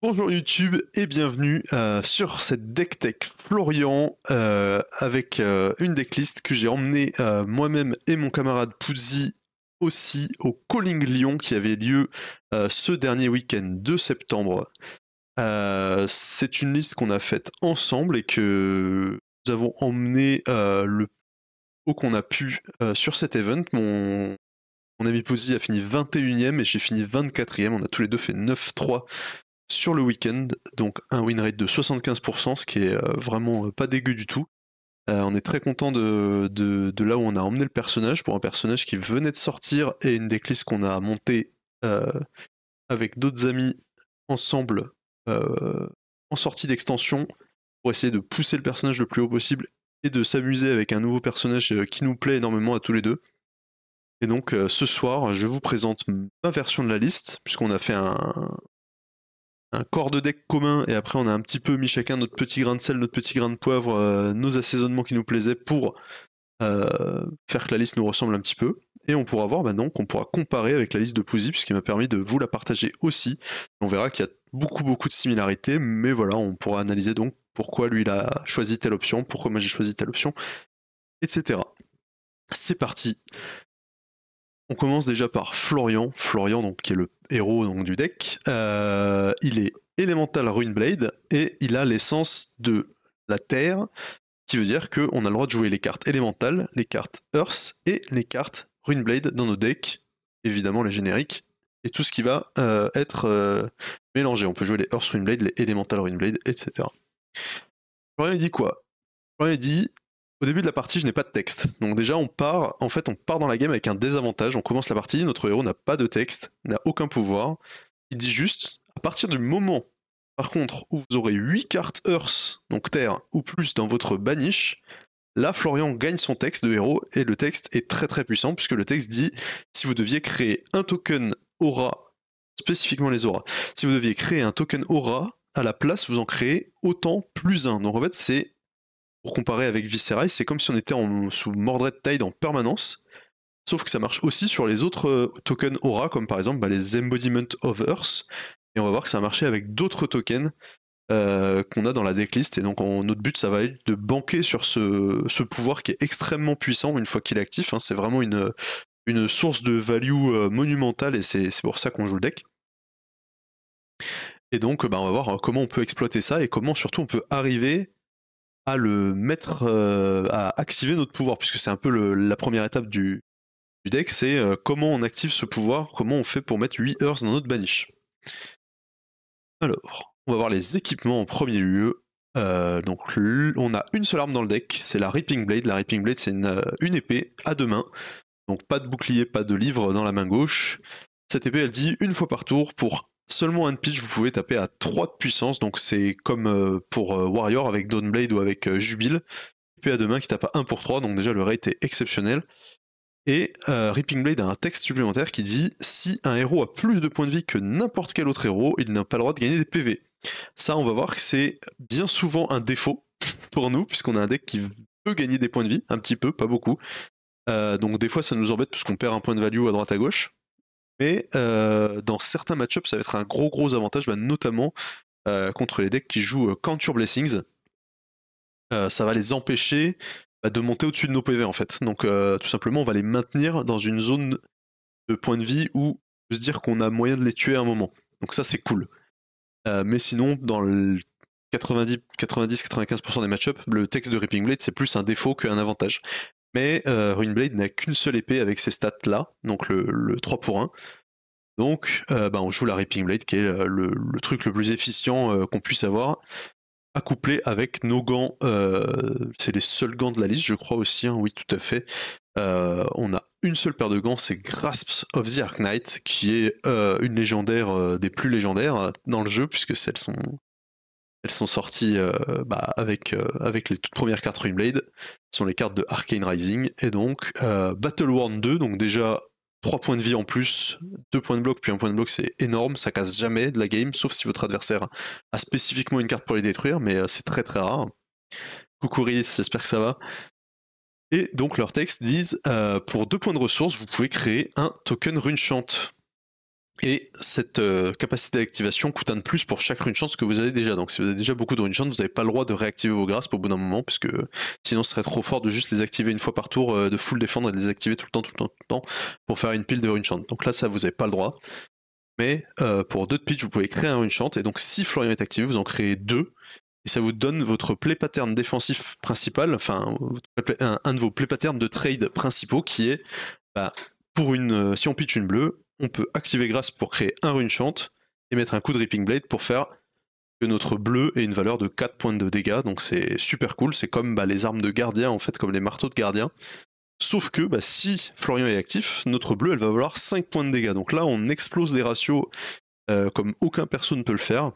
Bonjour YouTube et bienvenue euh, sur cette deck tech Florian euh, avec euh, une decklist que j'ai emmenée moi-même et mon camarade Puzzi aussi au Calling Lyon qui avait lieu ce dernier week-end de septembre. C'est une liste qu'on a faite ensemble et que nous avons emmené le haut qu'on a pu sur cet event. Mon, ami Puzzi a fini 21ème et j'ai fini 24ème. On a tous les deux fait 9-3 sur le week-end. Donc un win rate de 75%, ce qui est euh, vraiment euh, pas dégueu du tout. Euh, on est très content de, là où on a emmené le personnage pour un personnage qui venait de sortir et une déclisse qu'on a montée avec d'autres amis ensemble en sortie d'extension pour essayer de pousser le personnage le plus haut possible et de s'amuser avec un nouveau personnage qui nous plaît énormément à tous les deux. Et donc ce soir, je vous présente ma version de la liste, puisqu'on a fait un, un corps de deck commun et après on a un petit peu mis chacun notre petit grain de sel, notre petit grain de poivre, euh, nos assaisonnements qui nous plaisaient pour euh, faire que la liste nous ressemble un petit peu. Et on pourra voir maintenant bah, qu'on pourra comparer avec la liste de Pouzy, puisqu'il m'a permis de vous la partager aussi. On verra qu'il y a beaucoup beaucoup de similarités, mais voilà, on pourra analyser donc pourquoi lui il a choisi telle option, pourquoi moi j'ai choisi telle option, etc. C'est parti on commence déjà par Florian, Florian donc, qui est le héros donc, du deck. Euh, il est Elemental Runeblade et il a l'essence de la terre, qui veut dire qu'on a le droit de jouer les cartes Elemental, les cartes Earth et les cartes Runeblade dans nos decks, évidemment les génériques, et tout ce qui va euh, être euh, mélangé. On peut jouer les Earth Runeblade, les Elemental Runeblade, etc. Florian dit quoi Florian dit au début de la partie, je n'ai pas de texte. Donc déjà, on part, en fait, on part dans la game avec un désavantage. On commence la partie, notre héros n'a pas de texte, n'a aucun pouvoir. Il dit juste, à partir du moment, par contre, où vous aurez 8 cartes Earth, donc Terre, ou plus dans votre banish, là, Florian gagne son texte de héros, et le texte est très très puissant, puisque le texte dit, si vous deviez créer un token aura, spécifiquement les auras, si vous deviez créer un token aura, à la place, vous en créez autant plus un. Donc en fait, c'est comparer avec Viscerai, c'est comme si on était en, sous Mordred Tide en permanence, sauf que ça marche aussi sur les autres euh, tokens aura, comme par exemple bah, les Embodiment of Earth, et on va voir que ça a marché avec d'autres tokens euh, qu'on a dans la decklist, et donc notre but ça va être de banquer sur ce, pouvoir qui est extrêmement puissant une fois qu'il est actif, hein. c'est vraiment une, source de value euh, monumentale, et c'est pour ça qu'on joue le deck. Et donc, bah, on va voir comment on peut exploiter ça et comment surtout on peut arriver le mettre, euh, à activer notre pouvoir, puisque c'est un peu la première étape du, deck, c'est euh, comment on active ce pouvoir, comment on fait pour mettre 8 heures dans notre banish. Alors, on va voir les équipements en premier lieu. Euh, donc on a une seule arme dans le deck, c'est la Ripping Blade. La Ripping Blade c'est une, une, épée à deux mains, donc pas de bouclier, pas de livre dans la main gauche. Cette épée elle dit une fois par tour pour Seulement un pitch, vous pouvez taper à 3 de puissance, donc c'est comme euh, pour euh, Warrior avec Dawnblade ou avec euh, Jubile. Et à demain qui tape à 1 pour 3, donc déjà le rate est exceptionnel. Et Ripping Blade a un texte supplémentaire qui dit Si un héros a plus de points de vie que n'importe quel autre héros, il n'a pas le droit de gagner des PV. Ça, on va voir que c'est bien souvent un défaut pour nous, puisqu'on a un deck qui peut gagner des points de vie, un petit peu, pas beaucoup. donc des fois, ça nous embête parce qu'on perd un point de value à droite à gauche. Mais euh, dans certains matchups, ça va être un gros gros avantage, bah, notamment euh, contre les decks qui jouent euh, Canture Blessings. ça va les empêcher bah, de monter au-dessus de nos PV en fait. Donc tout simplement, on va les maintenir dans une zone de point de vie où on peut se dire qu'on a moyen de les tuer à un moment. Donc ça, c'est cool. mais sinon, dans 90-95% des matchups, le texte de Ripping Blade, c'est plus un défaut qu'un avantage. Mais euh, Runeblade n'a qu'une seule épée avec ces stats-là, donc le, 3 pour 1. Donc euh, bah, on joue la Ripping Blade, qui est euh, le, truc le plus efficient qu'on puisse avoir, accouplé avec nos gants. c'est les seuls gants de la liste, je crois aussi, hein, oui tout à fait. on a une seule paire de gants, c'est Grasps of the Knight, qui est une légendaire des plus légendaires dans le jeu, puisque celles sont sont sortis euh, bah, euh, avec, les toutes premières cartes Runeblade, qui sont les cartes de Arcane Rising, et donc euh, Battle 2, donc déjà 3 points de vie en plus, 2 points de bloc, puis un point de bloc, c'est énorme, ça casse jamais de la game, sauf si votre adversaire a spécifiquement une carte pour les détruire, mais c'est très très rare. Coucou Riz, j'espère que ça va. Et donc leurs textes disent, pour 2 points de ressources, vous pouvez créer un token Runechant. Et cette euh, capacité d'activation coûte un de plus pour chaque rune chance que vous avez déjà. Donc si vous avez déjà beaucoup de rune chance, vous n'avez pas le droit de réactiver vos grâces au bout d'un moment, puisque sinon ce serait trop fort de juste les activer une fois par tour, euh, de full défendre et de les activer tout le temps, tout le temps, tout le temps, pour faire une pile de rune Donc là, ça, vous n'avez pas le droit. Mais euh, pour deux de pitch, vous pouvez créer un rune et donc si Florian est activé, vous en créez deux, et ça vous donne votre play pattern défensif principal, enfin un, de vos play patterns de trade principaux qui est bah, pour une, si on pitch une bleue, on peut activer grâce pour créer un rune chant et mettre un coup de Ripping Blade pour faire que notre bleu ait une valeur de 4 points de dégâts, donc c'est super cool, c'est comme bah, les armes de gardien, en fait, comme les marteaux de gardien. Sauf que bah, si Florian est actif, notre bleu, elle va valoir 5 points de dégâts. Donc là, on explose des ratios euh, comme aucun perso ne peut le faire.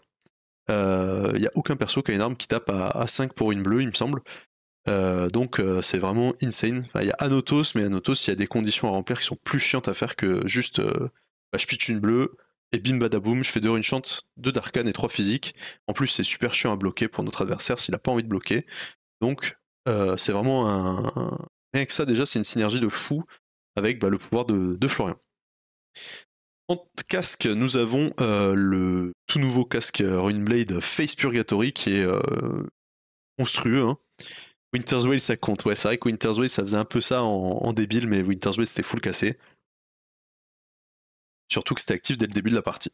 Il euh, y n'y a aucun perso qui a une arme qui tape à, à, 5 pour une bleue, il me semble. Euh, donc euh, c'est vraiment insane. il y a Anotos, mais Anotos, il y a des conditions à remplir qui sont plus chiantes à faire que juste euh, bah, je pitch une bleue et bim badaboum, je fais deux chante deux d'arcane et trois physiques. En plus, c'est super chiant à bloquer pour notre adversaire s'il n'a pas envie de bloquer. Donc c'est vraiment un, Rien que ça, déjà, c'est une synergie de fou avec bah, le pouvoir de, Florian. En casque, nous avons le tout nouveau casque Runeblade Face Purgatory qui est monstrueux. Hein. Winter's ça compte. Ouais, c'est vrai que Winter's ça faisait un peu ça en, débile, mais Winter's c'était full cassé. Surtout que c'était actif dès le début de la partie.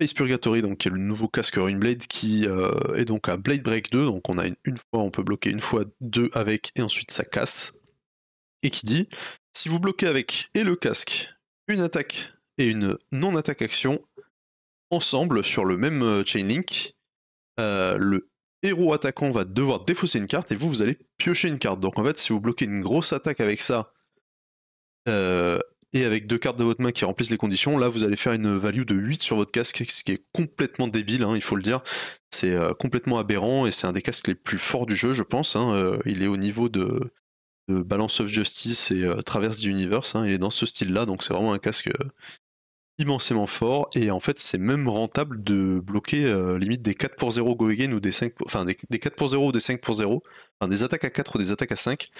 Face Purgatory, donc, qui est le nouveau casque Runeblade, qui euh, est donc à Blade Break 2. Donc, on a une, fois, on peut bloquer une fois, deux avec, et ensuite ça casse. Et qui dit si vous bloquez avec et le casque, une attaque et une non-attaque action, ensemble sur le même euh, chain link euh, le héros attaquant va devoir défausser une carte et vous, vous allez piocher une carte. Donc en fait, si vous bloquez une grosse attaque avec ça euh, et avec deux cartes de votre main qui remplissent les conditions, là vous allez faire une value de 8 sur votre casque, ce qui est complètement débile, hein, il faut le dire. C'est euh, complètement aberrant et c'est un des casques les plus forts du jeu, je pense. Hein. Euh, il est au niveau de, Balance of Justice et Traverse the Universe, hein. il est dans ce style-là, donc c'est vraiment un casque immensément fort et en fait c'est même rentable de bloquer euh, limite des 4 pour 0 go again ou des 5 pour... enfin des, 4 pour 0 ou des 5 pour 0 enfin des attaques à 4 ou des attaques à 5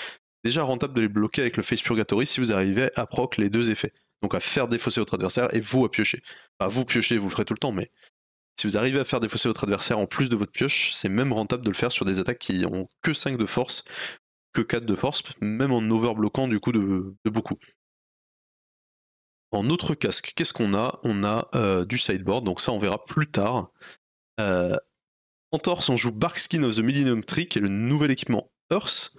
déjà rentable de les bloquer avec le face purgatory si vous arrivez à proc les deux effets donc à faire défausser votre adversaire et vous à piocher à vous piocher vous le ferez tout le temps mais si vous arrivez à faire défausser votre adversaire en plus de votre pioche c'est même rentable de le faire sur des attaques qui ont que 5 de force que 4 de force même en overbloquant du coup de beaucoup en autre casque, qu'est-ce qu'on a On a, euh, du sideboard, donc ça on verra plus tard. Euh, en torse, on joue Barkskin of the Millennium Tree, qui est le nouvel équipement Earth,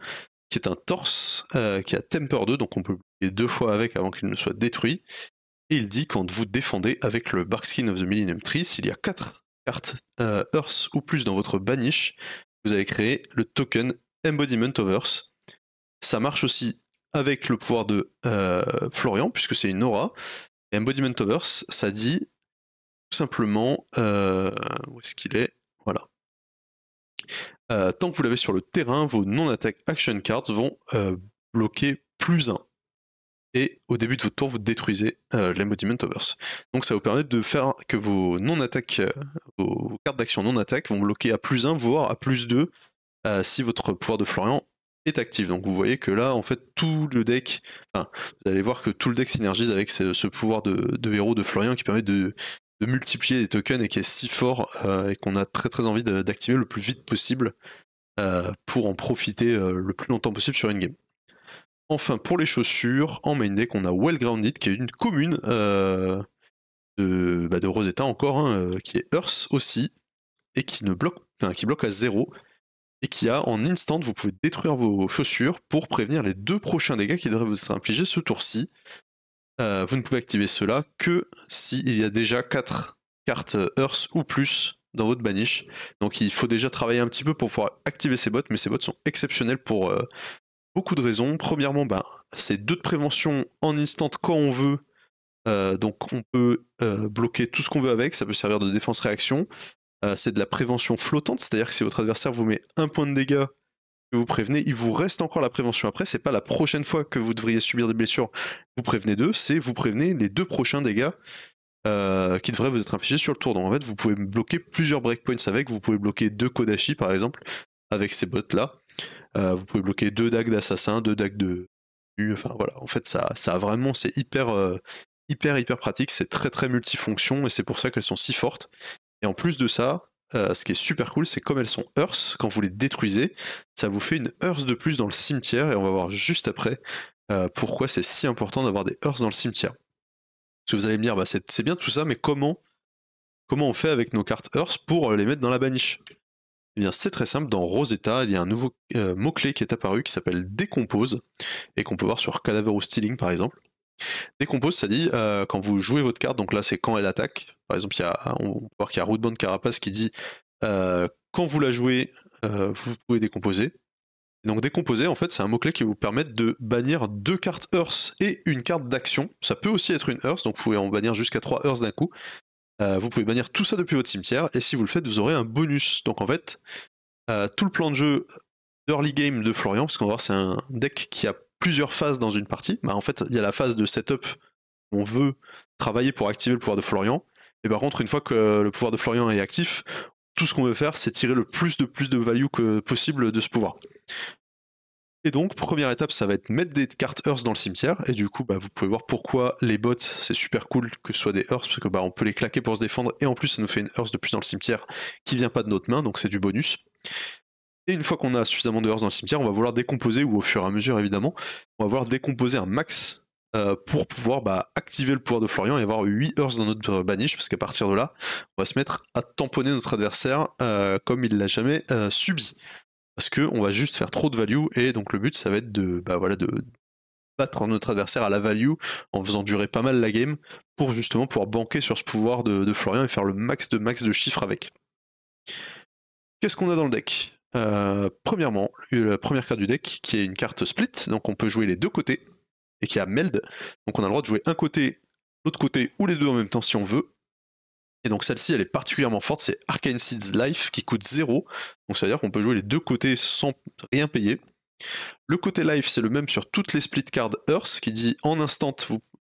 qui est un torse euh, qui a Temper 2, donc on peut le deux fois avec avant qu'il ne soit détruit. Et il dit quand vous défendez avec le Barkskin of the Millennium Tree, s'il y a 4 cartes Earth ou plus dans votre banish, vous allez créer le token Embodiment of Earth. Ça marche aussi avec le pouvoir de euh, Florian, puisque c'est une aura. Et Embodiment of Earth, ça dit tout simplement euh, où est-ce qu'il est. Voilà. Euh, tant que vous l'avez sur le terrain, vos non-attack action cards vont bloquer plus 1. Et au début de votre tour, vous détruisez l'Embodiment of Earth. Donc ça vous permet de faire que vos non attaques vos cartes d'action non-attack vont bloquer à plus 1, voire à plus 2 si votre pouvoir de Florian est active. Donc vous voyez que là, en fait, tout le deck, vous allez voir que tout le deck synergise avec ce, pouvoir de, héros de Florian qui permet de, multiplier les tokens et qui est si fort euh, et qu'on a très très envie d'activer le plus vite possible euh, pour en profiter euh, le plus longtemps possible sur une game. Enfin, pour les chaussures, en main deck, on a Well Grounded qui est une commune bah, de, Rosetta encore, hein, qui est Earth aussi et qui ne bloque, qui bloque à zéro et qui a en instant, vous pouvez détruire vos chaussures pour prévenir les deux prochains dégâts qui devraient vous être infligés ce tour-ci. Euh, vous ne pouvez activer cela que s'il y a déjà 4 cartes Earth ou plus dans votre banish. Donc il faut déjà travailler un petit peu pour pouvoir activer ces bots, mais ces bots sont exceptionnels pour euh, beaucoup de raisons. Premièrement, ben c'est deux de prévention en instant quand on veut. Euh, donc on peut bloquer tout ce qu'on veut avec, ça peut servir de défense réaction. Euh, c'est de la prévention flottante, c'est-à-dire que si votre adversaire vous met un point de dégâts que vous prévenez, il vous reste encore la prévention après, c'est pas la prochaine fois que vous devriez subir des blessures, vous prévenez deux, c'est vous prévenez les deux prochains dégâts euh, qui devraient vous être infligés sur le tour. Donc en fait, vous pouvez bloquer plusieurs breakpoints avec, vous pouvez bloquer deux Kodashi par exemple, avec ces bots là. Euh, vous pouvez bloquer deux dagues d'assassin, deux dagues de. Enfin voilà, en fait, ça, ça a vraiment, c'est hyper, hyper, hyper pratique, c'est très, très multifonction et c'est pour ça qu'elles sont si fortes. Et en plus de ça, euh, ce qui est super cool, c'est comme elles sont Earth, quand vous les détruisez, ça vous fait une Earth de plus dans le cimetière, et on va voir juste après euh, pourquoi c'est si important d'avoir des Earth dans le cimetière. Parce vous allez me dire, bah, c'est bien tout ça, mais comment, comment on fait avec nos cartes Earth pour euh, les mettre dans la baniche eh bien, c'est très simple. Dans Rosetta, il y a un nouveau mot-clé qui est apparu qui s'appelle décompose et qu'on peut voir sur Cadaver ou Stealing par exemple. Décompose, ça dit, euh, quand vous jouez votre carte, donc là c'est quand elle attaque. Par exemple, y a, on peut voir qu'il y a Rootbound Carapace qui dit euh, quand vous la jouez, euh, vous pouvez décomposer. donc décomposer, en fait, c'est un mot-clé qui vous permet de bannir deux cartes Earth et une carte d'action. Ça peut aussi être une Earth, donc vous pouvez en bannir jusqu'à trois Earth d'un coup. vous pouvez bannir tout ça depuis votre cimetière, et si vous le faites, vous aurez un bonus. Donc en fait, tout le plan de jeu d'early game de Florian, parce qu'on va voir, c'est un deck qui a plusieurs phases dans une partie, bah, en fait, il y a la phase de setup. où On veut travailler pour activer le pouvoir de Florian. Et par contre, une fois que le pouvoir de Florian est actif, tout ce qu'on veut faire, c'est tirer le plus de plus de value que possible de ce pouvoir. Et donc, première étape, ça va être mettre des cartes Earth dans le cimetière. Et du coup, bah, vous pouvez voir pourquoi les bots, c'est super cool que ce soit des Hearths, parce que bah, on peut les claquer pour se défendre. Et en plus, ça nous fait une Earth de plus dans le cimetière qui vient pas de notre main, donc c'est du bonus. Et une fois qu'on a suffisamment de Hearths dans le cimetière, on va vouloir décomposer, ou au fur et à mesure évidemment, on va vouloir décomposer un max euh, pour pouvoir bah, activer le pouvoir de Florian et avoir 8 Hearths dans notre banish, parce qu'à partir de là, on va se mettre à tamponner notre adversaire euh, comme il l'a jamais euh, subi. Parce qu'on va juste faire trop de value, et donc le but ça va être de, bah, voilà, de battre notre adversaire à la value en faisant durer pas mal la game pour justement pouvoir banquer sur ce pouvoir de Florian et faire le max de max de chiffres avec. Qu'est-ce qu'on a dans le deck euh, premièrement, la première carte du deck qui est une carte split, donc on peut jouer les deux côtés et qui a meld. Donc on a le droit de jouer un côté, l'autre côté ou les deux en même temps si on veut. Et donc celle-ci elle est particulièrement forte, c'est Arcane Seeds Life qui coûte 0. Donc ça veut dire qu'on peut jouer les deux côtés sans rien payer. Le côté life c'est le même sur toutes les split cards Earth qui dit en instant,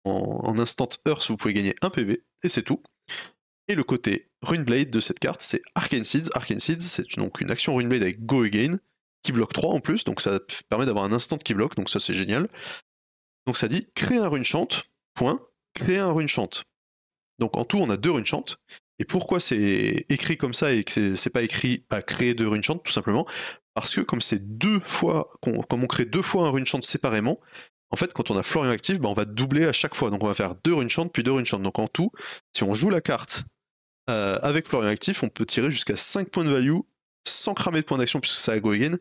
en, instant Earth vous pouvez gagner un PV et c'est tout. Et le côté Runeblade de cette carte, c'est Arcane Seeds. Arcane Seeds, c'est donc une action Runeblade avec Go Again, qui bloque 3 en plus, donc ça permet d'avoir un instant qui bloque, donc ça c'est génial. Donc ça dit créer un rune point, créer un rune Donc en tout, on a deux runes Et pourquoi c'est écrit comme ça et que c'est pas écrit à créer deux runes tout simplement Parce que comme c'est deux fois, comme on crée deux fois un rune séparément, en fait, quand on a Florian actif, bah, on va doubler à chaque fois. Donc on va faire deux rune puis deux rune Donc en tout, si on joue la carte euh, avec Florian actif, on peut tirer jusqu'à 5 points de value sans cramer de points d'action puisque ça a go again,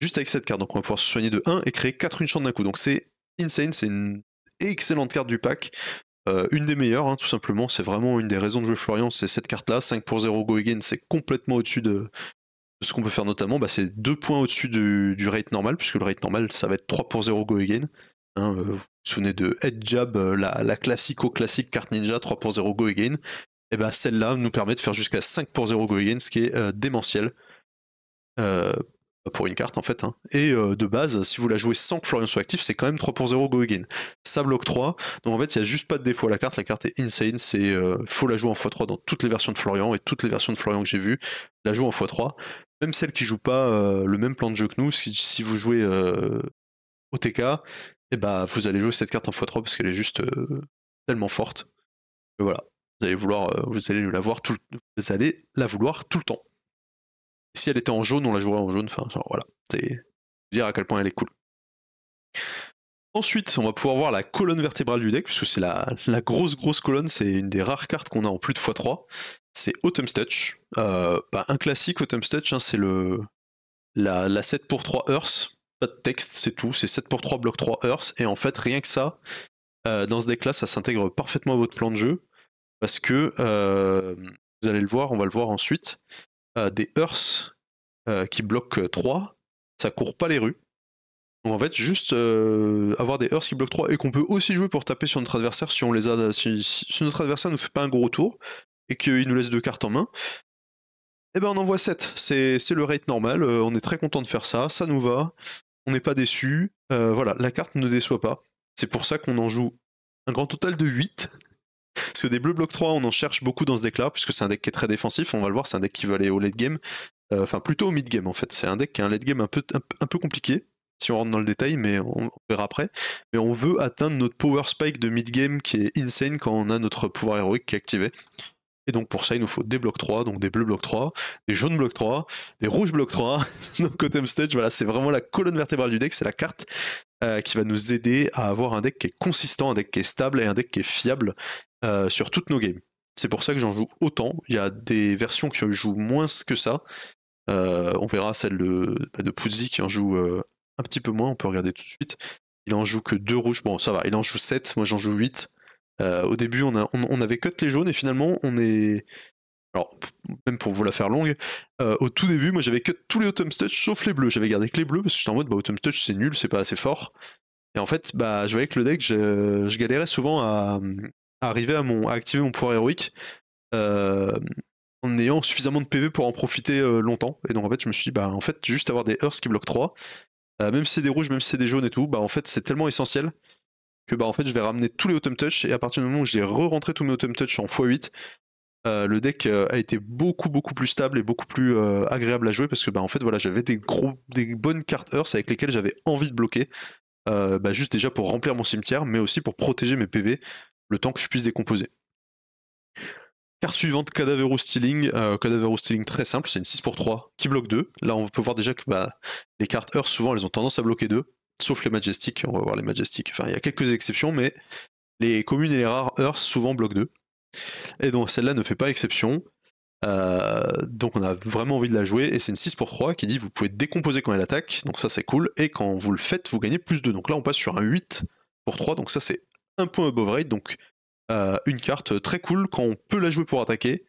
juste avec cette carte. Donc on va pouvoir se soigner de 1 et créer 4 une chance d'un coup. Donc c'est insane, c'est une excellente carte du pack. Euh, une des meilleures, hein, tout simplement, c'est vraiment une des raisons de jouer Florian, c'est cette carte-là. 5 pour 0 go again, c'est complètement au-dessus de, ce qu'on peut faire notamment, bah, c'est 2 points au-dessus du, rate normal, puisque le rate normal, ça va être 3 pour 0 go again. Hein, euh, vous vous souvenez de Head Jab, la, la classico-classique carte ninja, 3 pour 0 go again et eh ben, celle-là nous permet de faire jusqu'à 5 pour 0 go ce qui est euh, démentiel. Euh, pour une carte en fait. Hein. Et euh, de base, si vous la jouez sans que Florian soit actif, c'est quand même 3 pour 0 go again. Ça bloque 3. Donc en fait, il n'y a juste pas de défaut à la carte. La carte est insane. C'est faut la jouer en x3 dans toutes les versions de Florian et toutes les versions de Florian que j'ai vues. La joue en x3. Même celle qui joue pas le même plan de jeu que nous, si, vous jouez au TK et eh bah ben, vous allez jouer cette carte en x3 parce qu'elle est juste tellement forte. voilà vous allez vouloir, euh, vous allez la voir vous la vouloir tout le temps. si elle était en jaune, on la jouerait en jaune. Enfin, voilà, c'est dire à quel point elle est cool. Ensuite, on va pouvoir voir la colonne vertébrale du deck, puisque c'est la, grosse grosse colonne, c'est une des rares cartes qu'on a en plus de x3. C'est autumn Touch. Euh, bah, un classique autumn Touch, hein, c'est le la, 7 pour 3 Earth, pas de texte, c'est tout, c'est 7 pour 3 bloc 3 Earth, et en fait rien que ça, euh, dans ce deck là, ça s'intègre parfaitement à votre plan de jeu parce que euh, vous allez le voir, on va le voir ensuite, euh, des hearths euh, qui bloquent 3, ça court pas les rues. Donc en fait, juste avoir des hearths qui bloquent 3 et qu'on peut aussi jouer pour taper sur notre adversaire si on les a, si, notre adversaire ne fait pas un gros tour et qu'il nous laisse deux cartes en main, eh ben on envoie 7. C'est le rate normal, on est très content de faire ça, ça nous va, on n'est pas déçu. voilà, la carte ne déçoit pas. C'est pour ça qu'on en joue un grand total de 8. Parce que des bleus bloc 3, on en cherche beaucoup dans ce deck-là, puisque c'est un deck qui est très défensif. On va le voir, c'est un deck qui veut aller au late game. Euh, enfin, plutôt au mid game en fait. C'est un deck qui a un late game un peu, un, peu compliqué, si on rentre dans le détail, mais on, verra après. Mais on veut atteindre notre power spike de mid game qui est insane quand on a notre pouvoir héroïque qui est activé. Et donc pour ça, il nous faut des blocs 3, donc des bleus bloc 3, des jaunes blocs 3, des rouges bloc 3. donc côté Stage, voilà, c'est vraiment la colonne vertébrale du deck, c'est la carte euh, qui va nous aider à avoir un deck qui est consistant, un deck qui est stable et un deck qui est fiable euh, sur toutes nos games. C'est pour ça que j'en joue autant. Il y a des versions qui jouent moins que ça. Euh, on verra celle de, bah, de Puzzi qui en joue euh, un petit peu moins. On peut regarder tout de suite. Il en joue que deux rouges. Bon, ça va. Il en joue 7. Moi, j'en joue 8. au début, on, on, avait cut les jaunes et finalement, on est. Alors, même pour vous la faire longue, au tout début, moi j'avais cut tous les Autumn Touch sauf les bleus. J'avais gardé que les bleus parce que j'étais en mode bah, Autumn Touch c'est nul, c'est pas assez fort. Et en fait, bah, je voyais que le deck, je galérais souvent à, arriver à, mon, activer mon pouvoir héroïque euh, en ayant suffisamment de PV pour en profiter euh, longtemps. Et donc en fait, je me suis dit, bah en fait, juste avoir des Hearths qui bloquent 3, euh, même si c'est des rouges, même si c'est des jaunes et tout, bah en fait, c'est tellement essentiel que bah en fait, je vais ramener tous les Autumn Touch et à partir du moment où j'ai re-rentré tous mes Autumn Touch en x8, le deck a été beaucoup beaucoup plus stable et beaucoup plus agréable à jouer parce que bah en fait voilà j'avais des gros des bonnes cartes Hearths avec lesquelles j'avais envie de bloquer bah juste déjà pour remplir mon cimetière, mais aussi pour protéger mes PV le temps que je puisse décomposer. Carte suivante, ou Stealing. Euh, Cadaverous Cadavero Stealing très simple, c'est une 6 pour 3 qui bloque 2. Là, on peut voir déjà que bah, les cartes Earth, souvent, elles ont tendance à bloquer 2, sauf les Majestic. On va voir les Majestic. Enfin, il y a quelques exceptions, mais les communes et les rares Earth, souvent, bloquent 2. Et donc, celle-là ne fait pas exception. Euh, donc, on a vraiment envie de la jouer. Et c'est une 6 pour 3 qui dit vous pouvez décomposer quand elle attaque. Donc, ça, c'est cool. Et quand vous le faites, vous gagnez plus 2. Donc là, on passe sur un 8 pour 3. Donc, ça, c'est un point above rate, donc euh, une carte très cool quand on peut la jouer pour attaquer.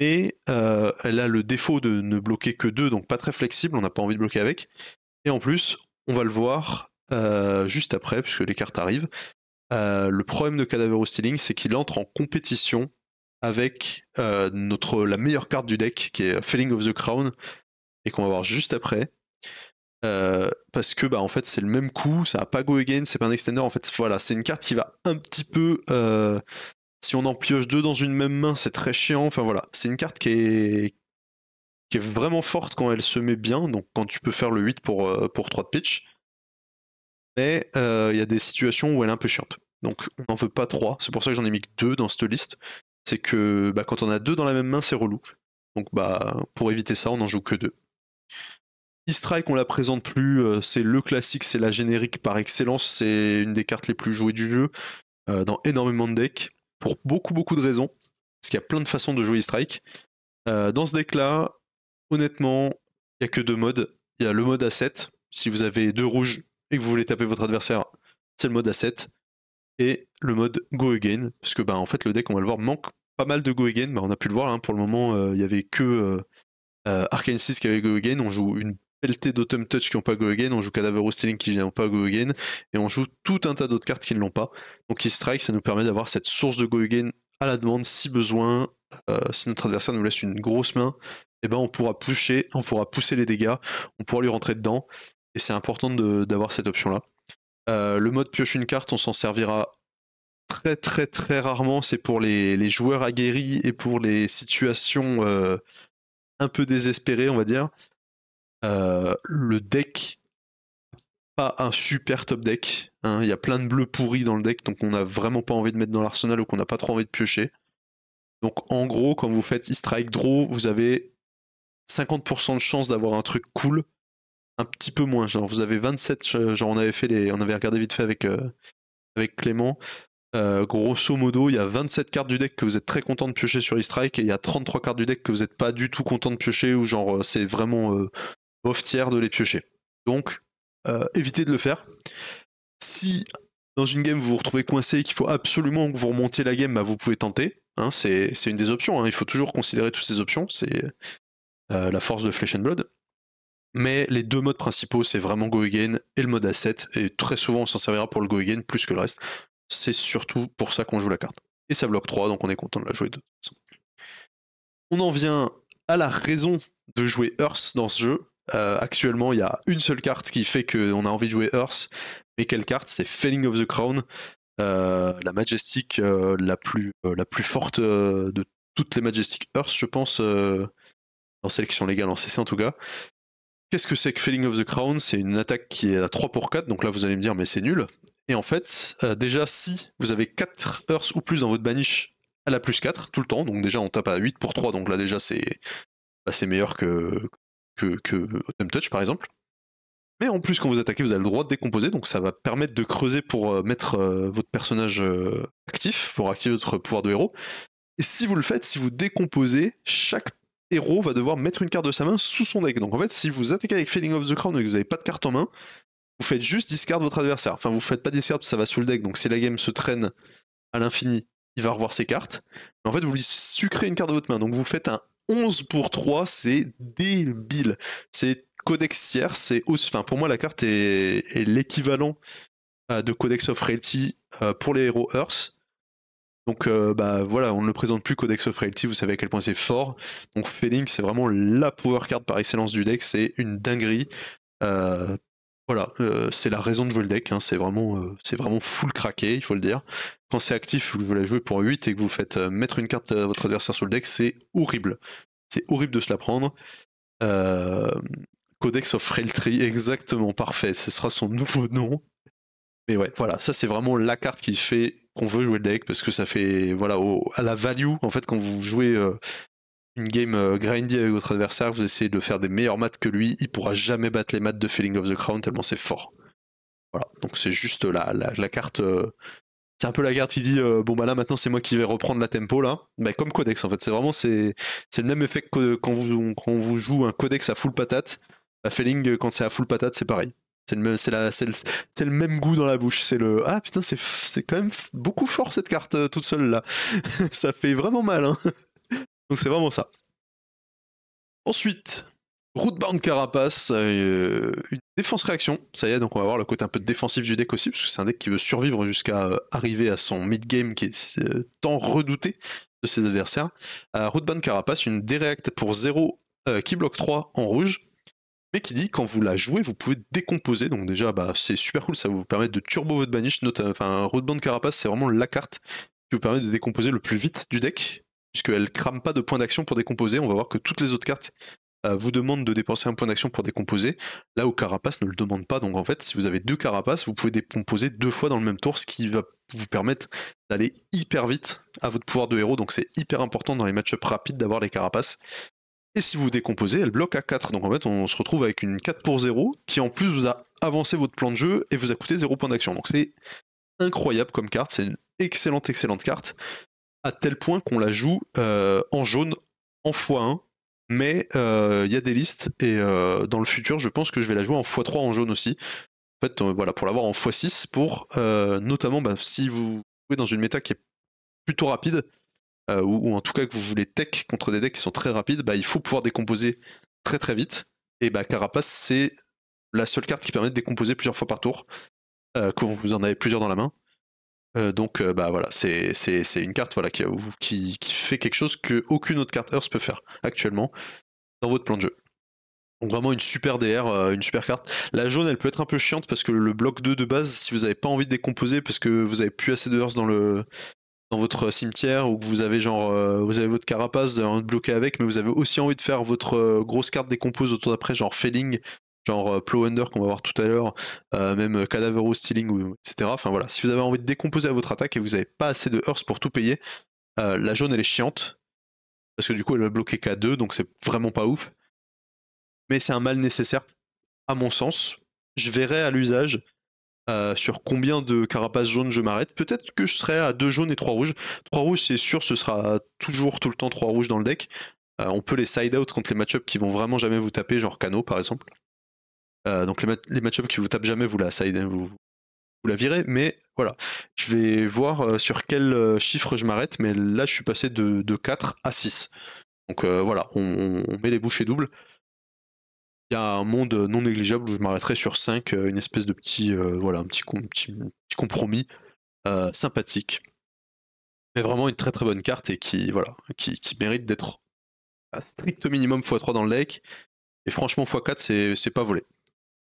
Et euh, elle a le défaut de ne bloquer que deux, donc pas très flexible, on n'a pas envie de bloquer avec. Et en plus, on va le voir euh, juste après, puisque les cartes arrivent. le problème de Cadaverous Stealing, c'est qu'il entre en compétition avec notre, la meilleure carte du deck, qui est Felling of the Crown, et qu'on va voir juste après. Euh, parce que bah, en fait c'est le même coup, ça n'a pas go again, c'est pas un extender. En fait voilà, c'est une carte qui va un petit peu. Euh, si on en pioche deux dans une même main, c'est très chiant. Enfin voilà, c'est une carte qui est, qui est vraiment forte quand elle se met bien. Donc quand tu peux faire le 8 pour, euh, pour 3 de pitch. Mais il y a des situations où elle est un peu chiante. Donc on n'en veut pas 3. C'est pour ça que j'en ai mis que 2 dans cette liste. C'est que bah, quand on a deux dans la même main, c'est relou. Donc bah pour éviter ça, on n'en joue que deux strike on la présente plus, euh, c'est le classique, c'est la générique par excellence, c'est une des cartes les plus jouées du jeu euh, dans énormément de decks, pour beaucoup beaucoup de raisons, parce qu'il y a plein de façons de jouer strike euh, dans ce deck-là, honnêtement, il n'y a que deux modes. Il y a le mode A7, si vous avez deux rouges et que vous voulez taper votre adversaire, c'est le mode A7, et le mode Go Again, parce que ben, en fait le deck, on va le voir, manque pas mal de Go Again, ben, on a pu le voir, hein, pour le moment, il avait que... Arcane 6 qui avait Go Again, on joue une LT d'Autumn Touch qui n'ont pas Go Again, on joue Cadaver Stealing qui n'ont pas Go Again, et on joue tout un tas d'autres cartes qui ne l'ont pas. Donc qui strike, ça nous permet d'avoir cette source de Go Again à la demande si besoin. Euh, si notre adversaire nous laisse une grosse main, et eh ben on pourra pousser, on pourra pousser les dégâts, on pourra lui rentrer dedans, et c'est important d'avoir cette option-là. Euh, le mode pioche une carte, on s'en servira très très très rarement, c'est pour les, joueurs aguerris et pour les situations euh, un peu désespérées, on va dire. Euh, le deck, pas un super top deck. Hein. Il y a plein de bleus pourris dans le deck, donc on n'a vraiment pas envie de mettre dans l'arsenal ou qu'on n'a pas trop envie de piocher. Donc en gros, quand vous faites e-strike draw, vous avez 50% de chance d'avoir un truc cool. Un petit peu moins, genre vous avez 27, euh, genre on avait fait les, on avait regardé vite fait avec, euh, avec Clément. grosso modo, il y a 27 cartes du deck que vous êtes très content de piocher sur e-strike et il y a 33 cartes du deck que vous n'êtes pas du tout content de piocher ou genre c'est vraiment tiers de les piocher. Donc, euh, évitez de le faire. Si dans une game vous vous retrouvez coincé et qu'il faut absolument que vous remontiez la game, bah, vous pouvez tenter. Hein, c'est une des options. Hein. Il faut toujours considérer toutes ces options. C'est euh, la force de Flesh and Blood. Mais les deux modes principaux, c'est vraiment Go Again et le mode Asset. Et très souvent, on s'en servira pour le Go Again plus que le reste. C'est surtout pour ça qu'on joue la carte. Et ça bloque 3, donc on est content de la jouer de toute façon. On en vient à la raison de jouer Earth dans ce jeu. Euh, actuellement, il y a une seule carte qui fait qu'on a envie de jouer Earth, mais quelle carte C'est Failing of the Crown, euh, la Majestic euh, la, plus, la plus forte de toutes les Majestic Earth, je pense, dans celles qui sont en CC en tout cas. Qu'est-ce que c'est que feeling of the Crown C'est une attaque qui est à 3 pour 4, donc là vous allez me dire, mais c'est nul. Et en fait, déjà, si vous avez 4 Earth ou plus dans votre banish, à la plus 4 tout le temps, donc déjà on tape à 8 pour 3, donc là déjà c'est assez bah, meilleur que, que, que Autumn Touch par exemple. Mais en plus, quand vous attaquez, vous avez le droit de décomposer, donc ça va permettre de creuser pour euh, mettre euh, votre personnage euh, actif, pour activer votre pouvoir de héros. Et si vous le faites, si vous décomposez, chaque héros va devoir mettre une carte de sa main sous son deck. Donc en fait, si vous attaquez avec feeling of the Crown et que vous n'avez pas de carte en main, vous faites juste discard votre adversaire. Enfin, vous faites pas discard, ça va sous le deck. Donc si la game se traîne à l'infini, il va revoir ses cartes. Mais en fait, vous lui sucrez une carte de votre main. Donc vous faites un 11 pour 3, c'est débile. C'est Codex tiers, c'est enfin pour moi la carte est, l'équivalent euh, de Codex of Reality euh, pour les héros Earth. Donc euh, bah voilà, on ne le présente plus Codex of Reality, vous savez à quel point c'est fort. Donc feeling c'est vraiment la power card par excellence du deck, c'est une dinguerie. Voilà, euh, c'est la raison de jouer le deck, hein. c'est vraiment, euh, vraiment full craqué, il faut le dire. Quand c'est actif, vous la jouer pour 8 et que vous faites euh, mettre une carte à votre adversaire sur le deck, c'est horrible. C'est horrible de se la prendre. Codex of Tree, exactement, parfait, ce sera son nouveau nom. Mais ouais, voilà, ça c'est vraiment la carte qui fait qu'on veut jouer le deck parce que ça fait, voilà, à la value, en fait, quand vous jouez une game euh, grindy avec votre adversaire, vous essayez de faire des meilleurs maths que lui, il pourra jamais battre les maths de Feeling of the Crown tellement c'est fort. Voilà, donc c'est juste la, la, la carte. Euh, c'est un peu la carte qui dit euh, bon bah là maintenant c'est moi qui vais reprendre la tempo là. Mais bah, comme codex en fait, c'est vraiment c'est, c'est le même effet que quand vous, quand vous joue un codex à full patate, la Feeling quand c'est à full patate c'est pareil. C'est le, même, c'est, la, c'est, le, même goût dans la bouche. C'est le Ah putain, c'est, c'est quand même beaucoup fort cette carte toute seule là. ça fait vraiment mal. Hein. Donc c'est vraiment ça. Ensuite, Rootbound Carapace, euh, une défense réaction, ça y est, donc on va voir le côté un peu défensif du deck aussi, parce que c'est un deck qui veut survivre jusqu'à euh, arriver à son mid-game qui est euh, tant redouté de ses adversaires. Rootbound Carapace, une déreact pour 0 qui bloque 3 en rouge, mais qui dit quand vous la jouez, vous pouvez décomposer, donc déjà bah, c'est super cool, ça vous permet de turbo votre banish, enfin Rootbound Carapace c'est vraiment la carte qui vous permet de décomposer le plus vite du deck, puisqu'elle ne crame pas de points d'action pour décomposer. On va voir que toutes les autres cartes euh, vous demandent de dépenser un point d'action pour décomposer. Là où Carapace ne le demande pas. Donc en fait, si vous avez deux Carapaces, vous pouvez décomposer deux fois dans le même tour, ce qui va vous permettre d'aller hyper vite à votre pouvoir de héros. Donc c'est hyper important dans les match rapides d'avoir les Carapaces. Et si vous décomposez, elle bloque à 4. Donc en fait, on se retrouve avec une 4 pour 0 qui en plus vous a avancé votre plan de jeu et vous a coûté 0 point d'action. Donc c'est incroyable comme carte, c'est une excellente, excellente carte à tel point qu'on la joue euh, en jaune, en x1, mais il euh, y a des listes, et euh, dans le futur, je pense que je vais la jouer en x3 en jaune aussi. En fait, voilà, pour l'avoir en x6, pour notamment bah, si vous jouez dans une méta qui est plutôt rapide, ou, en tout cas que vous voulez tech contre des decks qui sont très rapides, bah, il faut pouvoir décomposer très très vite. Et bah, Carapace, c'est la seule carte qui permet de décomposer plusieurs fois par tour, quand vous en avez plusieurs dans la main. Euh, donc euh, bah voilà, c'est une carte voilà, qui, qui, fait quelque chose qu'aucune autre carte Earth peut faire actuellement dans votre plan de jeu. Donc vraiment une super DR, euh, une super carte. La jaune elle peut être un peu chiante parce que le bloc 2 de base, si vous n'avez pas envie de décomposer parce que vous avez plus assez de Earth dans le dans votre cimetière ou que vous avez genre vous avez votre carapace, vous avec, mais vous avez aussi envie de faire votre grosse carte décompose autour d'après, genre Felling genre euh, Plow Under qu'on va voir tout à l'heure, euh, même euh, Cadaverous, Stealing, etc. Enfin voilà, si vous avez envie de décomposer à votre attaque et vous n'avez pas assez de Hearth pour tout payer, la jaune elle est chiante, parce que du coup elle va bloquer K2, donc c'est vraiment pas ouf. Mais c'est un mal nécessaire, à mon sens. Je verrai à l'usage sur combien de carapaces jaunes je m'arrête. Peut-être que je serai à 2 jaunes et 3 rouges. 3 rouges, c'est sûr, ce sera toujours tout le temps 3 rouges dans le deck. on peut les side out contre les matchups qui vont vraiment jamais vous taper, genre Cano par exemple. Euh, donc les, match-ups qui vous tapent jamais, vous la side, hein, vous, la virez. Mais voilà, je vais voir euh, sur quel euh, chiffre je m'arrête. Mais là, je suis passé de, 4 à 6. Donc voilà, on, met les bouchées doubles. Il y a un monde non négligeable où je m'arrêterai sur 5, une espèce de petit, voilà, un petit, compromis sympathique. Mais vraiment une très très bonne carte et qui, voilà, qui, mérite d'être à strict minimum x3 dans le lake. Et franchement, x4, c'est pas volé.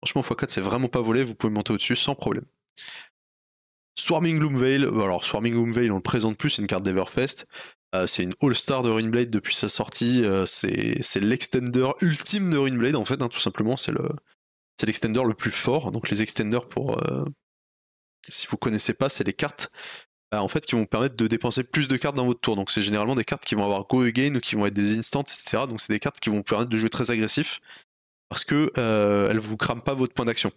Franchement, x4, c'est vraiment pas volé, vous pouvez monter au-dessus sans problème. Swarming Gloomveil, euh, alors Swarming Veil on le présente plus, c'est une carte d'Everfest. Euh, c'est une all-star de Runeblade depuis sa sortie, euh, c'est l'extender ultime de Runeblade en fait, hein, tout simplement, c'est l'extender le plus fort. Donc les extenders, pour si vous connaissez pas, c'est les cartes en fait qui vont vous permettre de dépenser plus de cartes dans votre tour. Donc c'est généralement des cartes qui vont avoir go again ou qui vont être des instants, etc. Donc c'est des cartes qui vont vous permettre de jouer très agressif parce que euh, elle vous crame pas votre point d'action.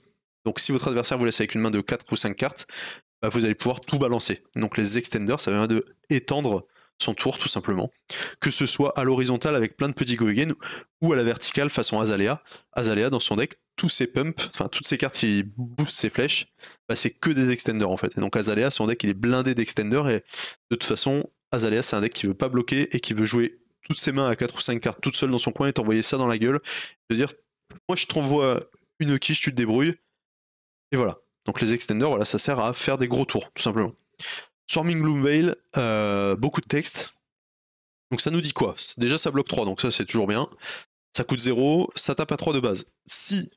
Donc si votre adversaire vous laisse avec une main de 4 ou 5 cartes, bah, vous allez pouvoir tout balancer. Donc les extenders, ça permet de étendre son tour tout simplement. Que ce soit à l'horizontale avec plein de petits go again ou à la verticale façon Azalea. Azalea dans son deck, tous ses pumps, enfin toutes ses cartes qui boostent ses flèches, bah, c'est que des extenders en fait. Et donc Azalea, son deck il est blindé d'extenders et de toute façon Azalea c'est un deck qui veut pas bloquer et qui veut jouer toutes ses mains à 4 ou 5 cartes toute seule dans son coin et t'envoyer ça dans la gueule. De dire moi, je t'envoie une quiche, tu te débrouilles. Et voilà. Donc les extenders, voilà, ça sert à faire des gros tours, tout simplement. Swarming Bloom Veil, euh, beaucoup de texte. Donc ça nous dit quoi Déjà, ça bloque 3, donc ça, c'est toujours bien. Ça coûte 0, ça tape à 3 de base. Si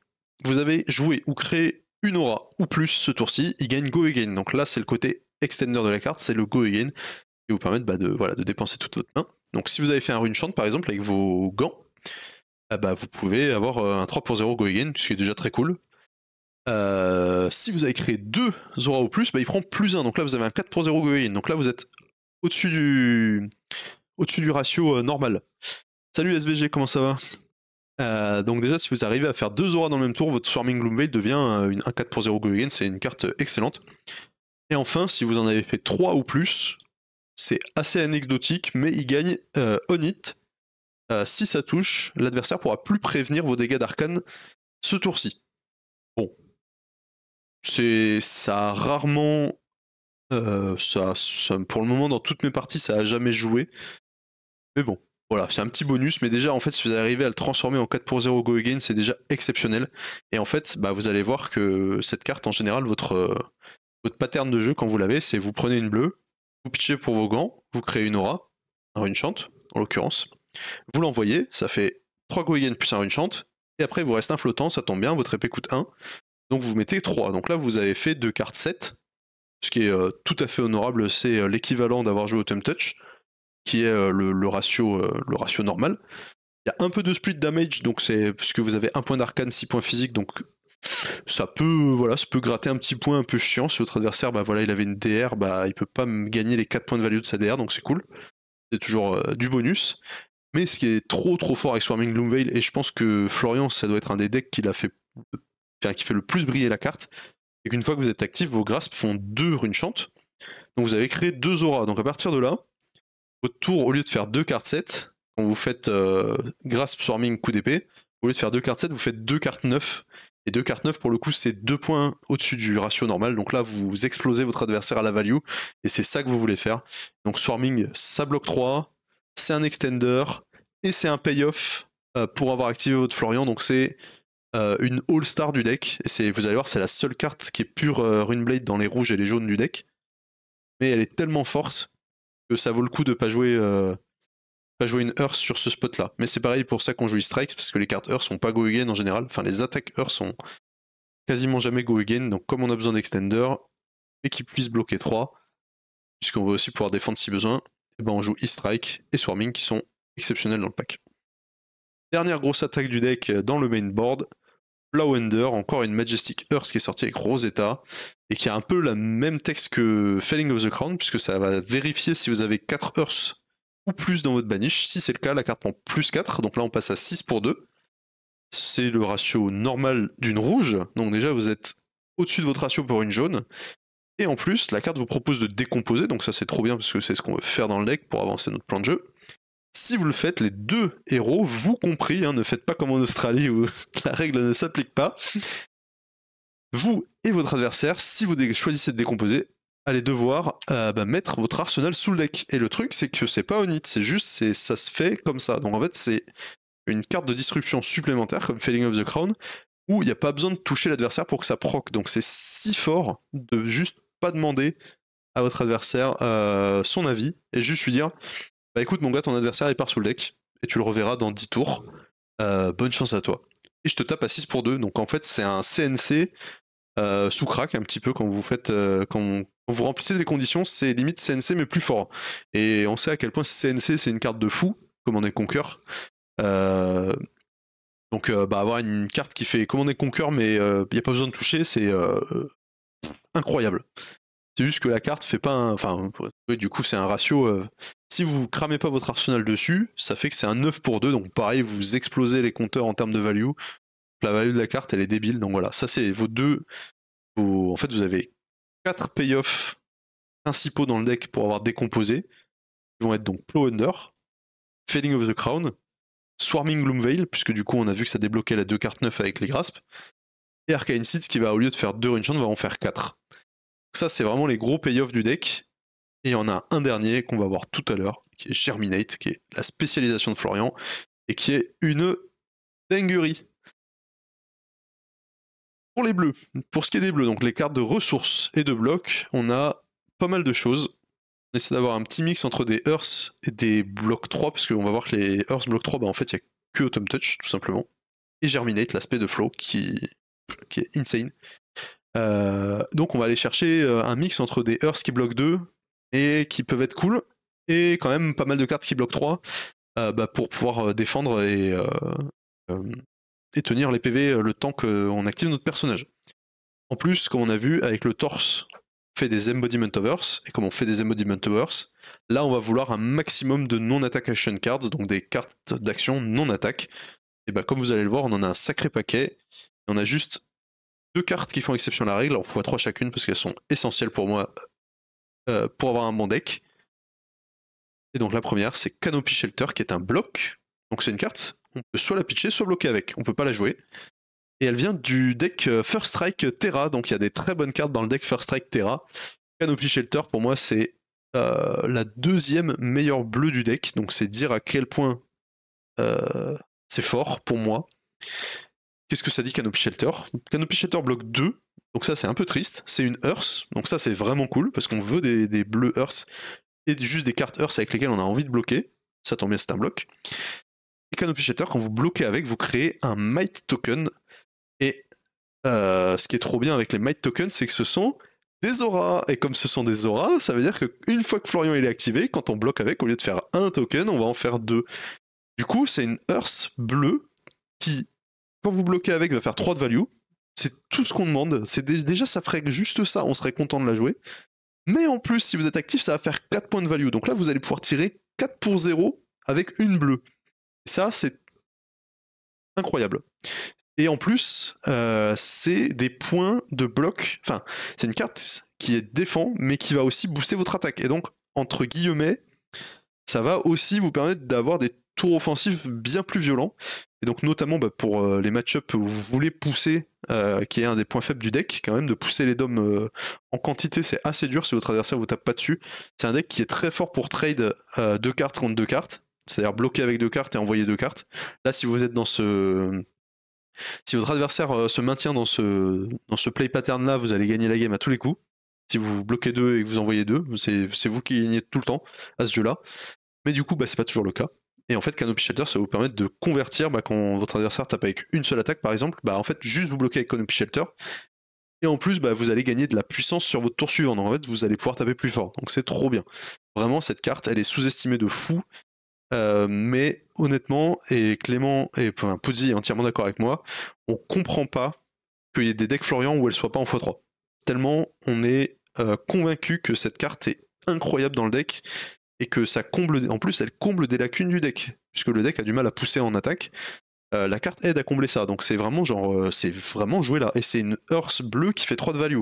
vous avez joué ou créé une aura ou plus ce tour-ci, il gagne Go Again. Donc là, c'est le côté extender de la carte, c'est le Go Again, qui vous permet de, bah, voilà, de dépenser toute votre main. Donc si vous avez fait un rune chant, par exemple, avec vos gants, ah bah, vous pouvez avoir euh, un 3 pour 0 Go ce qui est déjà très cool. Euh, si vous avez créé deux aura ou plus, bah, il prend plus 1. Donc là, vous avez un 4 pour 0 Go Donc là, vous êtes au-dessus du, au du ratio euh, normal. Salut SVG, comment ça va donc déjà, si vous arrivez à faire deux auras dans le même tour, votre Swarming Gloomveil devient une, un 4 pour 0 Go c'est une carte excellente. Et enfin, si vous en avez fait 3 ou plus, c'est assez anecdotique, mais il gagne On It, euh, si ça touche, l'adversaire pourra plus prévenir vos dégâts d'arcane ce tour-ci. Bon. C'est. ça a rarement. Euh, ça, pour le moment, dans toutes mes parties, ça a jamais joué. Mais bon, voilà, c'est un petit bonus, mais déjà, en fait, si vous arrivez à le transformer en 4 pour 0 Go Again, c'est déjà exceptionnel. Et en fait, bah, vous allez voir que cette carte, en général, votre, votre pattern de jeu, quand vous l'avez, c'est vous prenez une bleue, vous pitchez pour vos gants, vous créez une aura, une chante, en l'occurrence, vous l'envoyez, ça fait 3 Goigen plus un une et après vous reste un flottant, ça tombe bien, votre épée coûte 1, donc vous mettez 3. Donc là vous avez fait 2 cartes 7, ce qui est euh, tout à fait honorable, c'est euh, l'équivalent d'avoir joué au Temp Touch, qui est euh, le, ratio, le ratio normal. Il y a un peu de split damage, donc c'est parce vous avez un point d'arcane, 6 points physiques, donc ça peut, voilà, ça peut gratter un petit point un peu chiant. Si votre adversaire, bah voilà, il avait une DR, bah il peut pas gagner les 4 points de value de sa DR, donc c'est cool. C'est toujours du bonus. Mais ce qui est trop trop fort avec Swarming Veil, et je pense que Florian, ça doit être un des decks qui, fait, qui fait le plus briller la carte, c'est qu'une fois que vous êtes actif, vos grasps font deux runes chante Donc vous avez créé deux auras. Donc à partir de là, votre tour, au lieu de faire deux cartes 7, quand vous faites grasps euh, Grasp, Swarming, coup d'épée, au lieu de faire deux cartes 7, vous faites deux cartes 9. Et deux cartes 9, pour le coup, c'est deux points au-dessus du ratio normal. Donc là, vous explosez votre adversaire à la value. Et c'est ça que vous voulez faire. Donc Swarming, ça bloque 3 c'est un extender et c'est un payoff euh, pour avoir activé votre Florian. Donc c'est euh, une all-star du deck. Et vous allez voir, c'est la seule carte qui est pure euh, Runeblade dans les rouges et les jaunes du deck. Mais elle est tellement forte que ça vaut le coup de pas jouer, pas jouer une Earth sur ce spot là. Mais c'est pareil pour ça qu'on joue Strikes, parce que les cartes Earth sont pas go again en général. Enfin, les attaques Earth sont quasiment jamais go again. Donc, comme on a besoin d'extender et qu'ils puissent bloquer 3, puisqu'on va aussi pouvoir défendre si besoin, eh ben, on joue E-Strike et Swarming qui sont exceptionnels dans le pack. Dernière grosse attaque du deck euh, dans le main board, Ender, encore une Majestic Earth qui est sortie avec Rosetta, et qui a un peu la même texte que Felling of the Crown, puisque ça va vérifier si vous avez 4 Earths ou plus dans votre banish. Si c'est le cas, la carte prend plus 4, donc là on passe à 6 pour 2. C'est le ratio normal d'une rouge, donc déjà vous êtes au-dessus de votre ratio pour une jaune, et en plus, la carte vous propose de décomposer, donc ça c'est trop bien parce que c'est ce qu'on veut faire dans le deck pour avancer notre plan de jeu. Si vous le faites, les deux héros, vous compris, hein, ne faites pas comme en Australie où la règle ne s'applique pas, vous et votre adversaire, si vous choisissez de décomposer, allez devoir euh, bah, mettre votre arsenal sous le deck. Et le truc, c'est que c'est pas onit, c'est juste, c'est ça se fait comme ça. Donc en fait, c'est une carte de disruption supplémentaire, comme Failing of the Crown, où il n'y a pas besoin de toucher l'adversaire pour que ça proc. Donc c'est si fort de juste pas demander à votre adversaire euh, son avis et juste lui dire Bah écoute, mon gars, ton adversaire il part sous le deck et tu le reverras dans 10 tours. Euh, bonne chance à toi. Et je te tape à 6 pour 2. Donc en fait, c'est un CNC euh, sous crack un petit peu quand vous faites quand, vous remplissez les conditions, c'est limite CNC mais plus fort. Et on sait à quel point CNC c'est une carte de fou, comme on est donc bah, avoir une carte qui fait comme on mais il n'y a pas besoin de toucher, c'est incroyable. C'est juste que la carte fait pas un. Enfin, du coup, c'est un ratio. Euh, si vous cramez pas votre arsenal dessus, ça fait que c'est un 9 pour 2. Donc, pareil, vous explosez les compteurs en termes de value. La value de la carte, elle est débile. Donc, voilà, ça, c'est vos deux. En fait, vous avez 4 payoffs principaux dans le deck pour avoir décomposé. Ils vont être donc Plow Under, Failing of the Crown, Swarming Veil, puisque du coup, on a vu que ça débloquait la deux cartes neuf avec les Grasps, et Arcane Seeds qui va, au lieu de faire deux runes va en faire 4. Ça, c'est vraiment les gros payoffs du deck. Et il y en a un dernier qu'on va voir tout à l'heure, qui est Germinate, qui est la spécialisation de Florian, et qui est une dinguerie. Pour les bleus, pour ce qui est des bleus, donc les cartes de ressources et de blocs, on a pas mal de choses. On essaie d'avoir un petit mix entre des Hearths et des blocs 3, parce qu'on va voir que les Hearths blocs 3, bah, en fait, il n'y a que Autumn Touch, tout simplement. Et Germinate, l'aspect de Flow, qui qui est insane. Euh, donc on va aller chercher euh, un mix entre des Earths qui bloquent 2 et qui peuvent être cool, et quand même pas mal de cartes qui bloquent 3 euh, bah, pour pouvoir défendre et, tenir les PV le temps qu'on active notre personnage. En plus, comme on a vu, avec le torse, on fait des Embodiment Overs, et comme on fait des Embodiment Overs, là on va vouloir un maximum de non-attack action cards, donc des cartes d'action non-attaque. Et bah, comme vous allez le voir, on en a un sacré paquet. On a juste deux cartes qui font exception à la règle, en x trois chacune parce qu'elles sont essentielles pour moi euh, pour avoir un bon deck. Et donc la première, c'est Canopy Shelter qui est un bloc. Donc c'est une carte, on peut soit la pitcher, soit bloquer avec. On peut pas la jouer. Et elle vient du deck euh, First Strike Terra, donc il y a des très bonnes cartes dans le deck First Strike Terra. Canopy Shelter, pour moi, c'est euh, la deuxième meilleure bleue du deck, donc c'est dire à quel point c'est fort pour moi. Qu'est-ce que ça dit Canopy Shelter Canopy Shelter bloc 2, donc ça c'est un peu triste, c'est une Earth, donc ça c'est vraiment cool parce qu'on veut des, bleus Earth et juste des cartes Earth avec lesquelles on a envie de bloquer, ça tombe bien c'est un bloc. Et Canopy Shelter, quand vous bloquez avec, vous créez un Might Token, et euh, ce qui est trop bien avec les Might Tokens, c'est que ce sont des auras, et comme ce sont des auras, ça veut dire qu'une fois que Florian il est activé, quand on bloque avec, au lieu de faire un token, on va en faire deux. Du coup, c'est une Earth bleue qui quand vous bloquez avec, il va faire 3 de value. C'est tout ce qu'on demande. C'est déjà, ça ferait juste ça, on serait content de la jouer. Mais en plus, si vous êtes actif, ça va faire 4 points de value. Donc là, vous allez pouvoir tirer 4 pour 0 avec une bleue. Ça, c'est incroyable. Et en plus, euh, c'est des points de bloc. Enfin, c'est une carte qui est défend, mais qui va aussi booster votre attaque. Et donc, entre guillemets, ça va aussi vous permettre d'avoir des tours offensifs bien plus violents. Et donc notamment bah, pour euh, les match-ups où vous voulez pousser, euh, qui est un des points faibles du deck quand même, de pousser les DOM euh, en quantité, c'est assez dur si votre adversaire vous tape pas dessus. C'est un deck qui est très fort pour trade deux cartes contre deux cartes, c'est-à-dire bloquer avec deux cartes et envoyer deux cartes. Là si vous êtes dans ce... Si votre adversaire se maintient dans ce, dans ce play pattern là, vous allez gagner la game à tous les coups. Si vous bloquez deux et que vous envoyez deux, c'est vous qui gagnez tout le temps à ce jeu là. Mais du coup, bah, c'est pas toujours le cas. Et en fait, Canopy Shelter, ça va vous permettre de convertir, bah, quand votre adversaire tape avec une seule attaque, par exemple, bah, en fait, juste vous bloquer avec Canopy Shelter. Et en plus, bah, vous allez gagner de la puissance sur votre tour suivant. en fait, vous allez pouvoir taper plus fort. Donc, c'est trop bien. Vraiment, cette carte, elle est sous-estimée de fou. Euh, mais honnêtement, et Clément et enfin, est entièrement d'accord avec moi, on comprend pas qu'il y ait des decks Florian où elle soit pas en x3. Tellement on est euh, convaincu que cette carte est incroyable dans le deck et que ça comble, en plus, elle comble des lacunes du deck, puisque le deck a du mal à pousser en attaque. Euh, la carte aide à combler ça, donc c'est vraiment genre, euh, c'est vraiment jouer là. Et c'est une Hearth bleue qui fait 3 de value,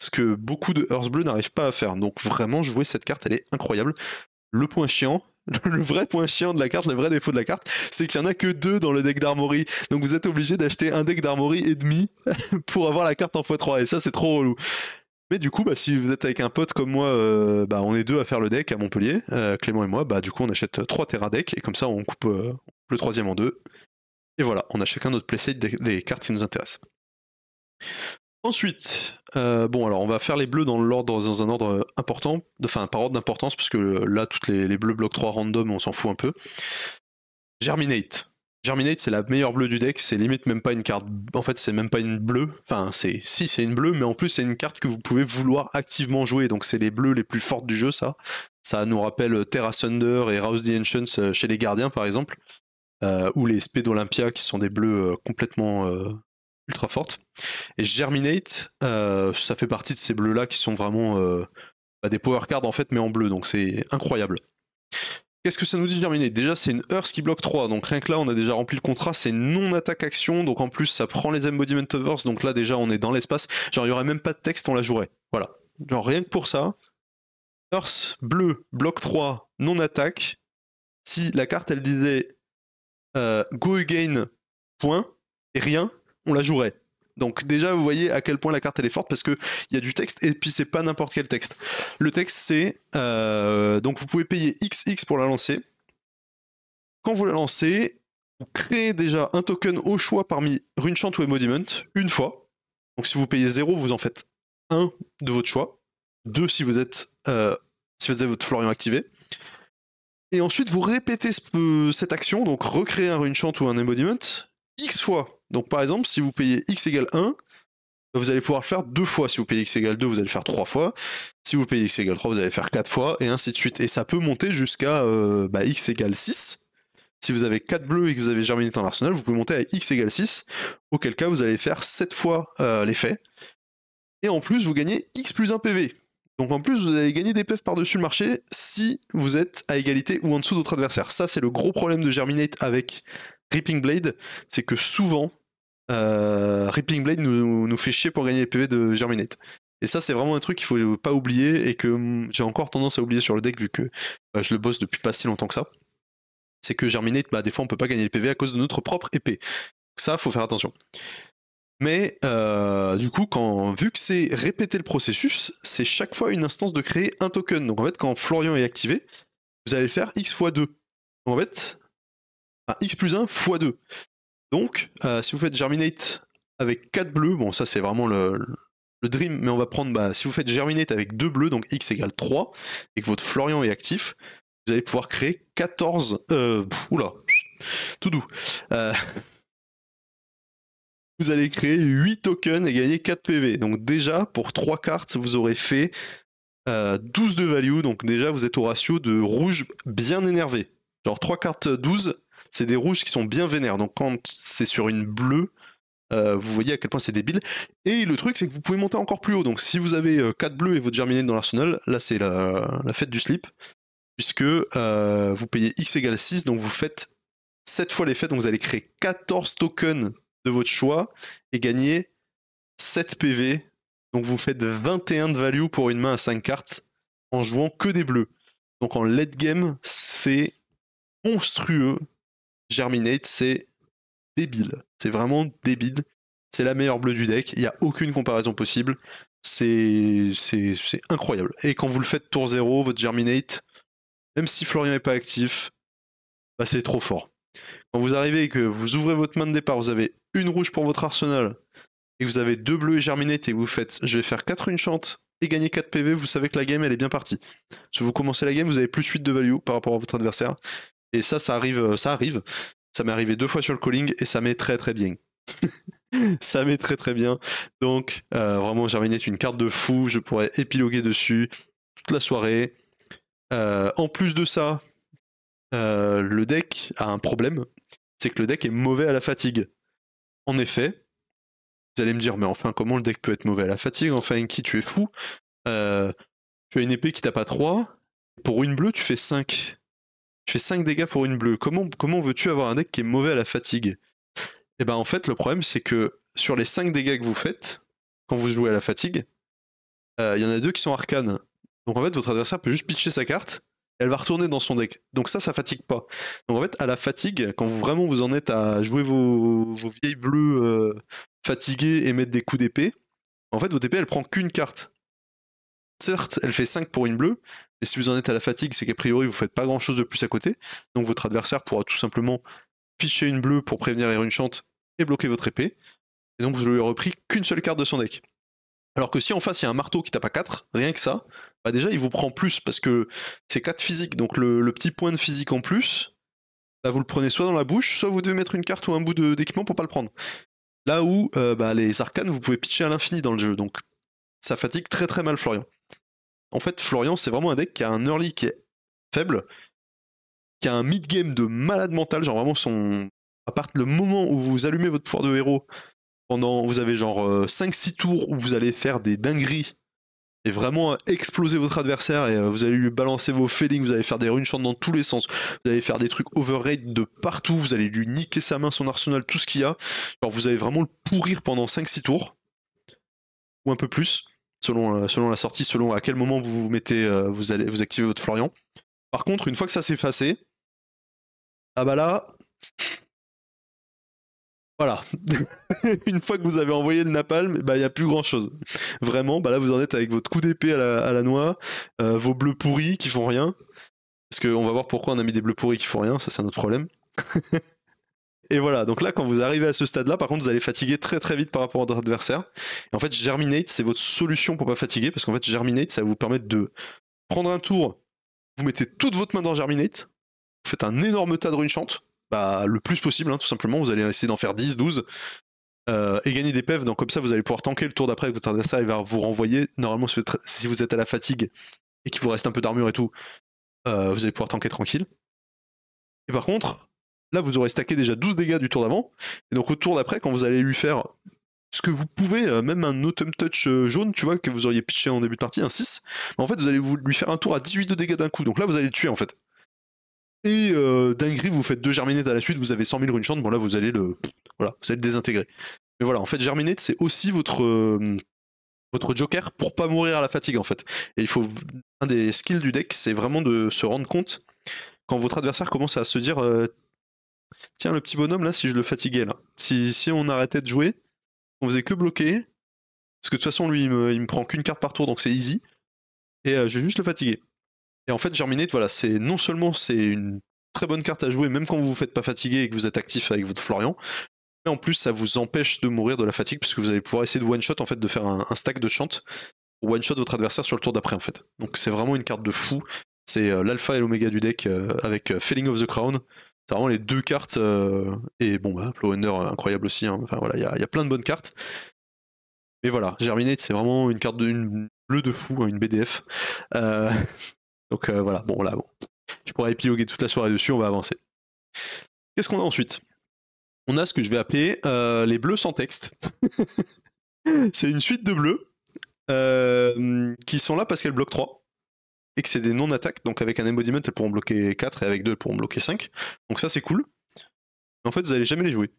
ce que beaucoup de Earth bleues n'arrivent pas à faire. Donc vraiment, jouer cette carte, elle est incroyable. Le point chiant, le vrai point chiant de la carte, le vrai défaut de la carte, c'est qu'il n'y en a que deux dans le deck d'Armory. Donc vous êtes obligé d'acheter un deck d'Armory et demi pour avoir la carte en x3. Et ça, c'est trop relou. Mais du coup, bah, si vous êtes avec un pote comme moi, euh, bah, on est deux à faire le deck à Montpellier, euh, Clément et moi, bah, du coup on achète 3 terra deck et comme ça on coupe euh, le troisième en deux. Et voilà, on a chacun notre playset des, cartes qui nous intéressent. Ensuite, bon alors on va faire les bleus dans l'ordre dans un ordre important, enfin par ordre d'importance, parce que là toutes les, bleus bloquent 3 random on s'en fout un peu. Germinate. Germinate, c'est la meilleure bleue du deck, c'est limite même pas une carte. En fait, c'est même pas une bleue. Enfin, c'est si, c'est une bleue, mais en plus, c'est une carte que vous pouvez vouloir activement jouer. Donc, c'est les bleus les plus fortes du jeu, ça. Ça nous rappelle Terra Thunder et Rouse the Ancients euh, chez les Gardiens, par exemple. Euh, ou les Sped Olympia, qui sont des bleus euh, complètement ultra fortes. Et Germinate, ça fait partie de ces bleus-là qui sont vraiment bah, des power cards, en fait, mais en bleu. Donc, c'est incroyable. Qu'est-ce que ça nous dit Germiné Déjà, c'est une Earth qui bloque 3, donc rien que là, on a déjà rempli le contrat, c'est non-attaque action, donc en plus, ça prend les Embodiment Earth, donc là, déjà, on est dans l'espace. Genre, il n'y aurait même pas de texte, on la jouerait. Voilà. Genre, rien que pour ça, Earth, bleu, bloc 3, non-attaque. Si la carte, elle disait euh, Go again, point, et rien, on la jouerait. Donc déjà, vous voyez à quel point la carte elle est forte parce que il y a du texte et puis c'est pas n'importe quel texte. Le texte c'est euh, donc vous pouvez payer XX pour la lancer. Quand vous la lancez, vous créez déjà un token au choix parmi Runechant ou Embodiment une fois. Donc si vous payez 0, vous en faites un de votre choix, deux si vous êtes euh, si vous avez votre Florian activé. Et ensuite, vous répétez cette action, donc recréer un Runchant ou un Embodiment, X fois donc par exemple, si vous payez x égale 1, bah, vous allez pouvoir le faire deux fois. Si vous payez x égale 2, vous allez le faire trois fois. Si vous payez x égale 3, vous allez le faire quatre fois, et ainsi de suite. Et ça peut monter jusqu'à euh, bah, x égale 6. Si vous avez 4 bleus et que vous avez germinate en arsenal, vous pouvez monter à x égale 6, auquel cas vous allez faire 7 fois euh, l'effet. Et en plus, vous gagnez x plus 1 PV. Donc en plus, vous allez gagner des PV par-dessus le marché si vous êtes à égalité ou en dessous d'autres adversaires. Ça, c'est le gros problème de Germinate avec Ripping Blade, c'est que souvent, euh, Rippling Blade nous, fait chier pour gagner les PV de Germinate. Et ça, c'est vraiment un truc qu'il faut pas oublier et que mm, j'ai encore tendance à oublier sur le deck vu que bah, je le bosse depuis pas si longtemps que ça. C'est que Germinate, bah, des fois, on peut pas gagner le PV à cause de notre propre épée. Donc ça, faut faire attention. Mais euh, du coup, quand, vu que c'est répéter le processus, c'est chaque fois une instance de créer un token. Donc en fait, quand Florian est activé, vous allez faire x fois 2. en fait, x plus 1 fois 2. Donc, euh, si vous faites Germinate avec 4 bleus, bon, ça c'est vraiment le, dream, mais on va prendre, bah, si vous faites Germinate avec 2 bleus, donc x égale 3, et que votre Florian est actif, vous allez pouvoir créer 14. Euh, oula, tout doux. Euh, vous allez créer 8 tokens et gagner 4 PV. Donc, déjà, pour 3 cartes, vous aurez fait 12 de value, donc déjà vous êtes au ratio de rouge bien énervé. Genre 3 cartes 12, c'est des rouges qui sont bien vénères. Donc quand c'est sur une bleue, euh, vous voyez à quel point c'est débile. Et le truc, c'est que vous pouvez monter encore plus haut. Donc si vous avez euh, quatre 4 bleus et votre germinez dans l'arsenal, là c'est la, fête du slip. Puisque euh, vous payez x égale 6, donc vous faites 7 fois les fêtes. Donc vous allez créer 14 tokens de votre choix et gagner 7 PV. Donc vous faites 21 de value pour une main à 5 cartes en jouant que des bleus. Donc en late game, c'est monstrueux Germinate, c'est débile. C'est vraiment débile. C'est la meilleure bleue du deck. Il n'y a aucune comparaison possible. C'est incroyable. Et quand vous le faites tour 0, votre Germinate, même si Florian n'est pas actif, bah, c'est trop fort. Quand vous arrivez et que vous ouvrez votre main de départ, vous avez une rouge pour votre arsenal, et vous avez deux bleus et Germinate, et vous faites je vais faire 4 chante et gagner 4 PV, vous savez que la game elle est bien partie. Si vous commencez la game, vous avez plus 8 de value par rapport à votre adversaire. Et ça, ça arrive, euh, ça arrive. Ça m'est arrivé deux fois sur le calling et ça m'est très très bien. ça m'est très très bien. Donc euh, vraiment, Germaine est une carte de fou. Je pourrais épiloguer dessus toute la soirée. Euh, en plus de ça, le deck a un problème, c'est que le deck est mauvais à la fatigue. En effet, vous allez me dire, mais enfin, comment le deck peut être mauvais à la fatigue Enfin, qui tu es fou Tu as une épée qui tape pas 3, pour une bleue, tu fais 5 fait 5 dégâts pour une bleue. Comment, comment veux-tu avoir un deck qui est mauvais à la fatigue Et eh ben en fait, le problème, c'est que sur les 5 dégâts que vous faites, quand vous jouez à la fatigue, euh, il y en a deux qui sont arcanes. Donc en fait, votre adversaire peut juste pitcher sa carte, et elle va retourner dans son deck. Donc ça, ça fatigue pas. Donc en fait, à la fatigue, quand vous, vraiment vous en êtes à jouer vos, vieilles bleues euh, fatiguées et mettre des coups d'épée, en fait, votre épée, elle prend qu'une carte. Certes, elle fait 5 pour une bleue, et si vous en êtes à la fatigue, c'est qu'a priori, vous faites pas grand chose de plus à côté. Donc votre adversaire pourra tout simplement pitcher une bleue pour prévenir les runes et bloquer votre épée. Et donc vous lui repris qu'une seule carte de son deck. Alors que si en face il y a un marteau qui tape à 4, rien que ça, bah déjà il vous prend plus parce que c'est 4 physiques, donc le, petit point de physique en plus, bah, vous le prenez soit dans la bouche, soit vous devez mettre une carte ou un bout d'équipement pour pas le prendre. Là où euh, bah, les arcanes, vous pouvez pitcher à l'infini dans le jeu, donc ça fatigue très très mal Florian. En fait, Florian, c'est vraiment un deck qui a un early qui est faible, qui a un mid-game de malade mental, genre vraiment son. À part le moment où vous allumez votre pouvoir de héros, pendant. Vous avez genre 5-6 euh, tours où vous allez faire des dingueries et vraiment exploser votre adversaire et euh, vous allez lui balancer vos feelings, vous allez faire des runes chantes dans tous les sens, vous allez faire des trucs overrate de partout, vous allez lui niquer sa main, son arsenal, tout ce qu'il y a. Genre vous allez vraiment le pourrir pendant 5-6 tours ou un peu plus selon, euh, selon la sortie, selon à quel moment vous mettez, euh, vous allez vous activez votre Florian. Par contre, une fois que ça s'est effacé, ah bah là, voilà. une fois que vous avez envoyé le napalm, eh bah, il n'y a plus grand chose. Vraiment, bah là vous en êtes avec votre coup d'épée à la, noix, euh, vos bleus pourris qui font rien. Parce qu'on va voir pourquoi on a mis des bleus pourris qui font rien, ça c'est notre problème. Et voilà, donc là, quand vous arrivez à ce stade-là, par contre, vous allez fatiguer très très vite par rapport à votre adversaire. Et en fait, Germinate, c'est votre solution pour pas fatiguer, parce qu'en fait, Germinate, ça va vous permettre de prendre un tour, vous mettez toute votre main dans Germinate, vous faites un énorme tas de runes chante, bah, le plus possible, hein, tout simplement, vous allez essayer d'en faire 10, 12, euh, et gagner des pèves. donc comme ça, vous allez pouvoir tanker le tour d'après avec votre adversaire, va vous renvoyer. Normalement, si vous êtes à la fatigue et qu'il vous reste un peu d'armure et tout, euh, vous allez pouvoir tanker tranquille. Et par contre, Là, vous aurez stacké déjà 12 dégâts du tour d'avant. Et donc au tour d'après, quand vous allez lui faire ce que vous pouvez, euh, même un autumn touch euh, jaune, tu vois, que vous auriez pitché en début de partie, un 6, en fait, vous allez lui faire un tour à 18 de dégâts d'un coup. Donc là, vous allez le tuer, en fait. Et euh, dinguerie, vous faites deux Germinate à la suite, vous avez 100 000 runes Bon là, vous allez le... Voilà, vous allez le désintégrer. Mais voilà, en fait, germinate, c'est aussi votre... votre joker pour pas mourir à la fatigue en fait. Et il faut un des skills du deck, c'est vraiment de se rendre compte quand votre adversaire commence à se dire Tiens, le petit bonhomme, là, si je le fatiguais, là. Si, on arrêtait de jouer, on faisait que bloquer. Parce que de toute façon, lui, il me, prend qu'une carte par tour, donc c'est easy. Et euh, je vais juste le fatiguer. Et en fait, Germinate, voilà, c'est non seulement c'est une très bonne carte à jouer, même quand vous vous faites pas fatiguer et que vous êtes actif avec votre Florian, mais en plus, ça vous empêche de mourir de la fatigue, puisque vous allez pouvoir essayer de one-shot, en fait, de faire un, stack de chant, pour one-shot votre adversaire sur le tour d'après, en fait. Donc c'est vraiment une carte de fou. C'est euh, l'alpha et l'oméga du deck euh, avec Failing of the Crown. C'est vraiment les deux cartes. Euh, et bon, bah, Plow euh, incroyable aussi. Hein. Enfin voilà, il y, a plein de bonnes cartes. Mais voilà, Germinate, c'est vraiment une carte de, une bleue de fou, hein, une BDF. Euh, donc voilà, bon là, bon. Je pourrais épiloguer toute la soirée dessus, on va avancer. Qu'est-ce qu'on a ensuite On a ce que je vais appeler les bleus sans texte. c'est une suite de bleus qui sont là parce qu'elles bloquent 3 que c'est des non-attaques. Donc avec un embodiment, elles pourront bloquer 4 et avec 2, elles pourront bloquer 5. Donc ça, c'est cool. Mais en fait, vous n'allez jamais les jouer.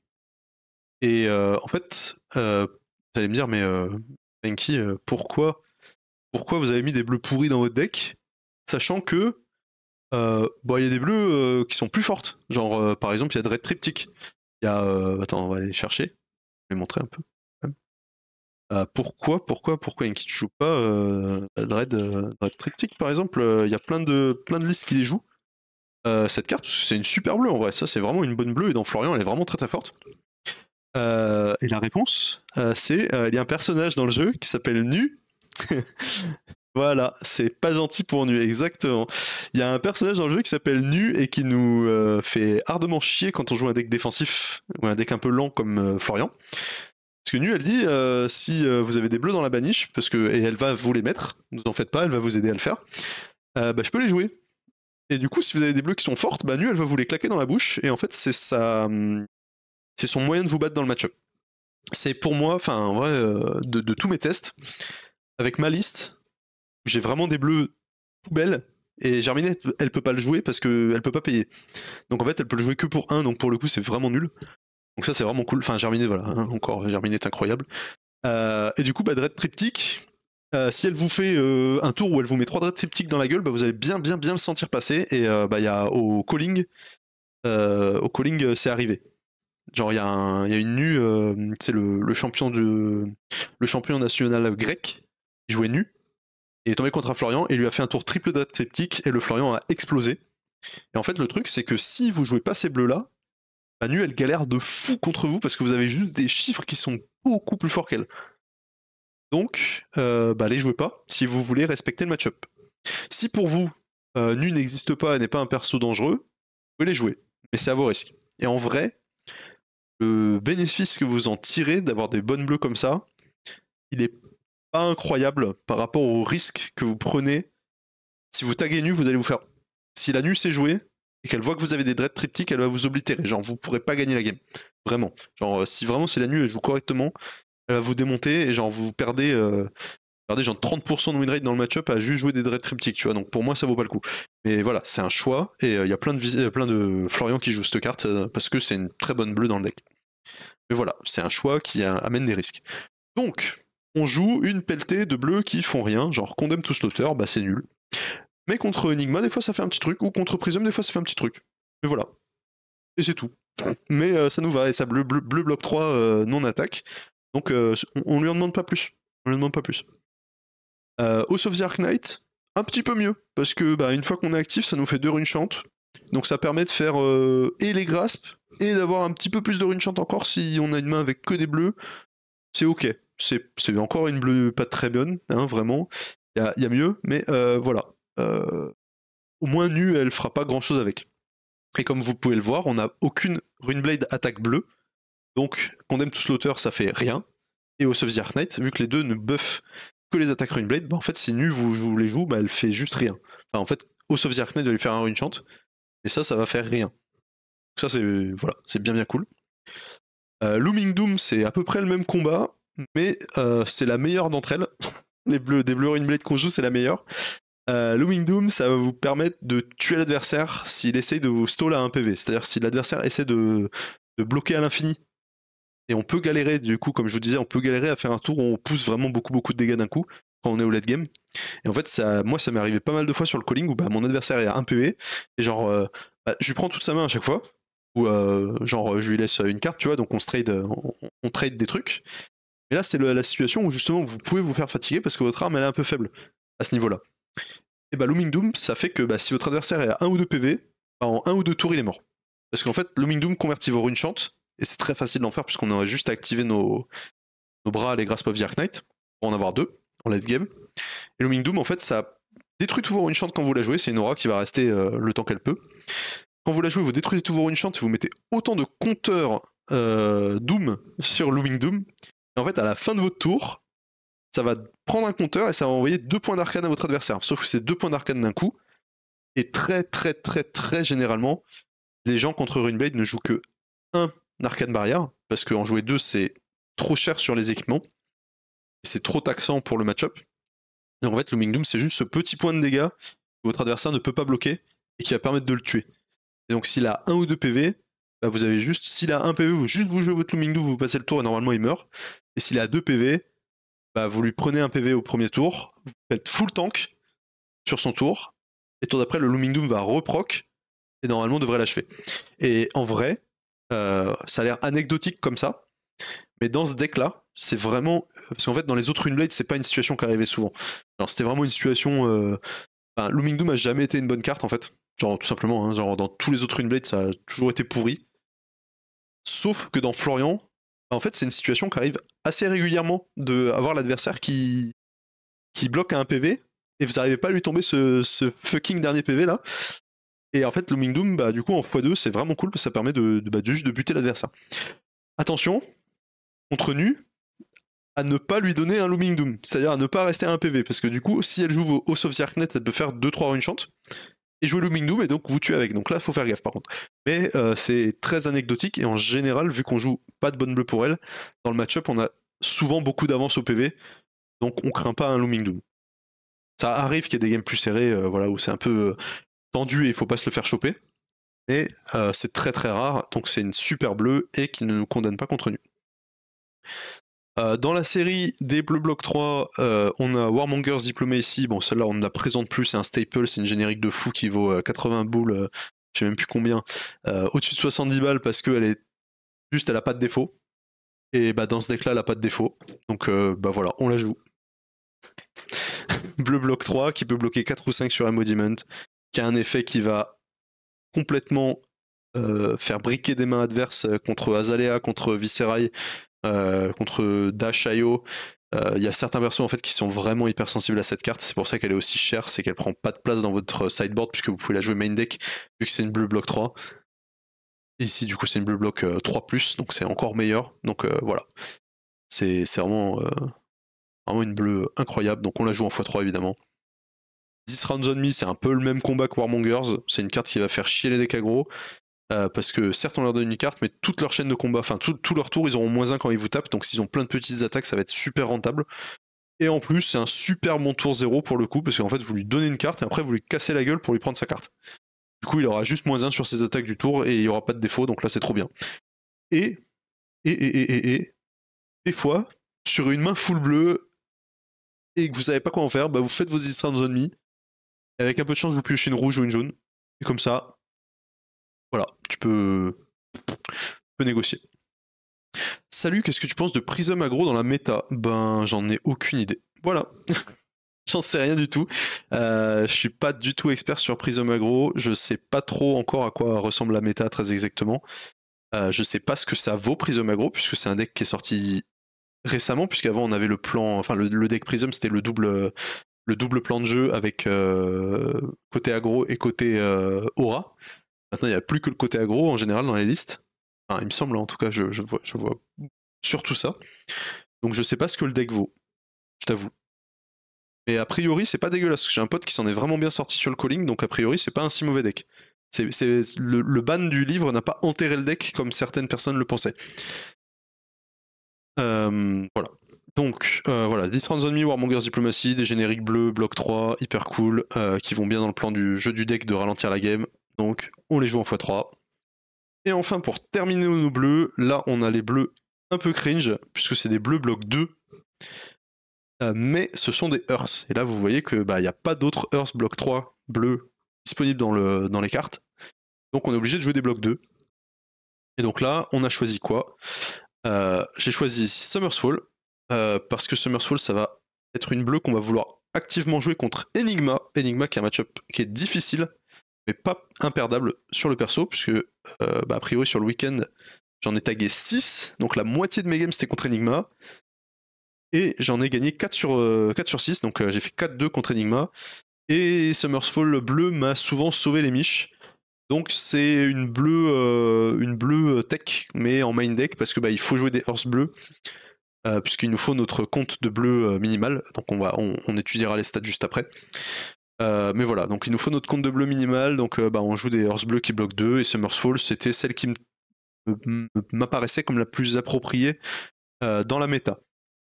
Et euh, en fait, euh, vous allez me dire, mais euh, euh, pourquoi, pourquoi vous avez mis des bleus pourris dans votre deck Sachant que bah, il y a des bleus qui sont plus fortes. Genre, par exemple, il y a Dread Triptych. Il y a. attends, on va aller chercher. Je vais montrer un peu. Euh, pourquoi, pourquoi, pourquoi qui tu joue pas euh, Dread, euh, Triptych, par exemple Il y a plein de, plein de listes qui les jouent. cette carte, c'est une super bleue en vrai. Ça, c'est vraiment une bonne bleue. Et dans Florian, elle est vraiment très très forte. et la réponse, c'est il y a un personnage dans le jeu qui s'appelle Nu. voilà, c'est pas gentil pour Nu, exactement. Il y a un personnage dans le jeu qui s'appelle Nu et qui nous fait hardement chier quand on joue un deck défensif ou un deck un peu lent comme Florian. Parce que Nu, elle dit euh, si euh, vous avez des bleus dans la baniche, parce que et elle va vous les mettre, ne vous en faites pas, elle va vous aider à le faire, euh, bah, je peux les jouer. Et du coup, si vous avez des bleus qui sont fortes, bah, Nu, elle va vous les claquer dans la bouche, et en fait, c'est sa... c'est son moyen de vous battre dans le match-up. C'est pour moi, enfin, de, tous mes tests, avec ma liste, j'ai vraiment des bleus poubelles. Et Germinette, elle peut pas le jouer parce qu'elle peut pas payer. Donc en fait, elle peut le jouer que pour un, donc pour le coup, c'est vraiment nul. Donc ça c'est vraiment cool. Enfin Germiné voilà, hein, encore Germiné est incroyable. Euh, et du coup bah Dread Triptyque, euh, si elle vous fait euh, un tour où elle vous met trois Dread Triptych dans la gueule, bah, vous allez bien bien bien le sentir passer. Et bah il y a au calling, au calling c'est arrivé. Genre il y, y, a une nue, c'est le, champion de le champion national grec, qui jouait nu. Il est tombé contre un Florian et lui a fait un tour triple Dread Triptyque et le Florian a explosé. Et en fait le truc c'est que si vous jouez pas ces bleus là, Nu, elle galère de fou contre vous parce que vous avez juste des chiffres qui sont beaucoup plus forts qu'elle. Donc, euh, bah, les jouez pas si vous voulez respecter le match-up. Si pour vous, euh, Nu n'existe pas et n'est pas un perso dangereux, vous pouvez les jouer, mais c'est à vos risques. Et en vrai, le bénéfice que vous en tirez d'avoir des bonnes bleues comme ça, il est pas incroyable par rapport au risque que vous prenez. Si vous taguez Nu, vous allez vous faire. Si la Nu c'est joué et qu'elle voit que vous avez des dreads triptyques, elle va vous oblitérer. Genre, vous pourrez pas gagner la game. Vraiment. Genre, euh, si vraiment c'est la nuit elle joue correctement, elle va vous démonter et genre vous perdez, euh, genre 30% de winrate dans le match-up à juste jouer des dreads triptyques, tu vois. Donc pour moi, ça vaut pas le coup. Mais voilà, c'est un choix et euh, il y a plein de, plein de Florian qui joue cette carte parce que c'est une très bonne bleue dans le deck. Mais voilà, c'est un choix qui amène des risques. Donc, on joue une pelletée de bleus qui font rien, genre tout tous l'auteur, bah c'est nul. Mais contre Enigma, des fois ça fait un petit truc, ou contre Prism, des fois ça fait un petit truc. mais voilà. Et c'est tout. Mais euh, ça nous va, et ça bleu, bleu, bloc 3 euh, non attaque. Donc euh, on, lui en demande pas plus. On lui en demande pas plus. au of the Ark Knight, un petit peu mieux, parce que bah, une fois qu'on est actif, ça nous fait deux runes chantes. Donc ça permet de faire et les grasps, et d'avoir un petit peu plus de runes chantes encore si on a une main avec que des bleus. C'est ok. C'est encore une bleue pas très bonne, hein, vraiment. Il y, y, a mieux, mais voilà. Euh, au moins nu elle fera pas grand chose avec. Et comme vous pouvez le voir, on n'a aucune Runeblade attaque bleue. Donc, Condemn to tous l'auteur, ça fait rien. Et au of the Knight, vu que les deux ne buffent que les attaques Runeblade, bah, en fait, si nu vous, les jouez, bah, elle fait juste rien. Enfin, en fait, au of the va lui faire un Runechant, et ça, ça va faire rien. Donc ça, c'est voilà, c'est bien bien cool. Euh, Looming Doom, c'est à peu près le même combat, mais euh, c'est la meilleure d'entre elles. les bleus, des bleus Runeblade qu'on joue, c'est la meilleure. Euh, Looming Doom, ça va vous permettre de tuer l'adversaire s'il essaye de vous stall à un PV. C'est-à-dire si l'adversaire essaie de, bloquer à l'infini. Et on peut galérer, du coup, comme je vous disais, on peut galérer à faire un tour où on pousse vraiment beaucoup, beaucoup de dégâts d'un coup quand on est au late game. Et en fait, ça, moi, ça m'est arrivé pas mal de fois sur le calling où bah, mon adversaire est à 1 PV. Et genre, euh, bah, je lui prends toute sa main à chaque fois. Ou euh, genre, je lui laisse une carte, tu vois, donc on trade, on, trade des trucs. Et là, c'est la situation où justement vous pouvez vous faire fatiguer parce que votre arme elle est un peu faible à ce niveau-là. Et eh bah, ben, Looming Doom, ça fait que bah, si votre adversaire est à 1 ou 2 PV, bah, en 1 ou 2 tours, il est mort. Parce qu'en fait, Looming Doom convertit vos runes et c'est très facile d'en faire, puisqu'on a juste à activer nos, bras, les Grasp of the Knight, pour en avoir deux en late game. Et Looming Doom, en fait, ça détruit toujours une chante quand vous la jouez, c'est une aura qui va rester euh, le temps qu'elle peut. Quand vous la jouez, vous détruisez toujours une chante, vous mettez autant de compteurs euh, Doom sur Looming Doom. Et en fait, à la fin de votre tour, ça va prendre un compteur et ça va envoyer deux points d'arcane à votre adversaire. Sauf que c'est deux points d'arcane d'un coup. Et très, très, très, très généralement, les gens contre Runeblade ne jouent que un arcane barrière, parce qu'en jouer deux, c'est trop cher sur les équipements. C'est trop taxant pour le match-up. Donc en fait, Looming Doom, c'est juste ce petit point de dégâts que votre adversaire ne peut pas bloquer et qui va permettre de le tuer. Et donc s'il a un ou deux PV, bah, vous avez juste, s'il a un PV, vous juste vous jouez votre Looming Doom, vous passez le tour et normalement il meurt. Et s'il a deux PV, bah, vous lui prenez un PV au premier tour, vous faites full tank sur son tour, et tour d'après, le Looming Doom va reproc, et normalement on devrait l'achever. Et en vrai, euh, ça a l'air anecdotique comme ça, mais dans ce deck-là, c'est vraiment. Parce qu'en fait, dans les autres ce c'est pas une situation qui arrivait souvent. Alors, c'était vraiment une situation. Euh, Looming Doom a jamais été une bonne carte, en fait. Genre, tout simplement, hein, dans tous les autres runeblades, ça a toujours été pourri. Sauf que dans Florian, bah, en fait, c'est une situation qui arrive assez régulièrement de avoir l'adversaire qui, qui bloque un PV et vous n'arrivez pas à lui tomber ce, fucking dernier PV là. Et en fait, Looming Doom, bah, du coup, en x2, c'est vraiment cool parce que ça permet de, de bah, juste de buter l'adversaire. Attention, contre nu, à ne pas lui donner un Looming Doom, c'est-à-dire à ne pas rester à un PV, parce que du coup, si elle joue vos House of the elle peut faire 2-3 runes chante, et jouer Looming Doom et donc vous tuez avec. Donc là, il faut faire gaffe par contre. Mais euh, c'est très anecdotique et en général, vu qu'on joue pas de bonne bleue pour elle, dans le match-up, on a souvent beaucoup d'avance au PV, donc on craint pas un Looming Doom. Ça arrive qu'il y ait des games plus serrés, euh, voilà, où c'est un peu euh, tendu et il faut pas se le faire choper. Mais c'est très très rare, donc c'est une super bleue et qui ne nous condamne pas contre nous. Euh, dans la série des Bleu Bloc 3, euh, on a Warmonger's ici. Bon, celle-là, on ne la présente plus, c'est un staple, c'est une générique de fou qui vaut 80 euh, boules, je sais même plus combien, au-dessus de 70 balles parce qu'elle est juste, elle n'a pas de défaut. Et bah, dans ce deck-là, elle n'a pas de défaut. Donc bah voilà, on la joue. Bleu Block 3, qui peut bloquer 4 ou 5 sur Emodiment, qui a un effet qui va complètement faire briquer des mains adverses contre Azalea, contre Viscerai, euh, contre Dash IO. Euh, il y a certains persos en fait qui sont vraiment hypersensibles à cette carte, c'est pour ça qu'elle est aussi chère, c'est qu'elle prend pas de place dans votre sideboard puisque vous pouvez la jouer main deck vu que c'est une blue block 3. Ici du coup c'est une blue bloc 3 euh, ⁇ donc c'est encore meilleur. Donc voilà, c'est vraiment, vraiment une bleue incroyable, donc on la joue en x3 évidemment. 10 rounds on me, c'est un peu le même combat que Warmongers. C'est une carte qui va faire chier les decks aggro. Euh, parce que certes, on leur donne une carte, mais toute leur chaîne de combat, enfin tout, tout, leur tour, ils auront moins 1 quand ils vous tapent. Donc s'ils ont plein de petites attaques, ça va être super rentable. Et en plus, c'est un super bon tour 0 pour le coup, parce qu'en fait, vous lui donnez une carte et après, vous lui cassez la gueule pour lui prendre sa carte. Du coup, il aura juste moins 1 sur ses attaques du tour et il n'y aura pas de défaut, donc là, c'est trop bien. Et, et, et, et, et, et, des fois, sur une main full bleue et que vous savez pas quoi en faire, bah vous faites vos un et, Avec un peu de chance, vous piochez une rouge ou une jaune. Et comme ça, voilà, tu peux, négocier. Salut, qu'est-ce que tu penses de Prism Agro dans la méta Ben, j'en ai aucune idée. Voilà. J'en sais rien du tout. Je euh, je suis pas du tout expert sur Prism Agro. Je sais pas trop encore à quoi ressemble la méta très exactement. Je euh, je sais pas ce que ça vaut Prism Agro, puisque c'est un deck qui est sorti récemment, puisqu'avant on avait le plan. Enfin, le, deck Prism, c'était le double, le double plan de jeu avec euh, côté agro et côté aura. Maintenant, il n'y a plus que le côté agro en général dans les listes. Enfin, il me semble, en tout cas, je, vois, je vois surtout ça. Donc je sais pas ce que le deck vaut, je t'avoue. Mais a priori, c'est pas dégueulasse. J'ai un pote qui s'en est vraiment bien sorti sur le calling, donc a priori, c'est pas un si mauvais deck. le, ban du livre n'a pas enterré le deck comme certaines personnes le pensaient. Euh, voilà. Donc, euh, voilà, This Runs on Me, Warmongers Diplomacy, des génériques bleus, bloc 3, hyper cool, euh, qui vont bien dans le plan du jeu du deck de ralentir la game. Donc on les joue en x3. Et enfin pour terminer nos bleus, là on a les bleus un peu cringe, puisque c'est des bleus bloc 2. Euh, mais ce sont des Earths. Et là vous voyez que bah, n'y a pas d'autres Earths bloc 3 bleus disponibles dans, le, dans les cartes. Donc on est obligé de jouer des blocs 2. Et donc là, on a choisi quoi euh, J'ai choisi Summersfall, euh, parce que Summersfall, ça va être une bleue qu'on va vouloir activement jouer contre Enigma. Enigma qui est un match-up qui est difficile, mais pas imperdable sur le perso, puisque euh, bah, a priori sur le week-end, j'en ai tagué 6, donc la moitié de mes games c'était contre Enigma. Et j'en ai gagné 4 sur, euh, sur 6, donc euh, j'ai fait 4-2 contre Enigma. Et Summers Fall bleu m'a souvent sauvé les miches. Donc c'est une bleue, une bleue tech, mais en main deck, parce que bah, il faut jouer des horses bleus. puisqu'il nous faut notre compte de bleu minimal, donc on, va, on étudiera les stats juste après. Euh, mais voilà, donc il nous faut notre compte de bleu minimal. Donc euh, bah, on joue des Hearths Bleus qui bloquent 2 et Summerfall, c'était celle qui euh, m'apparaissait comme la plus appropriée dans la méta.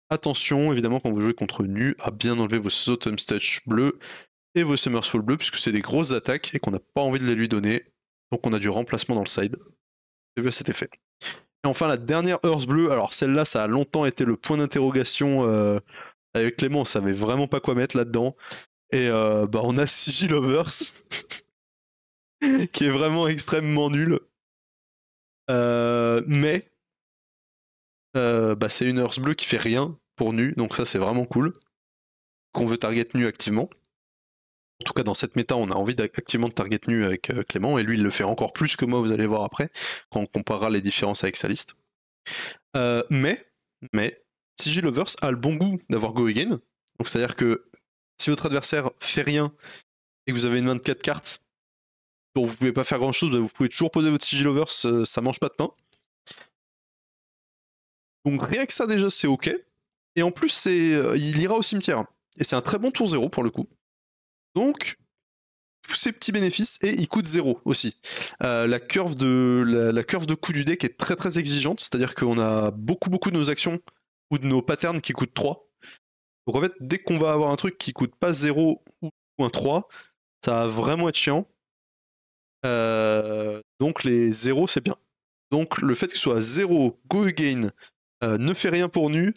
Attention, évidemment, quand vous jouez contre nu, à bien enlever vos Autumn Touch bleus et vos Summersfall bleus, puisque c'est des grosses attaques et qu'on n'a pas envie de les lui donner. Donc on a du remplacement dans le side. J'ai vu à cet effet. Et enfin, la dernière Earth bleue, alors celle-là, ça a longtemps été le point d'interrogation. avec Clément, on savait vraiment pas quoi mettre là-dedans. Et euh, bah, on a CG Lovers, qui est vraiment extrêmement nul. Euh, mais euh, bah, c'est une Earth bleue qui fait rien pour nu, donc ça c'est vraiment cool. Qu'on veut target nu activement. En tout cas, dans cette méta, on a envie activement de target nu avec Clément, et lui il le fait encore plus que moi, vous allez voir après, quand on comparera les différences avec sa liste. mais, mais, CG Lovers a le bon goût d'avoir Go Again, donc c'est-à-dire que si votre adversaire fait rien et que vous avez une 24 cartes, dont vous pouvez pas faire grand chose, bah, vous pouvez toujours poser votre sigil over, ça, mange pas de pain. Donc rien que ça déjà c'est ok. Et en plus c'est, euh, il ira au cimetière. Et c'est un très bon tour zéro pour le coup. Donc tous ces petits bénéfices et il coûte 0 aussi. Euh, la, curve de, la, de coût du deck est très très exigeante, c'est-à-dire qu'on a beaucoup beaucoup de nos actions ou de nos patterns qui coûtent 3. Donc en fait, dès qu'on va avoir un truc qui coûte pas 0 ou un 3, ça va vraiment être chiant. Euh, donc les 0, c'est bien. Donc le fait que ce soit 0, go again, euh, ne fait rien pour nu.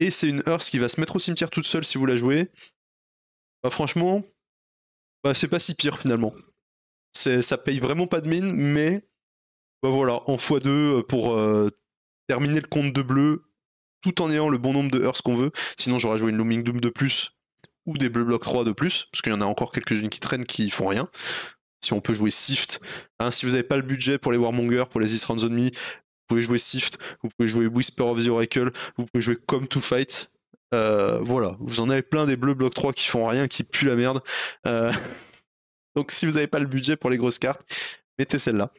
Et c'est une Hearth qui va se mettre au cimetière toute seule si vous la jouez. Bah franchement, bah c'est pas si pire finalement. Ça paye vraiment pas de mine, mais bah, voilà, en x2 euh, pour terminer le compte de bleu, tout en ayant le bon nombre de hearths qu'on veut. Sinon, j'aurais joué une Looming Doom de plus ou des Bleu Block 3 de plus, parce qu'il y en a encore quelques-unes qui traînent qui font rien. Si on peut jouer Sift, hein, si vous n'avez pas le budget pour les Warmonger, pour les East on Me, vous pouvez jouer Sift, vous pouvez jouer Whisper of the Oracle, vous pouvez jouer Come to Fight. Euh, voilà, vous en avez plein des blue bloc 3 qui font rien, qui puent la merde. Euh, donc si vous n'avez pas le budget pour les grosses cartes, mettez celle-là.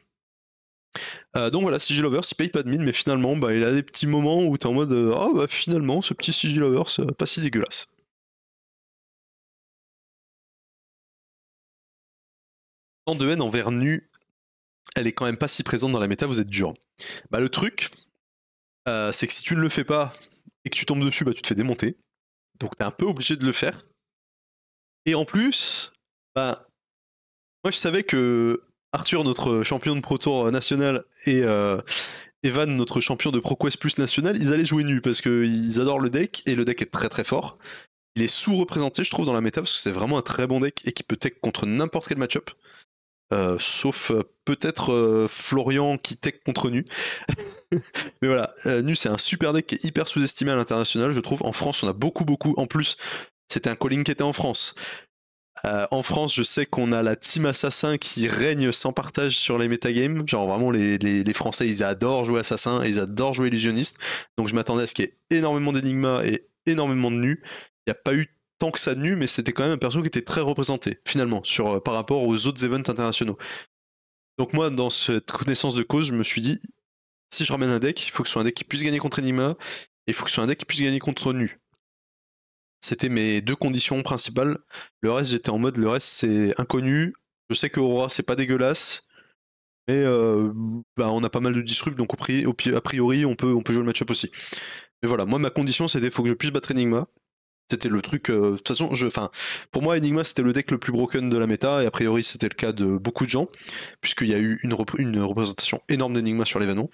Euh, donc voilà, CG Lovers, il paye pas de mine, mais finalement, bah, il a des petits moments où t'es en mode Ah bah finalement, ce petit CG Lovers, euh, pas si dégueulasse. Tant de haine envers Nu, elle est quand même pas si présente dans la méta, vous êtes dur. Bah le truc, c'est que si tu ne le fais pas et que tu tombes dessus, bah tu te fais démonter. Donc t'es un peu obligé de le faire. Et en plus, bah, moi je savais que Arthur, notre champion de Pro Tour national, et euh, Evan, notre champion de ProQuest Plus national, ils allaient jouer nu parce qu'ils adorent le deck et le deck est très très fort. Il est sous-représenté, je trouve, dans la méta parce que c'est vraiment un très bon deck et qui peut tech contre n'importe quel match-up. Euh, sauf euh, peut-être Florian qui tech contre Nu. Mais voilà, Nu c'est un super deck qui est hyper sous-estimé à l'international, je trouve. En France, on a beaucoup, beaucoup. En plus, c'était un calling qui était en France. Euh, en France, je sais qu'on a la team Assassin qui règne sans partage sur les metagames. Genre vraiment, les, Français, ils adorent jouer Assassin, ils adorent jouer Illusionniste. Donc je m'attendais à ce qu'il y ait énormément d'Enigma et énormément de nus. Il n'y a pas eu tant que ça de NU, mais c'était quand même un perso qui était très représenté, finalement, sur, euh, par rapport aux autres events internationaux. Donc moi, dans cette connaissance de cause, je me suis dit, si je ramène un deck, il faut que ce soit un deck qui puisse gagner contre Enigma, et il faut que ce soit un deck qui puisse gagner contre Nu. C'était mes deux conditions principales. Le reste, j'étais en mode, le reste, c'est inconnu. Je sais que Aurora, c'est pas dégueulasse. Mais euh, bah, on a pas mal de disrupts, donc a priori, on peut, on peut jouer le match-up aussi. Mais voilà, moi, ma condition, c'était faut que je puisse battre Enigma. C'était le truc. Euh, de toute façon, je, pour moi, Enigma, c'était le deck le plus broken de la méta, et a priori, c'était le cas de beaucoup de gens, puisqu'il y a eu une, représentation énorme d'Enigma sur l'événement.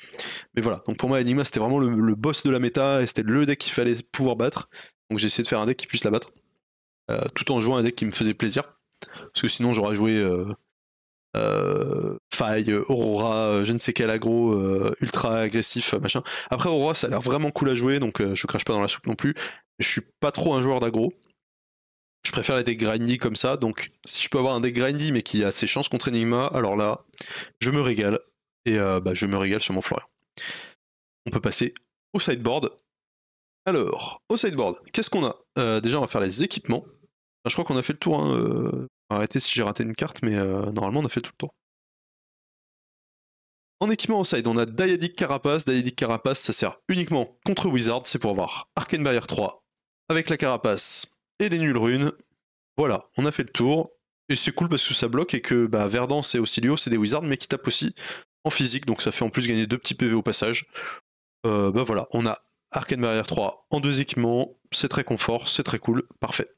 Mais voilà, donc pour moi, Enigma, c'était vraiment le, le, boss de la méta, et c'était le deck qu'il fallait pouvoir battre. Donc j'ai essayé de faire un deck qui puisse la battre. Euh, tout en jouant un deck qui me faisait plaisir. Parce que sinon j'aurais joué euh, euh, Faille, Aurora, je ne sais quel aggro ultra agressif, machin. Après Aurora ça a l'air vraiment cool à jouer, donc je crache pas dans la soupe non plus. Je suis pas trop un joueur d'aggro, Je préfère les decks grindy comme ça, donc si je peux avoir un deck grindy mais qui a ses chances contre Enigma, alors là, je me régale. Et bah, je me régale sur mon Florian. On peut passer au sideboard. Alors, au sideboard, qu'est-ce qu'on a euh, Déjà, on va faire les équipements. je crois qu'on a fait le tour. Hein, euh, arrêtez si j'ai raté une carte, mais euh, normalement, on a fait tout le tour. En équipement au side, on a Diadic Carapace. Diadic Carapace, ça sert uniquement contre Wizard. C'est pour avoir Arcane Barrier 3 avec la Carapace et les nuls runes. Voilà, on a fait le tour. Et c'est cool parce que ça bloque et que bah, Verdant aussi lui, c'est des Wizards, mais qui tapent aussi en physique. Donc ça fait en plus gagner deux petits PV au passage. Euh, bah voilà, on a Arcane Barrier 3 en deux équipements, c'est très confort, c'est très cool, parfait.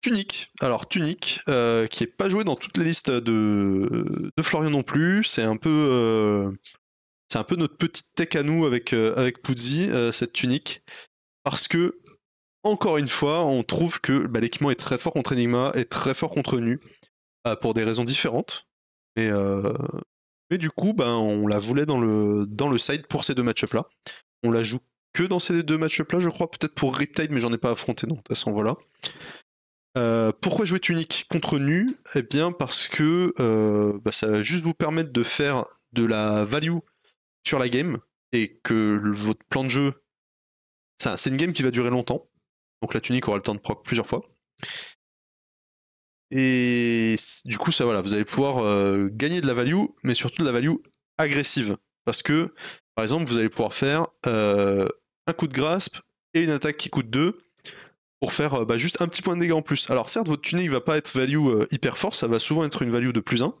Tunique, alors Tunique, euh, qui est pas joué dans toutes les listes de, Florian non plus, c'est un peu euh, c'est un peu notre petite tech à nous avec, euh, avec cette Tunique, parce que encore une fois, on trouve que bah, l'équipement est très fort contre Enigma, est très fort contre Nu, pour des raisons différentes, mais mais du coup, ben, on la voulait dans le, dans le side pour ces deux match là on la joue que dans ces deux matchs là, je crois, peut-être pour Riptide, mais j'en ai pas affronté, donc de toute façon, voilà. Euh, pourquoi jouer tunique contre Nu Eh bien parce que euh, bah, ça va juste vous permettre de faire de la value sur la game et que votre plan de jeu, c'est une game qui va durer longtemps. Donc la tunique aura le temps de proc plusieurs fois. Et du coup, ça voilà, vous allez pouvoir euh, gagner de la value, mais surtout de la value agressive. Parce que par exemple, vous allez pouvoir faire euh, un coup de grasp et une attaque qui coûte 2 pour faire euh, bah, juste un petit point de dégâts en plus. Alors certes, votre ne va pas être value euh, hyper forte, ça va souvent être une value de plus 1.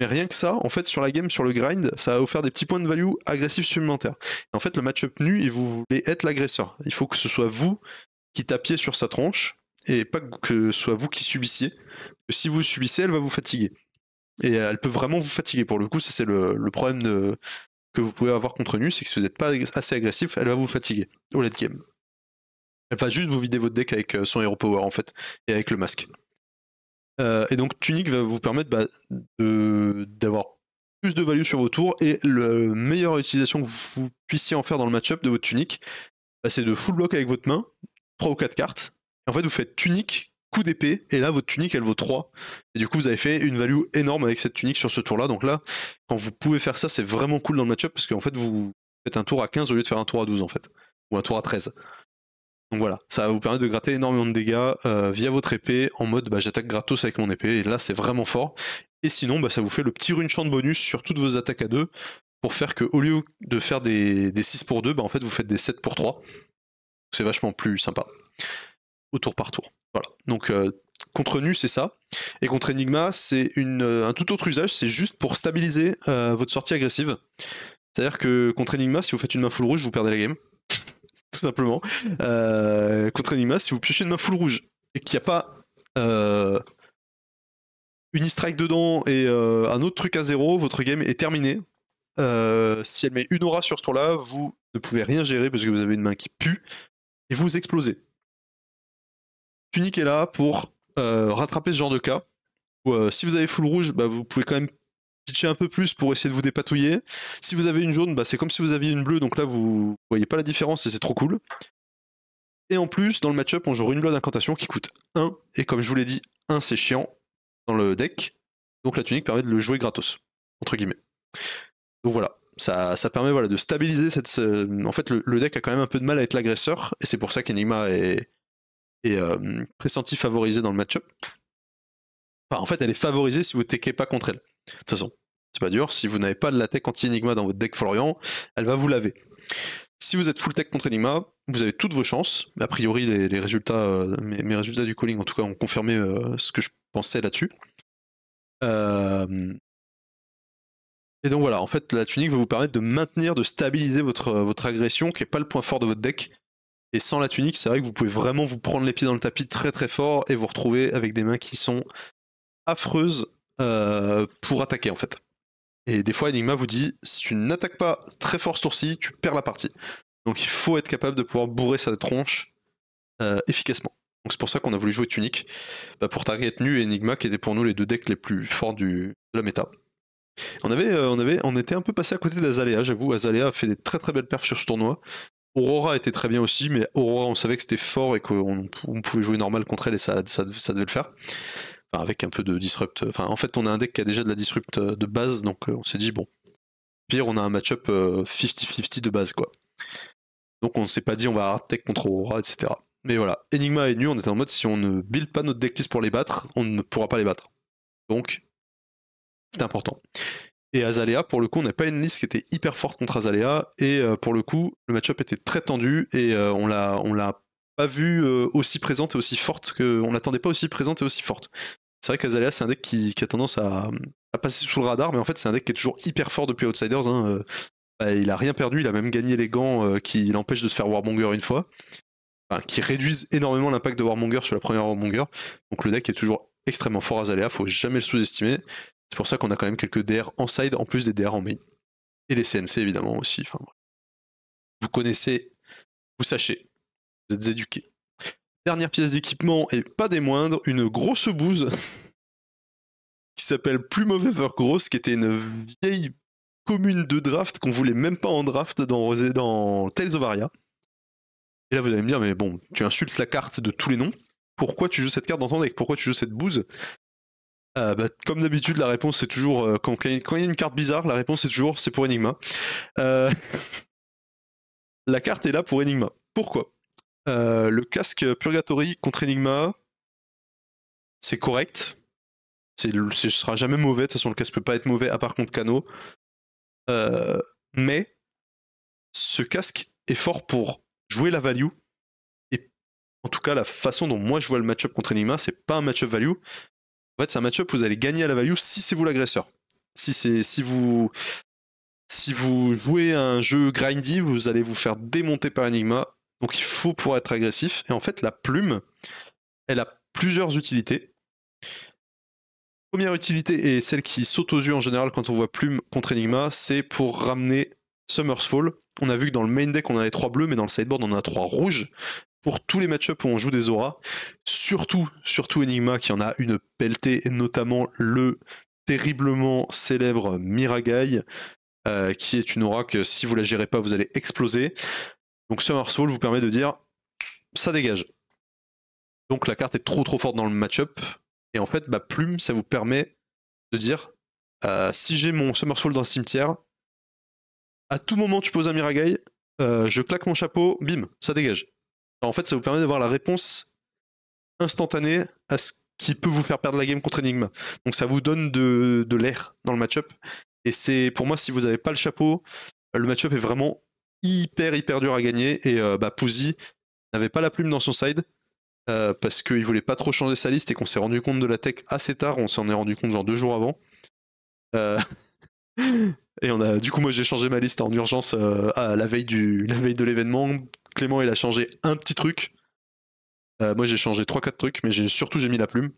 Mais rien que ça, en fait, sur la game, sur le grind, ça va vous faire des petits points de value agressifs supplémentaires. Et en fait, le match-up nu, et vous voulez être l'agresseur. Il faut que ce soit vous qui tapiez sur sa tronche, et pas que ce soit vous qui subissiez. si vous subissez, elle va vous fatiguer. Et elle peut vraiment vous fatiguer. Pour le coup, ça c'est le, problème de, que vous pouvez avoir contre nu, c'est que si vous n'êtes pas assez agressif, elle va vous fatiguer au late game. Elle va juste vous vider votre deck avec euh, son hero power en fait, et avec le masque. Euh, et donc Tunique va vous permettre bah, d'avoir plus de value sur vos tours, et la meilleure utilisation que vous puissiez en faire dans le match-up de votre Tunique, bah, c'est de full block avec votre main, 3 ou 4 cartes. En fait, vous faites Tunic coup d'épée, et là votre tunique elle vaut 3. Et du coup vous avez fait une value énorme avec cette tunique sur ce tour là. Donc là, quand vous pouvez faire ça, c'est vraiment cool dans le matchup up parce qu'en fait vous faites un tour à 15 au lieu de faire un tour à 12 en fait, ou un tour à 13. Donc voilà, ça va vous permettre de gratter énormément de dégâts euh, via votre épée en mode bah, j'attaque gratos avec mon épée, et là c'est vraiment fort. Et sinon, bah, ça vous fait le petit rune de bonus sur toutes vos attaques à 2 pour faire que au lieu de faire des, des 6 pour 2, bah, en fait vous faites des 7 pour 3. C'est vachement plus sympa au tour par tour. Voilà. Donc euh, contre Nu, c'est ça. Et contre Enigma, c'est euh, un tout autre usage, c'est juste pour stabiliser euh, votre sortie agressive. C'est-à-dire que contre Enigma, si vous faites une main full rouge, vous perdez la game. tout simplement. contre Enigma, si vous piochez une main full rouge et qu'il n'y a pas une e-strike dedans et un autre truc à zéro, votre game est terminée. si elle met une aura sur ce tour-là, vous ne pouvez rien gérer parce que vous avez une main qui pue et vous explosez. Tunique est là pour euh, rattraper ce genre de cas. Euh, si vous avez full rouge, bah, vous pouvez quand même pitcher un peu plus pour essayer de vous dépatouiller. Si vous avez une jaune, bah, c'est comme si vous aviez une bleue, donc là vous voyez pas la différence et c'est trop cool. Et en plus, dans le match-up, on joue une loi d'incantation qui coûte 1, et comme je vous l'ai dit, 1 c'est chiant dans le deck, donc la tunique permet de le jouer gratos, entre guillemets. Donc voilà, ça, permet de stabiliser cette. En fait, le, le, deck a quand même un peu de mal à être l'agresseur, et c'est pour ça qu'Enigma est et euh, favorisée dans le match-up. en fait, elle est favorisée si vous techez pas contre elle. De toute façon, c'est pas dur. Si vous n'avez pas de la tech anti-Enigma dans votre deck Florian, elle va vous laver. Si vous êtes full tech contre Enigma, vous avez toutes vos chances. A priori, les, résultats, euh, mes, résultats du calling, en tout cas, ont confirmé euh, ce que je pensais là-dessus. Et donc voilà, en fait, la tunique va vous permettre de maintenir, de stabiliser votre, votre agression, qui n'est pas le point fort de votre deck, et sans la tunique, c'est vrai que vous pouvez vraiment vous prendre les pieds dans le tapis très très fort et vous retrouver avec des mains qui sont affreuses euh, pour attaquer en fait. Et des fois, Enigma vous dit si tu n'attaques pas très fort ce tour-ci, tu perds la partie. Donc il faut être capable de pouvoir bourrer sa tronche euh, efficacement. Donc c'est pour ça qu'on a voulu jouer tunique, bah, pour Target Nu et Enigma qui étaient pour nous les deux decks les plus forts du, de la méta. On, avait, euh, on, avait, on était un peu passé à côté d'Azalea, j'avoue. Azalea a fait des très très belles perfs sur ce tournoi. Aurora était très bien aussi, mais Aurora, on savait que c'était fort et qu'on pouvait jouer normal contre elle et ça, devait le faire. Enfin, avec un peu de disrupt. Enfin, en fait, on a un deck qui a déjà de la disrupt euh, de base, donc euh, on s'est dit, bon, pire, on a un match-up 50-50 euh, de base, quoi. Donc on s'est pas dit, on va hard contre Aurora, etc. Mais voilà, Enigma est nu, on était en mode, si on ne build pas notre decklist pour les battre, on ne pourra pas les battre. Donc, c'est important. Et Azalea, pour le coup, on n'a pas une liste qui était hyper forte contre Azalea. Et euh, pour le coup, le match-up était très tendu et euh, on l'a, on l'a pas vu euh, aussi présente et aussi forte que. On l'attendait pas aussi présente et aussi forte. C'est vrai qu'Azalea, c'est un deck qui, a tendance à, passer sous le radar, mais en fait, c'est un deck qui est toujours hyper fort depuis Outsiders. Hein, bah, il a rien perdu, il a même gagné les gants qui l'empêchent de se faire Warmonger une fois. Enfin, qui réduisent énormément l'impact de Warmonger sur la première Warmonger. Donc le deck est toujours extrêmement fort à Azalea, faut jamais le sous-estimer. C'est pour ça qu'on a quand même quelques DR en side en plus des DR en main. Et les CNC évidemment aussi. Enfin, vous connaissez, vous sachez, vous êtes éduqués. Dernière pièce d'équipement et pas des moindres, une grosse bouse qui s'appelle Plus Mauvais Grosse, qui était une vieille commune de draft qu'on voulait même pas en draft dans, dans Tales of Aria. Et là, vous allez me dire, mais bon, tu insultes la carte de tous les noms. Pourquoi tu joues cette carte dans ton deck Pourquoi tu joues cette bouse euh, bah, comme d'habitude, la réponse c'est toujours euh, quand, il y a une carte bizarre, la réponse est toujours c'est pour Enigma. Euh, la carte est là pour Enigma. Pourquoi Le casque Purgatory contre Enigma, c'est correct. Ce sera jamais mauvais. De toute façon, le casque peut pas être mauvais à part contre Kano. mais ce casque est fort pour jouer la value et en tout cas, la façon dont moi je vois le match-up contre Enigma, c'est pas un match-up value, c'est un match-up vous allez gagner à la value si c'est vous l'agresseur. Si, c'est si, vous, si vous jouez un jeu grindy, vous allez vous faire démonter par Enigma. Donc il faut pouvoir être agressif. Et en fait, la plume, elle a plusieurs utilités. Première utilité, et celle qui saute aux yeux en général quand on voit plume contre Enigma, c'est pour ramener Summer's Fall. On a vu que dans le main deck, on avait trois bleus, mais dans le sideboard, on a trois rouges pour tous les match où on joue des auras. Surtout, surtout Enigma qui en a une et notamment le terriblement célèbre Miragai, euh, qui est une aura que si vous la gérez pas, vous allez exploser. Donc Summer Soul vous permet de dire ça dégage. Donc la carte est trop trop forte dans le match-up. Et en fait, bah, Plume, ça vous permet de dire euh, si j'ai mon Soul dans le cimetière, à tout moment tu poses un Miragai, euh, je claque mon chapeau, bim, ça dégage. En fait, ça vous permet d'avoir la réponse instantanée à ce qui peut vous faire perdre la game contre Enigma. Donc ça vous donne de, l'air dans le match-up. Et c'est pour moi, si vous n'avez pas le chapeau, le match-up est vraiment hyper hyper dur à gagner. Et euh, bah, n'avait pas la plume dans son side. Euh, parce qu'il voulait pas trop changer sa liste et qu'on s'est rendu compte de la tech assez tard, on s'en est rendu compte genre deux jours avant. Euh, et du coup, moi j'ai changé ma liste en urgence à la veille de l'événement Clément, il a changé un petit truc. Euh, moi, j'ai changé 3-4 trucs, mais surtout j'ai mis la plume.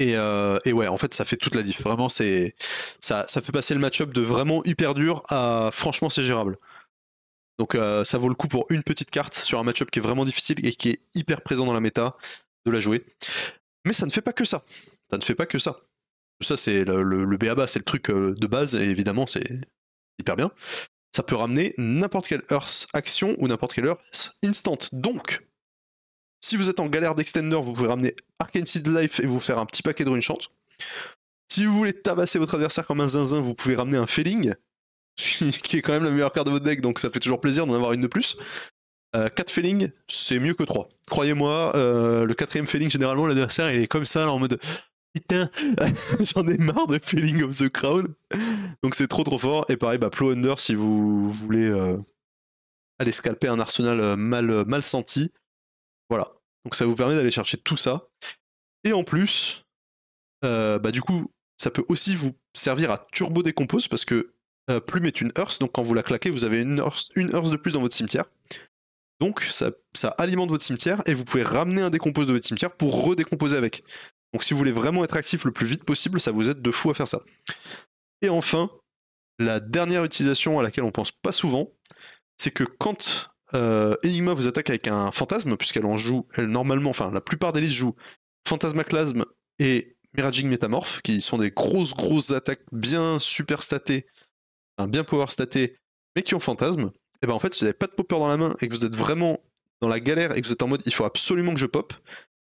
Euh, et, ouais, en fait, ça fait toute la diff. Vraiment, c'est ça, fait passer le match-up de vraiment hyper dur à franchement, c'est gérable. Donc, euh, ça vaut le coup pour une petite carte sur un match-up qui est vraiment difficile et qui est hyper présent dans la méta de la jouer. Mais ça ne fait pas que ça. Ça ne fait pas que ça. Ça, c'est le, le BABA, c'est le truc de base, et évidemment, c'est hyper bien ça peut ramener n'importe quelle Earth action ou n'importe quelle Earth instant. Donc, si vous êtes en galère d'extender, vous pouvez ramener Arcane Seed Life et vous faire un petit paquet de rune chant Si vous voulez tabasser votre adversaire comme un zinzin, vous pouvez ramener un feeling qui est quand même la meilleure carte de votre deck, donc ça fait toujours plaisir d'en avoir une de plus. 4 euh, Feeling, c'est mieux que 3. Croyez-moi, euh, le quatrième feeling généralement, l'adversaire, il est comme ça, en mode putain, j'en ai marre de Feeling of the Crowd. Donc c'est trop trop fort. Et pareil, bah, Plow Under, si vous voulez euh, aller scalper un arsenal euh, mal, euh, mal senti. Voilà. Donc ça vous permet d'aller chercher tout ça. Et en plus, bah, du coup, ça peut aussi vous servir à turbo décompose parce que Plume est une hearse. Donc quand vous la claquez, vous avez une hearse, une de plus dans votre cimetière. Donc ça, ça alimente votre cimetière et vous pouvez ramener un décompose de votre cimetière pour redécomposer avec. Donc si vous voulez vraiment être actif le plus vite possible, ça vous aide de fou à faire ça. Et enfin, la dernière utilisation à laquelle on pense pas souvent, c'est que quand euh, Enigma vous attaque avec un fantasme, puisqu'elle en joue, elle normalement, enfin la plupart des listes jouent Fantasmaclasme et Miraging Metamorph, qui sont des grosses grosses attaques bien super statées, enfin, bien power statées, mais qui ont fantasme, et eh bien en fait si vous n'avez pas de popper dans la main et que vous êtes vraiment dans la galère et que vous êtes en mode il faut absolument que je pop,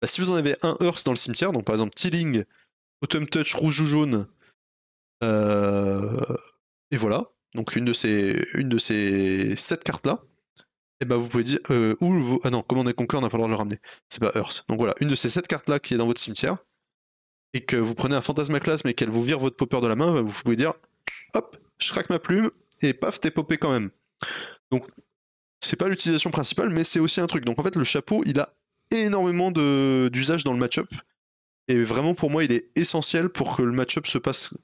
bah, si vous en avez un Earth dans le cimetière, donc par exemple Tilling, Autumn Touch, Rouge ou Jaune, euh, et voilà, donc une de ces, une de ces cartes-là, et eh ben vous pouvez dire, euh, ou, ah non, Command Conquer, on n'a pas le droit de le ramener, c'est pas Earth. Donc voilà, une de ces sept cartes-là qui est dans votre cimetière, et que vous prenez un Fantasma Class mais qu'elle vous vire votre popper de la main, vous pouvez dire, hop, je craque ma plume, et paf, t'es popé quand même. Donc, c'est pas l'utilisation principale, mais c'est aussi un truc. Donc en fait, le chapeau, il a énormément d'usage dans le match-up. Et vraiment, pour moi, il est essentiel pour que le match-up se passe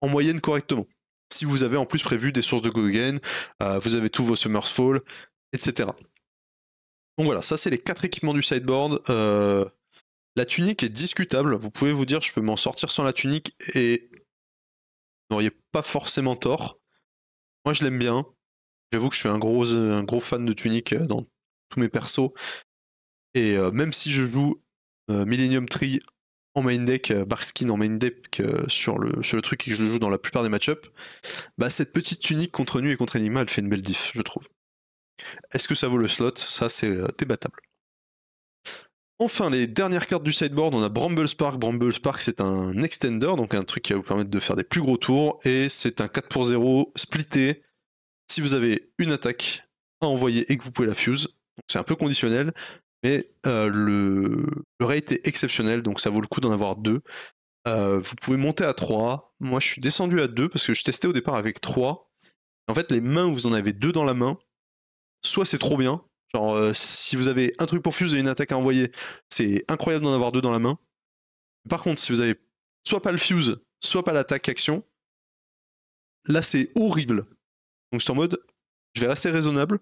en moyenne correctement. Si vous avez en plus prévu des sources de go euh, vous avez tous vos Summers Fall, etc. Donc voilà, ça c'est les quatre équipements du sideboard. Euh, la tunique est discutable. Vous pouvez vous dire, je peux m'en sortir sans la tunique et vous n'auriez pas forcément tort. Moi, je l'aime bien. J'avoue que je suis un gros, un gros fan de tunique euh, dans tous mes persos. Et euh, même si je joue euh, Millennium Tree en main deck, euh, Barskin en main deck sur, le, truc que je le joue dans la plupart des matchups, bah cette petite tunique contre Nu et contre Enigma, elle fait une belle diff, je trouve. Est-ce que ça vaut le slot Ça, c'est débattable. Enfin, les dernières cartes du sideboard, on a Bramble Spark. Bramble Spark, c'est un extender, donc un truc qui va vous permettre de faire des plus gros tours. Et c'est un 4 pour 0 splitté. Si vous avez une attaque à envoyer et que vous pouvez la fuse, c'est un peu conditionnel. Mais euh, le, le rate est exceptionnel, donc ça vaut le coup d'en avoir deux. Euh, vous pouvez monter à trois. Moi, je suis descendu à deux parce que je testais au départ avec trois. En fait, les mains, où vous en avez deux dans la main. Soit c'est trop bien. Genre, euh, si vous avez un truc pour fuse et une attaque à envoyer, c'est incroyable d'en avoir deux dans la main. Par contre, si vous avez soit pas le fuse, soit pas l'attaque action, là c'est horrible. Donc je suis en mode, je vais rester raisonnable.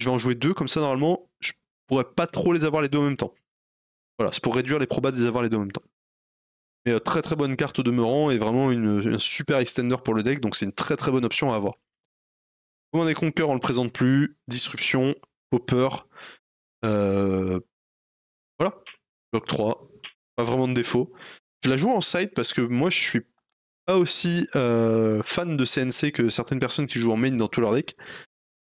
Je vais en jouer deux, comme ça normalement, pourrait pas trop les avoir les deux en même temps. Voilà, c'est pour réduire les probas de les avoir les deux en même temps. Et euh, très très bonne carte au demeurant et vraiment une, un super extender pour le deck, donc c'est une très très bonne option à avoir. Comment des Conquer, on le présente plus. Disruption, Hopper... Euh... Voilà. Bloc 3. Pas vraiment de défaut. Je la joue en side parce que moi je suis pas aussi euh, fan de CNC que certaines personnes qui jouent en main dans tout leur deck.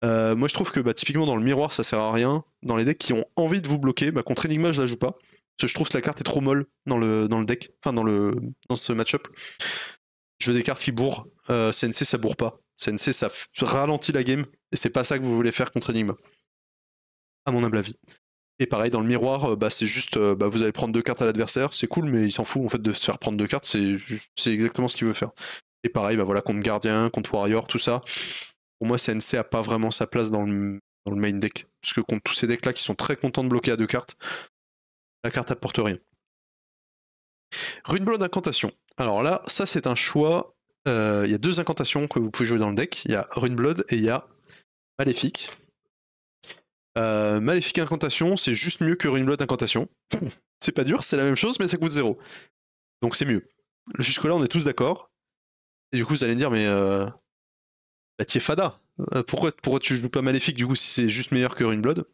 Euh, moi, je trouve que bah, typiquement dans le miroir, ça sert à rien. Dans les decks qui ont envie de vous bloquer, bah, contre Enigma, je la joue pas. Parce que je trouve que la carte est trop molle dans le, dans le deck, enfin dans, le, dans ce match-up. Je veux des cartes qui bourrent. CNC, euh, ça bourre pas. CNC, ça ralentit la game. Et c'est pas ça que vous voulez faire contre Enigma. À mon humble avis. Et pareil, dans le miroir, euh, bah, c'est juste, bah, vous allez prendre deux cartes à l'adversaire, c'est cool, mais il s'en fout en fait de se faire prendre deux cartes, c'est exactement ce qu'il veut faire. Et pareil, bah, voilà, contre Gardien, contre Warrior, tout ça pour moi, CNC a pas vraiment sa place dans le, dans le main deck. Parce que contre tous ces decks-là qui sont très contents de bloquer à deux cartes, la carte apporte rien. Runeblood Incantation. Alors là, ça c'est un choix. Euh, il y a deux incantations que vous pouvez jouer dans le deck. Il y a Runeblood et il y a Maléfique. Euh, Maléfique Incantation, c'est juste mieux que Rune Incantation. c'est pas dur, c'est la même chose, mais ça coûte zéro. Donc c'est mieux. Jusque-là, on est tous d'accord. Et du coup, vous allez me dire, mais euh, la bah, t'y fada. Euh, pourquoi, pourquoi tu joues pas Maléfique du coup si c'est juste meilleur que Blood.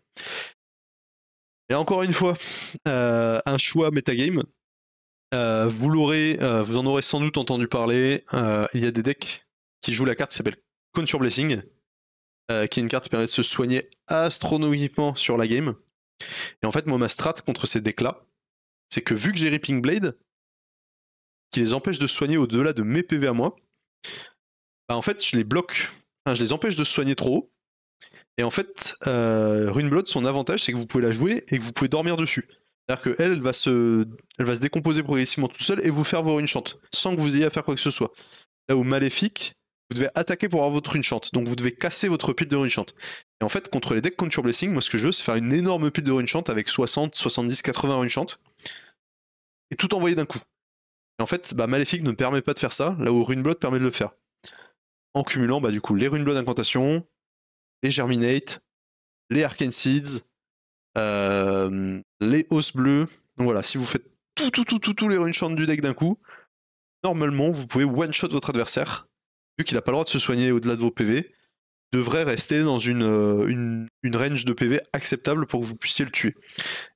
Et encore une fois, euh, un choix metagame. Euh, vous l'aurez, vous en aurez sans doute entendu parler. il y a des decks qui jouent la carte qui s'appelle Conture Blessing, qui est une carte qui permet de se soigner astronomiquement sur la game. Et en fait, moi, ma strat contre ces decks-là, c'est que vu que j'ai Ripping Blade, qui les empêche de soigner au-delà de mes PV à moi, bah, en fait, je les bloque. je les empêche de se soigner trop Et en fait, euh, Runeblood, son avantage, c'est que vous pouvez la jouer et que vous pouvez dormir dessus. C'est-à-dire qu'elle, elle va, se... va se décomposer progressivement toute seule et vous faire vos chante sans que vous ayez à faire quoi que ce soit. Là où Maléfique, vous devez attaquer pour avoir votre rune chante. Donc vous devez casser votre pile de rune chante. Et en fait, contre les decks Contour Blessing, moi ce que je veux, c'est faire une énorme pile de rune avec 60, 70, 80 rune chante. Et tout envoyer d'un coup. Et en fait, bah, Maléfique ne permet pas de faire ça, là où Runeblood permet de le faire en cumulant bah, du coup les runes bleues d'incantation, les germinate, les arcane seeds, euh, les hausses bleues. Donc voilà, si vous faites tout, tout, tout, tout, tous les runes chantes du deck d'un coup, normalement vous pouvez one shot votre adversaire vu qu'il n'a pas le droit de se soigner au-delà de vos PV devrait rester dans une, euh, une, range de PV acceptable pour que vous puissiez le tuer.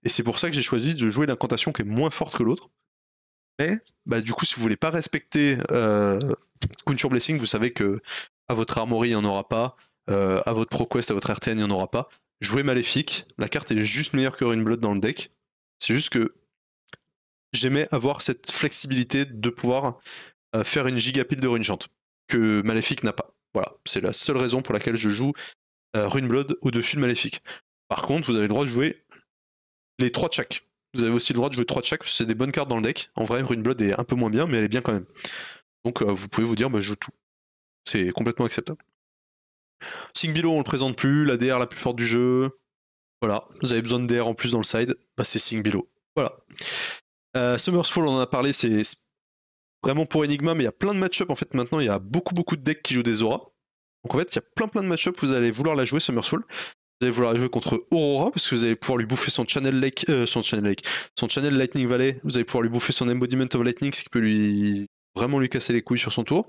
Et c'est pour ça que j'ai choisi de jouer l'incantation qui est moins forte que l'autre. Mais bah, du coup, si vous voulez pas respecter euh, Kunture Blessing, vous savez que à votre Armory, il n'y en aura pas. Euh, à votre ProQuest, à votre RTN, il n'y en aura pas. Jouez Maléfique. La carte est juste meilleure que Rune Blood dans le deck. C'est juste que j'aimais avoir cette flexibilité de pouvoir euh, faire une giga pile de Rune que Maléfique n'a pas. Voilà, c'est la seule raison pour laquelle je joue euh, runeblood Rune Blood au-dessus de Maléfique. Par contre, vous avez le droit de jouer les 3 de Vous avez aussi le droit de jouer 3 de chaque, c'est des bonnes cartes dans le deck. En vrai, Rune Blood est un peu moins bien, mais elle est bien quand même. Donc euh, vous pouvez vous dire, bah, je joue tout. C'est complètement acceptable. Singbilo on le présente plus, la DR la plus forte du jeu. Voilà, vous avez besoin de DR en plus dans le side, bah, c'est Singbilo, Voilà. Euh, on en a parlé, c'est vraiment pour Enigma, mais il y a plein de match-up en fait maintenant, il y a beaucoup beaucoup de decks qui jouent des auras. Donc en fait, il y a plein plein de match-up, vous allez vouloir la jouer Summersfall. Vous allez vouloir la jouer contre Aurora, parce que vous allez pouvoir lui bouffer son Channel Lake, euh, son Channel Lake, son Channel Lightning Valley, vous allez pouvoir lui bouffer son Embodiment of Lightning, ce qui peut lui vraiment lui casser les couilles sur son tour.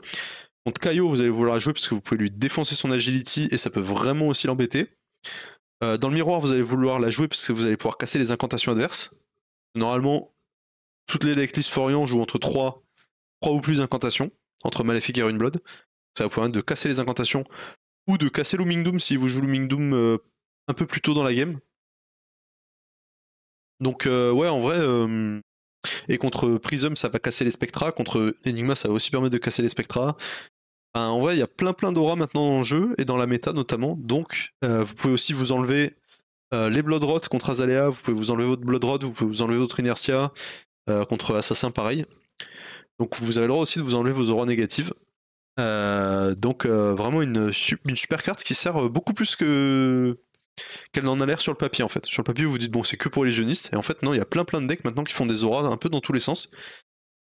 Contre Kayo, vous allez vouloir la jouer parce que vous pouvez lui défoncer son agility et ça peut vraiment aussi l'embêter. Euh, dans le miroir, vous allez vouloir la jouer parce que vous allez pouvoir casser les incantations adverses. Normalement, toutes les decklists Forian jouent entre 3, trois ou plus incantations, entre Maléfique et Runeblood. Ça va vous permettre de casser les incantations ou de casser Looming Doom si vous jouez Looming Doom euh, un peu plus tôt dans la game. Donc euh, ouais, en vrai, et contre Prism, ça va casser les Spectra. Contre Enigma, ça va aussi permettre de casser les Spectra. Ben, en vrai, il y a plein plein d'Auras maintenant dans le jeu et dans la méta notamment. Donc, euh, vous pouvez aussi vous enlever euh, les les Roth contre Azalea. Vous pouvez vous enlever votre Blood Bloodrot, vous pouvez vous enlever votre Inertia euh, contre Assassin, pareil. Donc, vous avez le droit aussi de vous enlever vos auras négatives. donc, vraiment une, super carte qui sert beaucoup plus que qu'elle en a l'air sur le papier en fait. Sur le papier, vous vous dites bon, c'est que pour les jeunistes Et en fait, non, il y a plein plein de decks maintenant qui font des auras un peu dans tous les sens.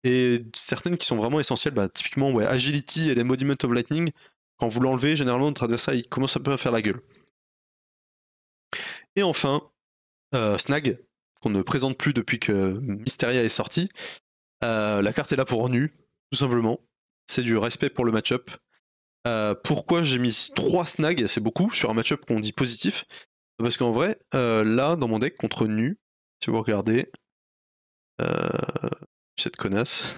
Et certaines qui sont vraiment essentielles, bah, typiquement ouais, Agility et les Modiment of Lightning, quand vous l'enlevez, généralement notre adversaire il commence un peu à faire la gueule. Et enfin, euh, Snag, qu'on ne présente plus depuis que Mysteria est sorti. Euh, la carte est là pour nu, tout simplement. C'est du respect pour le match-up. Euh, pourquoi j'ai mis 3 snags, c'est beaucoup, sur un matchup qu'on dit positif Parce qu'en vrai, euh, là, dans mon deck, contre Nu, si vous regardez, euh, cette connasse,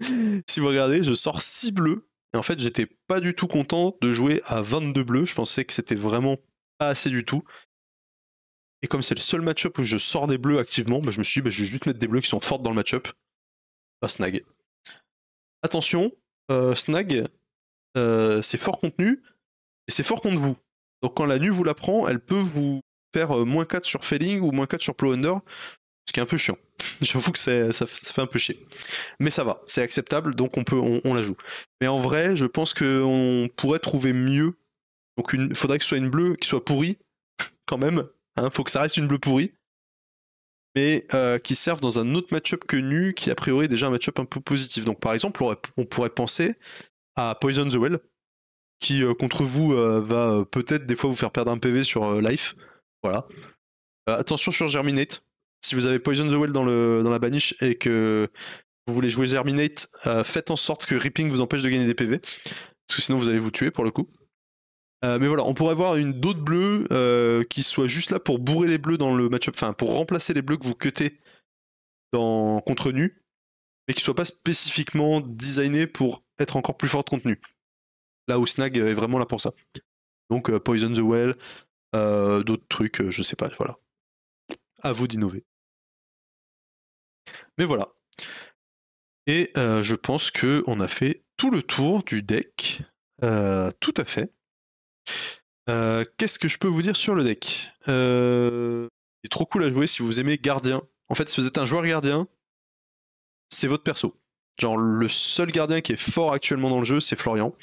si vous regardez, je sors 6 bleus. Et en fait, j'étais pas du tout content de jouer à 22 bleus. Je pensais que c'était vraiment pas assez du tout. Et comme c'est le seul matchup où je sors des bleus activement, bah, je me suis dit, bah, je vais juste mettre des bleus qui sont fortes dans le matchup, Pas snag. Attention, snag, euh, c'est fort contenu, et c'est fort contre vous. Donc quand la nu vous la prend, elle peut vous faire euh, moins 4 sur Failing ou moins 4 sur Plow Under, ce qui est un peu chiant. J'avoue que ça, fait un peu chier. Mais ça va, c'est acceptable, donc on, peut, on, la joue. Mais en vrai, je pense qu'on pourrait trouver mieux. Donc il faudrait que ce soit une bleue qui soit pourrie, quand même. Hein, faut que ça reste une bleue pourrie. Mais euh, qui serve dans un autre match-up que nu, qui a priori est déjà un match-up un peu positif. Donc par exemple, on, pourrait penser à Poison the Well, qui euh, contre vous euh, va euh, peut-être des fois vous faire perdre un PV sur Life. Voilà. attention sur Germinate. Si vous avez Poison the Well dans, le, dans la baniche et que vous voulez jouer Germinate, faites en sorte que Ripping vous empêche de gagner des PV. Parce que sinon vous allez vous tuer pour le coup. mais voilà, on pourrait avoir une d'autres bleue qui soit juste là pour bourrer les bleus dans le matchup enfin pour remplacer les bleus que vous cuttez dans contre nu, mais qui soit pas spécifiquement designé pour être encore plus fort de contenu. Là où Snag est vraiment là pour ça. Donc euh, Poison the Well, euh, d'autres trucs, euh, je sais pas, voilà. À vous d'innover. Mais voilà. Et je pense que on a fait tout le tour du deck. tout à fait. Qu'est-ce que je peux vous dire sur le deck Il est trop cool à jouer si vous aimez gardien. En fait, si vous êtes un joueur gardien, c'est votre perso. Genre, le seul gardien qui est fort actuellement dans le jeu, c'est Florian.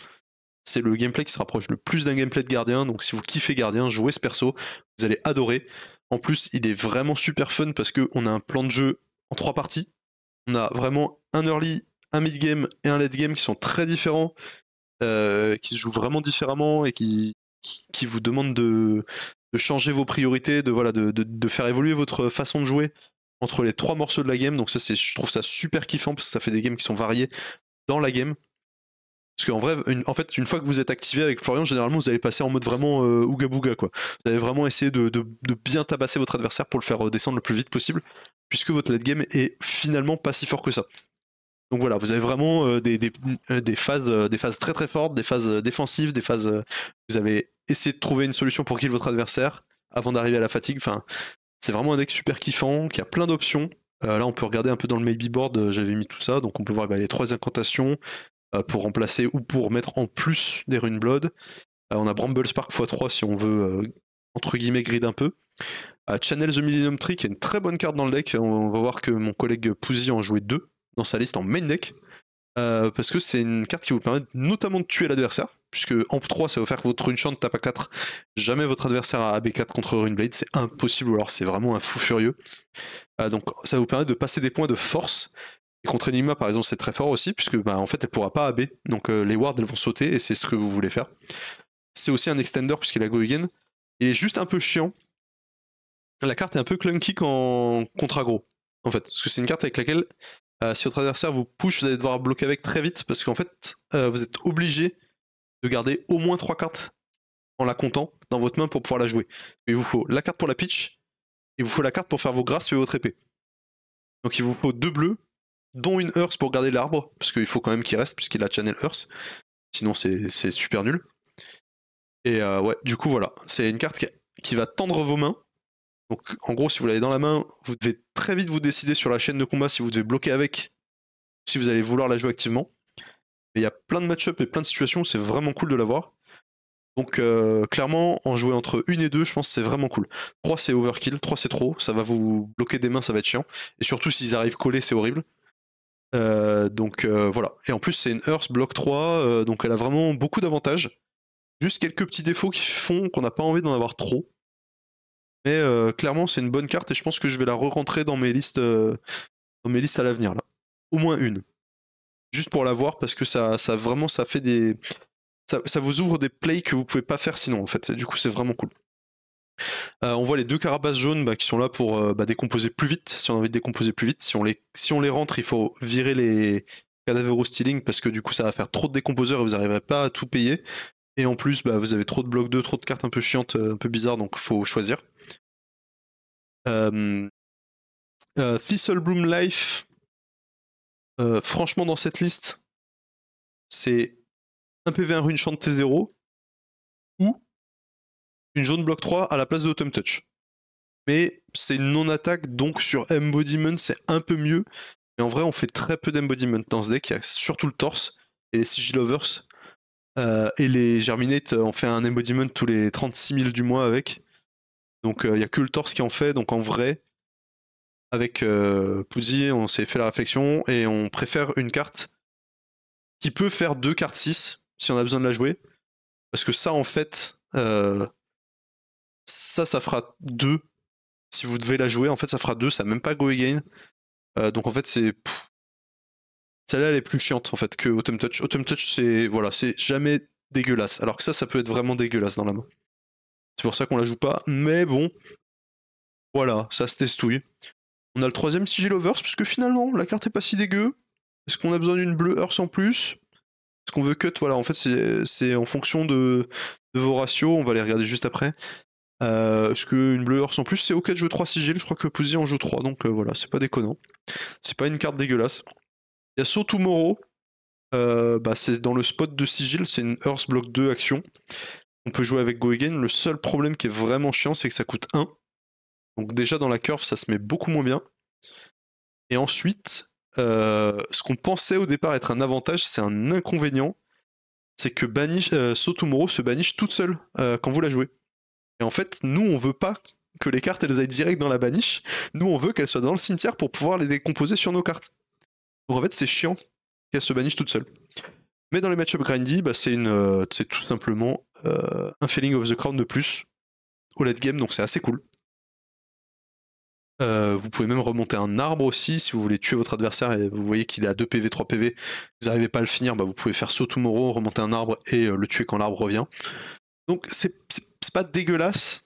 C'est le gameplay qui se rapproche le plus d'un gameplay de gardien. Donc, si vous kiffez gardien, jouez ce perso. Vous allez adorer. En plus, il est vraiment super fun parce qu'on a un plan de jeu en trois parties. On a vraiment un early, un mid game et un late game qui sont très différents, euh, qui se jouent vraiment différemment et qui, qui, vous demandent de, de, changer vos priorités, de, voilà, de, faire évoluer votre façon de jouer entre les trois morceaux de la game. Donc ça, c'est, je trouve ça super kiffant parce que ça fait des games qui sont variées dans la game. Parce qu'en vrai, en fait, une fois que vous êtes activé avec Florian, généralement, vous allez passer en mode vraiment euh, ouga bouga quoi. Vous allez vraiment essayer de, bien tabasser votre adversaire pour le faire euh, descendre le plus vite possible, puisque votre late game est finalement pas si fort que ça. Donc voilà, vous avez vraiment euh, des, phases, des phases très très fortes, des phases défensives, des phases. vous avez essayé de trouver une solution pour kill votre adversaire avant d'arriver à la fatigue. Enfin, c'est vraiment un deck super kiffant, qui a plein d'options. Euh, là, on peut regarder un peu dans le maybe board, euh, j'avais mis tout ça, donc on peut voir bah, les trois incantations euh, pour remplacer ou pour mettre en plus des Rune Blood. on a Bramble Spark x3 si on veut, entre guillemets, grid un peu. Channel the Millennium Tree, qui est une très bonne carte dans le deck. On, va voir que mon collègue Pouzy en jouait deux dans sa liste en main deck. Euh, parce que c'est une carte qui vous permet notamment de tuer l'adversaire, puisque en 3 ça va faire que votre chante tape à 4, jamais votre adversaire à AB4 contre blade, c'est impossible, alors c'est vraiment un fou furieux. Euh, donc ça vous permet de passer des points de force. Et contre Enigma par exemple c'est très fort aussi, puisque bah, en fait elle pourra pas AB, donc euh, les wards elles vont sauter et c'est ce que vous voulez faire. C'est aussi un extender puisqu'il a Go Again. Il est juste un peu chiant. La carte est un peu clunky quand contre aggro, en fait, parce que c'est une carte avec laquelle euh, si votre adversaire vous push, vous allez devoir bloquer avec très vite parce qu'en fait, euh, vous êtes obligé de garder au moins 3 cartes en la comptant dans votre main pour pouvoir la jouer. Il vous faut la carte pour la pitch, il vous faut la carte pour faire vos grâces et votre épée. Donc il vous faut deux bleus, dont une hearse pour garder l'arbre, parce qu'il faut quand même qu'il reste, puisqu'il a Channel hearse, Sinon c'est super nul. Et euh, ouais, du coup voilà, c'est une carte qui va tendre vos mains, donc en gros, si vous l'avez dans la main, vous devez très vite vous décider sur la chaîne de combat si vous devez bloquer avec, si vous allez vouloir la jouer activement. il y a plein de match-up et plein de situations où c'est vraiment cool de l'avoir. Donc euh, clairement, en jouer entre une et deux je pense que c'est vraiment cool. 3 c'est overkill, 3 c'est trop, ça va vous bloquer des mains, ça va être chiant. Et surtout s'ils arrivent collés, c'est horrible. Euh, donc euh, voilà. Et en plus c'est une Earth Block 3, donc elle a vraiment beaucoup d'avantages. Juste quelques petits défauts qui font qu'on n'a pas envie d'en avoir trop. Mais euh, clairement, c'est une bonne carte et je pense que je vais la re-rentrer dans mes listes, euh, dans mes listes à l'avenir là. Au moins une. Juste pour la voir parce que ça, ça vraiment, ça fait des, ça, vous ouvre des plays que vous pouvez pas faire sinon en fait. du coup, c'est vraiment cool. Euh, on voit les deux carabasses jaunes bah, qui sont là pour bah, décomposer plus vite. Si on a envie de décomposer plus vite, si on les, si on les rentre, il faut virer les au stealing parce que du coup, ça va faire trop de décomposeurs et vous n'arriverez pas à tout payer. Et en plus, bah, vous avez trop de blocs 2, trop de cartes un peu chiantes, un peu bizarres, donc faut choisir. Euh, euh, Thistle Bloom Life, euh, franchement, dans cette liste, c'est un PV1 rune chant T0 ou une jaune bloc 3 à la place de Autumn Touch. Mais c'est une non-attaque, donc sur Embodiment, c'est un peu mieux. Mais en vrai, on fait très peu d'embodiment dans ce deck. Il y a surtout le torse et les Sigil Lovers. et les Germinates, on fait un embodiment tous les 36 000 du mois avec. Donc euh, il n'y a que le torse qui en fait. Donc en vrai, avec euh, on s'est fait la réflexion et on préfère une carte qui peut faire deux cartes 6 si on a besoin de la jouer. Parce que ça, en fait, euh, ça, ça fera 2. Si vous devez la jouer, en fait, ça fera 2. Ça n'a même pas Go Again. Euh, donc, en fait, c'est. Celle-là, elle est plus chiante, en fait, que Autumn Touch. Autumn Touch, c'est. Voilà, c'est jamais dégueulasse. Alors que ça, ça peut être vraiment dégueulasse dans la main. C'est pour ça qu'on la joue pas. Mais bon, voilà, ça se testouille. On a le troisième sigil of Earth, puisque finalement, la carte est pas si dégueu. Est-ce qu'on a besoin d'une bleue Earth en plus Est-ce qu'on veut cut Voilà, en fait, c'est en fonction de, vos ratios. On va les regarder juste après. Euh, est-ce qu'une bleue Earth en plus C'est ok de jouer 3 sigils. Je crois que Pussy en joue 3. Donc euh, voilà, c'est pas déconnant. C'est pas une carte dégueulasse. Il y a Sotumoro. Euh, bah, c'est dans le spot de sigil. C'est une Earth block 2 action on peut jouer avec Go Again. Le seul problème qui est vraiment chiant, c'est que ça coûte 1. Donc déjà dans la curve, ça se met beaucoup moins bien. Et ensuite, euh, ce qu'on pensait au départ être un avantage, c'est un inconvénient. C'est que euh, Sotomoro se banish toute seule euh, quand vous la jouez. Et en fait, nous, on veut pas que les cartes elles aillent direct dans la baniche Nous, on veut qu'elles soient dans le cimetière pour pouvoir les décomposer sur nos cartes. Donc en fait, c'est chiant qu'elles se baniche toutes seules. Mais dans les matchups grindy, bah, euh, c'est tout simplement euh, un feeling of the Crown de plus au late game, donc c'est assez cool. Euh, vous pouvez même remonter un arbre aussi si vous voulez tuer votre adversaire et vous voyez qu'il est à 2 PV, 3 PV, vous n'arrivez pas à le finir, bah, vous pouvez faire saut tomorrow, remonter un arbre et le tuer quand l'arbre revient. Donc c'est pas dégueulasse,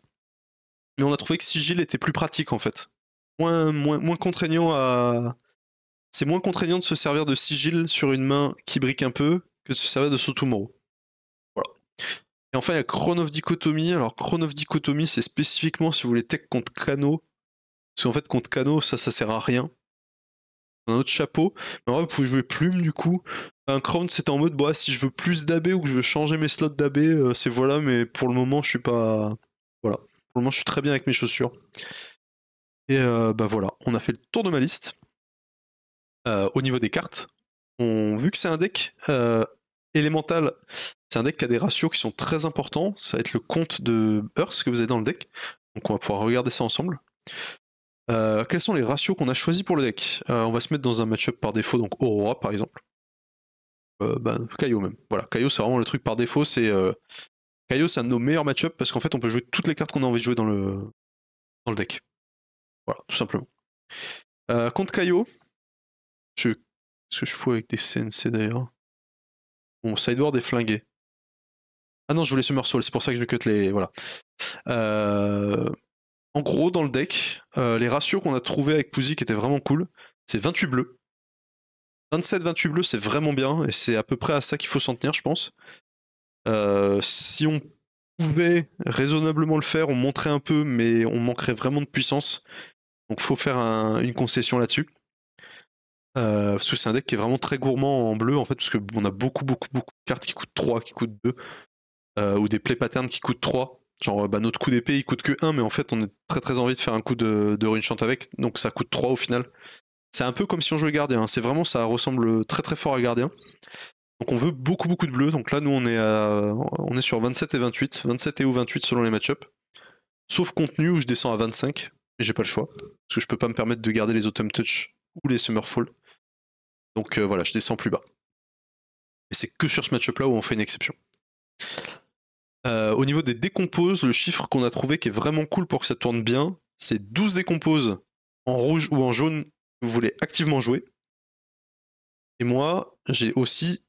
mais on a trouvé que Sigil était plus pratique en fait. Moins, contraignant à. C'est moins contraignant de se servir de Sigil sur une main qui brique un peu que se servait de Sotomoro. Voilà. Et enfin, il y a Chrono of Alors, Chrono of c'est spécifiquement si vous voulez tech contre Kano. Parce qu'en fait, contre Kano, ça, ça sert à rien. Un autre chapeau. Mais en vrai, vous pouvez jouer plume du coup. Un crown, c'est en mode, bah, si je veux plus d'AB ou que je veux changer mes slots d'AB, euh, c'est voilà, mais pour le moment, je suis pas. Voilà. Pour le moment, je suis très bien avec mes chaussures. Et euh, bah voilà, on a fait le tour de ma liste. Euh, au niveau des cartes, on, vu que c'est un deck euh, Élémental, c'est un deck qui a des ratios qui sont très importants. Ça va être le compte de Earth que vous avez dans le deck. Donc on va pouvoir regarder ça ensemble. Euh, quels sont les ratios qu'on a choisis pour le deck euh, On va se mettre dans un match-up par défaut, donc Aurora par exemple. Euh, bah, même. Voilà, c'est vraiment le truc par défaut. C'est euh, c'est un de nos meilleurs match parce qu'en fait on peut jouer toutes les cartes qu'on a envie de jouer dans le, dans le deck. Voilà, tout simplement. Compte Kaio, je... ce que je fous avec des CNC d'ailleurs Bon sideboard est flingué. Ah non, je voulais Summersault, c'est pour ça que je cut les. Voilà. Euh, en gros, dans le deck, euh, les ratios qu'on a trouvés avec Pouzy qui étaient vraiment cool, c'est 28 bleus. 27-28 bleus, c'est vraiment bien, et c'est à peu près à ça qu'il faut s'en tenir, je pense. Euh, si on pouvait raisonnablement le faire, on montrait un peu, mais on manquerait vraiment de puissance. Donc faut faire une concession là-dessus. Euh, parce que c'est un deck qui est vraiment très gourmand en bleu, en fait, parce qu'on a beaucoup, beaucoup, beaucoup de cartes qui coûtent 3, qui coûtent 2, euh, ou des play patterns qui coûtent 3. Genre, euh, bah, notre coup d'épée, il coûte que 1, mais en fait, on a très, très envie de faire un coup de, de rune avec, donc ça coûte 3 au final. C'est un peu comme si on jouait Gardien, hein. c'est vraiment, ça ressemble très, très fort à Gardien. Donc on veut beaucoup, beaucoup de bleu, donc là, nous, on est, on est sur 27 et 28, 27 et ou 28 selon les match Sauf contenu où je descends à 25, j'ai pas le choix, parce que je peux pas me permettre de garder les Autumn Touch ou les summer fall donc euh, voilà, je descends plus bas. Et c'est que sur ce match-up là où on fait une exception. Euh, au niveau des décomposes, le chiffre qu'on a trouvé qui est vraiment cool pour que ça tourne bien, c'est 12 décomposes en rouge ou en jaune que vous voulez activement jouer. Et moi, j'ai aussi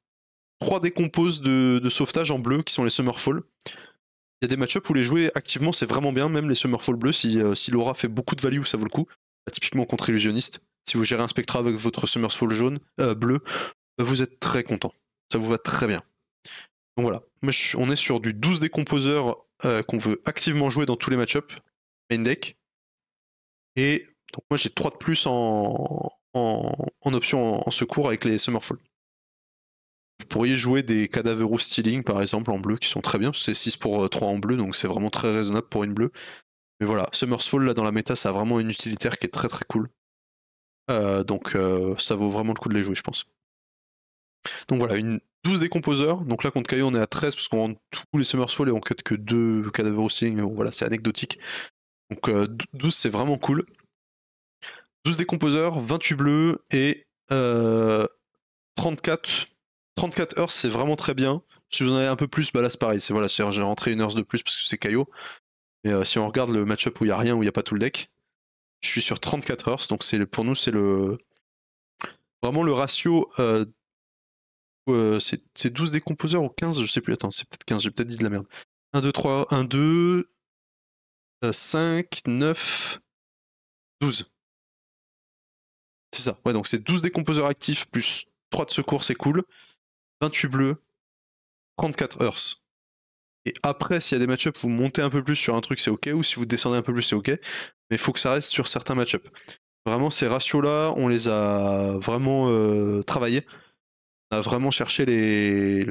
3 décomposes de, sauvetage en bleu qui sont les Summerfall. Il y a des match où les jouer activement, c'est vraiment bien, même les Summerfall bleus, euh, si, l'aura fait beaucoup de value, ça vaut le coup. Bah, typiquement contre Illusionniste, si vous gérez un Spectra avec votre Summersfall jaune, euh, bleu, vous êtes très content. Ça vous va très bien. Donc voilà, on est sur du 12 décomposer euh, qu'on veut activement jouer dans tous les match-ups, main deck. Et moi j'ai 3 de plus en, en, option en, secours avec les Summerfall. Vous pourriez jouer des Cadaverous Stealing par exemple en bleu qui sont très bien, c'est 6 pour 3 euh, en bleu donc c'est vraiment très raisonnable pour une bleue. Mais voilà, Summerfall là dans la méta ça a vraiment une utilitaire qui est très très cool. Euh, donc euh, ça vaut vraiment le coup de les jouer, je pense. Donc voilà, une 12 décomposeurs. Donc là, contre Caillou, on est à 13 parce qu'on rentre tous les Fall et on cut que 2 cadavres aussi. Bon, voilà, c'est anecdotique. Donc 12, euh, c'est vraiment cool. 12 décomposeurs, 28 bleus et 34. 34 heures, c'est vraiment très bien. Si vous en avez un peu plus, bah là c'est pareil. C'est voilà, j'ai rentré une heure de plus parce que c'est Caillou. Mais si on regarde le match-up où il n'y a rien, où il n'y a pas tout le deck, je suis sur 34 heures, donc c'est pour nous c'est le vraiment le ratio euh, euh, c'est 12 décomposeurs ou 15, je sais plus, attends, c'est peut-être 15, j'ai peut-être dit de la merde. 1, 2, 3, 1, 2, 5, 9, 12. C'est ça, ouais, donc c'est 12 décomposeurs actifs plus 3 de secours, c'est cool. 28 bleus, 34 heures Et après, s'il y a des matchups, vous montez un peu plus sur un truc, c'est ok, ou si vous descendez un peu plus, c'est ok mais il faut que ça reste sur certains match Vraiment, ces ratios-là, on les a vraiment euh, travaillés. On a vraiment cherché les...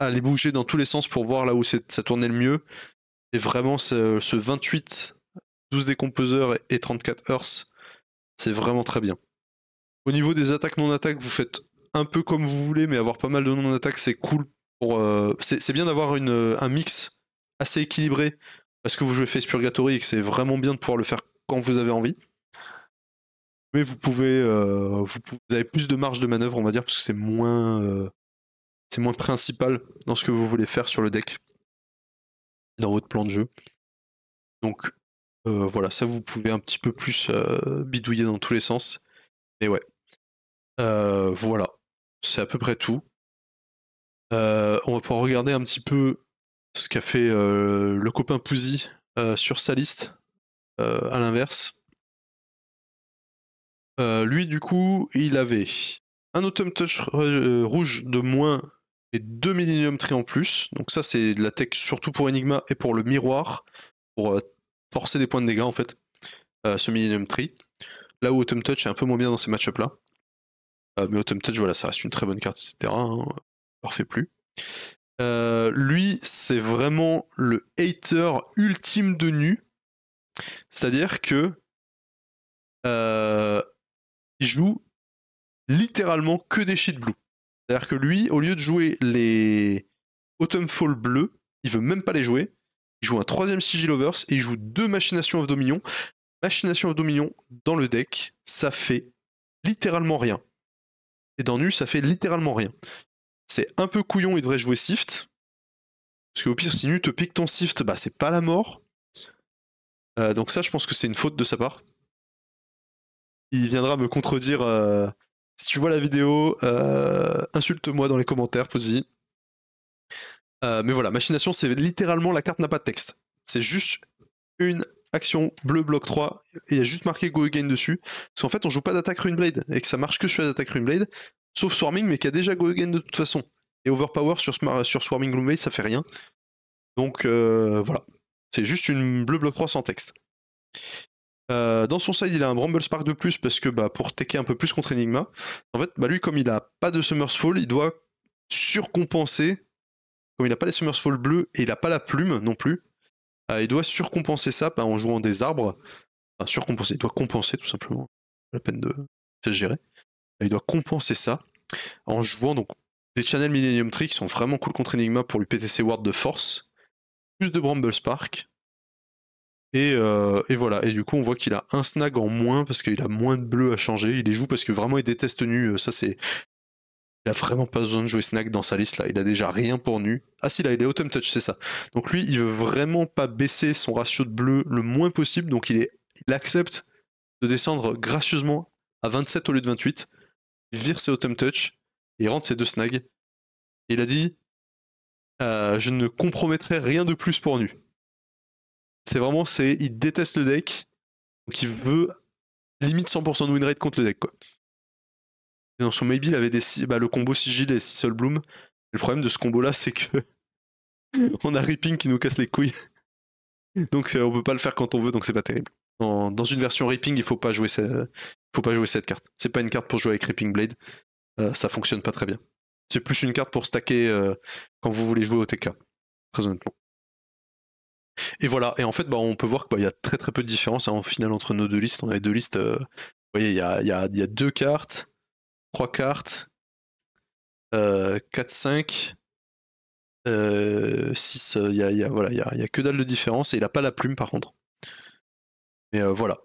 à les bouger dans tous les sens pour voir là où ça tournait le mieux. Et vraiment, ce, 28, 12 décomposeurs et 34 heures c'est vraiment très bien. Au niveau des attaques non-attaques, vous faites un peu comme vous voulez, mais avoir pas mal de non-attaques, c'est cool. Euh, c'est, bien d'avoir un mix assez équilibré parce que vous jouez Face Purgatory et que c'est vraiment bien de pouvoir le faire quand vous avez envie. Mais vous pouvez, euh, vous, avez plus de marge de manœuvre, on va dire, parce que c'est moins, euh, c'est moins principal dans ce que vous voulez faire sur le deck, dans votre plan de jeu. Donc euh, voilà, ça vous pouvez un petit peu plus bidouiller dans tous les sens. Mais ouais, voilà, c'est à peu près tout. on va pouvoir regarder un petit peu ce qu'a fait euh, le copain Pouzy euh, sur sa liste, euh, à l'inverse. lui, du coup, il avait un Autumn Touch rouge de moins et deux Millennium Tree en plus. Donc ça, c'est de la tech surtout pour Enigma et pour le miroir, pour forcer des points de dégâts, en fait, ce Millennium Tree. Là où Autumn Touch est un peu moins bien dans ces match-ups-là. mais Autumn Touch, voilà, ça reste une très bonne carte, etc. Hein. parfait plus. Euh, lui, c'est vraiment le hater ultime de nu. C'est-à-dire que euh, il joue littéralement que des shit blue. C'est-à-dire que lui, au lieu de jouer les Autumn Fall bleus, il veut même pas les jouer. Il joue un troisième Sigil Overs et il joue deux Machinations of Dominion. Machination of Dominion dans le deck, ça fait littéralement rien. Et dans Nu, ça fait littéralement rien. C'est un peu couillon, il devrait jouer Sift. Parce qu'au pire, si Nu te pique ton Sift, bah c'est pas la mort. Euh, donc ça, je pense que c'est une faute de sa part. Il viendra me contredire. Euh, si tu vois la vidéo, euh, insulte-moi dans les commentaires, Posy. mais voilà, machination, c'est littéralement la carte n'a pas de texte. C'est juste une action bleu bloc 3 et il y a juste marqué go again dessus. Parce qu'en fait, on joue pas d'attaque Runeblade et que ça marche que sur les attaques Runeblade sauf Swarming, mais qui a déjà Go de toute façon. Et Overpower sur, euh, sur Swarming ça fait rien. Donc euh, voilà. C'est juste une bleu bleu 3 sans texte. Euh, dans son side, il a un Bramble Spark de plus parce que bah, pour tecker un peu plus contre Enigma, en fait, bah, lui, comme il n'a pas de Summers Fall, il doit surcompenser. Comme il n'a pas les Summers Fall bleus et il n'a pas la plume non plus, il doit surcompenser ça bah, en jouant des arbres. Enfin, surcompenser, il doit compenser tout simplement. La peine de se gérer il doit compenser ça en jouant donc des Channel Millennium Tree qui sont vraiment cool contre Enigma pour lui péter ses de force, plus de Bramble Spark. Euh, et, voilà, et du coup on voit qu'il a un snag en moins parce qu'il a moins de bleu à changer, il les joue parce que vraiment il déteste nu, euh, ça c'est... Il a vraiment pas besoin de jouer snag dans sa liste là, il a déjà rien pour nu. Ah si là, il est autumn touch, c'est ça. Donc lui, il veut vraiment pas baisser son ratio de bleu le moins possible, donc il, est... il accepte de descendre gracieusement à 27 au lieu de 28 vire ses autumn touch et rentre ses deux snags. il a dit euh, Je ne compromettrai rien de plus pour nu. C'est vraiment, c'est il déteste le deck, donc il veut limite 100% de rate contre le deck. Quoi. dans son maybe, il avait des, bah, le combo Sigil et Sol Bloom. le problème de ce combo-là, c'est que on a Ripping qui nous casse les couilles. donc euh, on peut pas le faire quand on veut, donc c'est pas terrible. Dans, une version Ripping, il faut pas jouer, ça, faut pas jouer cette carte. C'est pas une carte pour jouer avec Ripping Blade. Euh, ça fonctionne pas très bien. C'est plus une carte pour stacker euh, quand vous voulez jouer au TK, très honnêtement. Et voilà, et en fait, bah, on peut voir qu'il bah, y a très très peu de différence en hein. finale entre nos deux listes. On a deux listes, euh, vous voyez, il y a, deux cartes, trois cartes, euh, quatre, cinq, six, il y a, y a, que dalle de différence et il a pas la plume par contre. Mais voilà,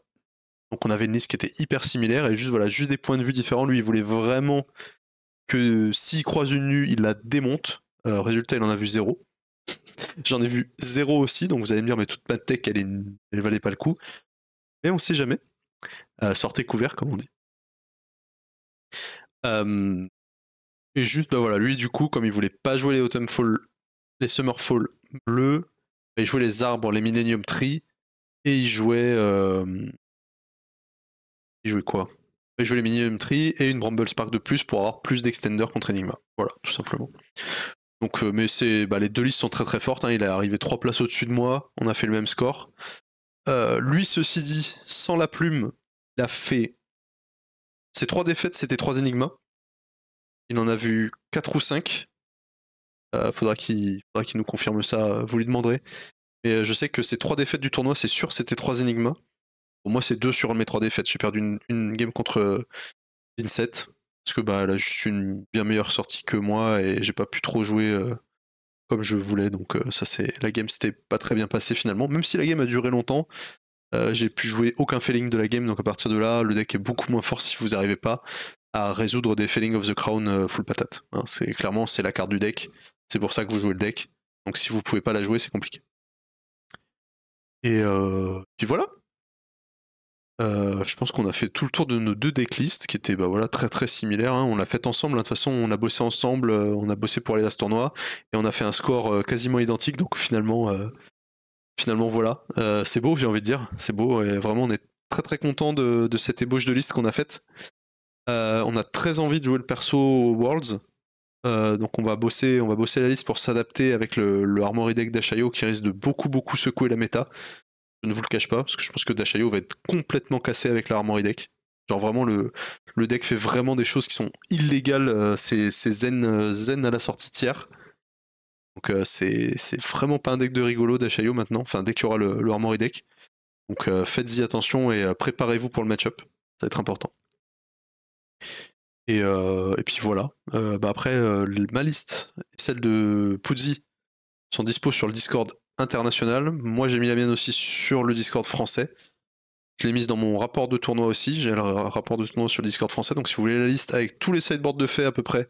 donc on avait une liste qui était hyper similaire et juste voilà, juste des points de vue différents. Lui, il voulait vraiment que s'il croise une nue, il la démonte. Euh, résultat, il en a vu zéro. J'en ai vu zéro aussi, donc vous allez me dire, mais toute ma tech, elle, ne valait pas le coup. Mais on sait jamais. Euh, sortez couvert, comme on dit. Euh, et juste, bah voilà, lui, du coup, comme il voulait pas jouer les Autumn Fall, les Summer Fall bleus, il jouait les arbres, les Millennium Tree, et il jouait jouer quoi Il jouait les Minimum Tree et une Bramble Spark de plus pour avoir plus d'extender contre Enigma. Voilà, tout simplement. Donc, euh, mais c'est, bah, les deux listes sont très très fortes. Hein. Il est arrivé trois places au-dessus de moi. On a fait le même score. Euh, lui, ceci dit, sans la plume, il a fait. Ses trois défaites, c'était trois enigmas Il en a vu quatre ou cinq. Euh, faudra qu'il nous confirme ça, vous lui demanderez. Mais je sais que ces trois défaites du tournoi, c'est sûr, c'était trois enigmas moi, c'est deux sur mes trois défaites. J'ai perdu une, game contre euh, Vincent. Parce que bah, elle a juste une bien meilleure sortie que moi et j'ai pas pu trop jouer euh, comme je voulais. Donc, euh, ça, c'est la game s'était pas très bien passée finalement. Même si la game a duré longtemps, j'ai pu jouer aucun failing de la game. Donc, à partir de là, le deck est beaucoup moins fort si vous n'arrivez pas à résoudre des failing of the crown full patate. Hein. c'est clairement c'est la carte du deck. C'est pour ça que vous jouez le deck. Donc si vous pouvez pas la jouer, c'est compliqué. Et puis voilà. Euh, je pense qu'on a fait tout le tour de nos deux decklists qui étaient bah, voilà, très très similaires. Hein. On l'a fait ensemble, hein. de toute façon on a bossé ensemble, euh, on a bossé pour aller à ce tournoi et on a fait un score euh, quasiment identique. Donc finalement, finalement voilà, c'est beau, j'ai envie de dire. C'est beau et vraiment on est très très content de, cette ébauche de liste qu'on a faite. on a très envie de jouer le perso Worlds. donc on va bosser, on va bosser la liste pour s'adapter avec le, le Armory Deck d'HIO qui risque de beaucoup beaucoup secouer la méta je ne vous le cache pas, parce que je pense que Dashaio va être complètement cassé avec l'armory deck. Genre vraiment, le, le deck fait vraiment des choses qui sont illégales, euh, c'est euh, zen, à la sortie tiers. Donc euh, c'est vraiment pas un deck de rigolo Dashaio maintenant, enfin dès qu'il y aura le, armory deck. Donc faites-y attention et préparez-vous pour le match-up, ça va être important. Et, puis voilà. Bah après, ma liste et celle de Pudzi sont dispo sur le Discord international, Moi, j'ai mis la mienne aussi sur le Discord français. Je l'ai mise dans mon rapport de tournoi aussi. J'ai le rapport de tournoi sur le Discord français. Donc, si vous voulez la liste avec tous les sideboards de fait à peu près,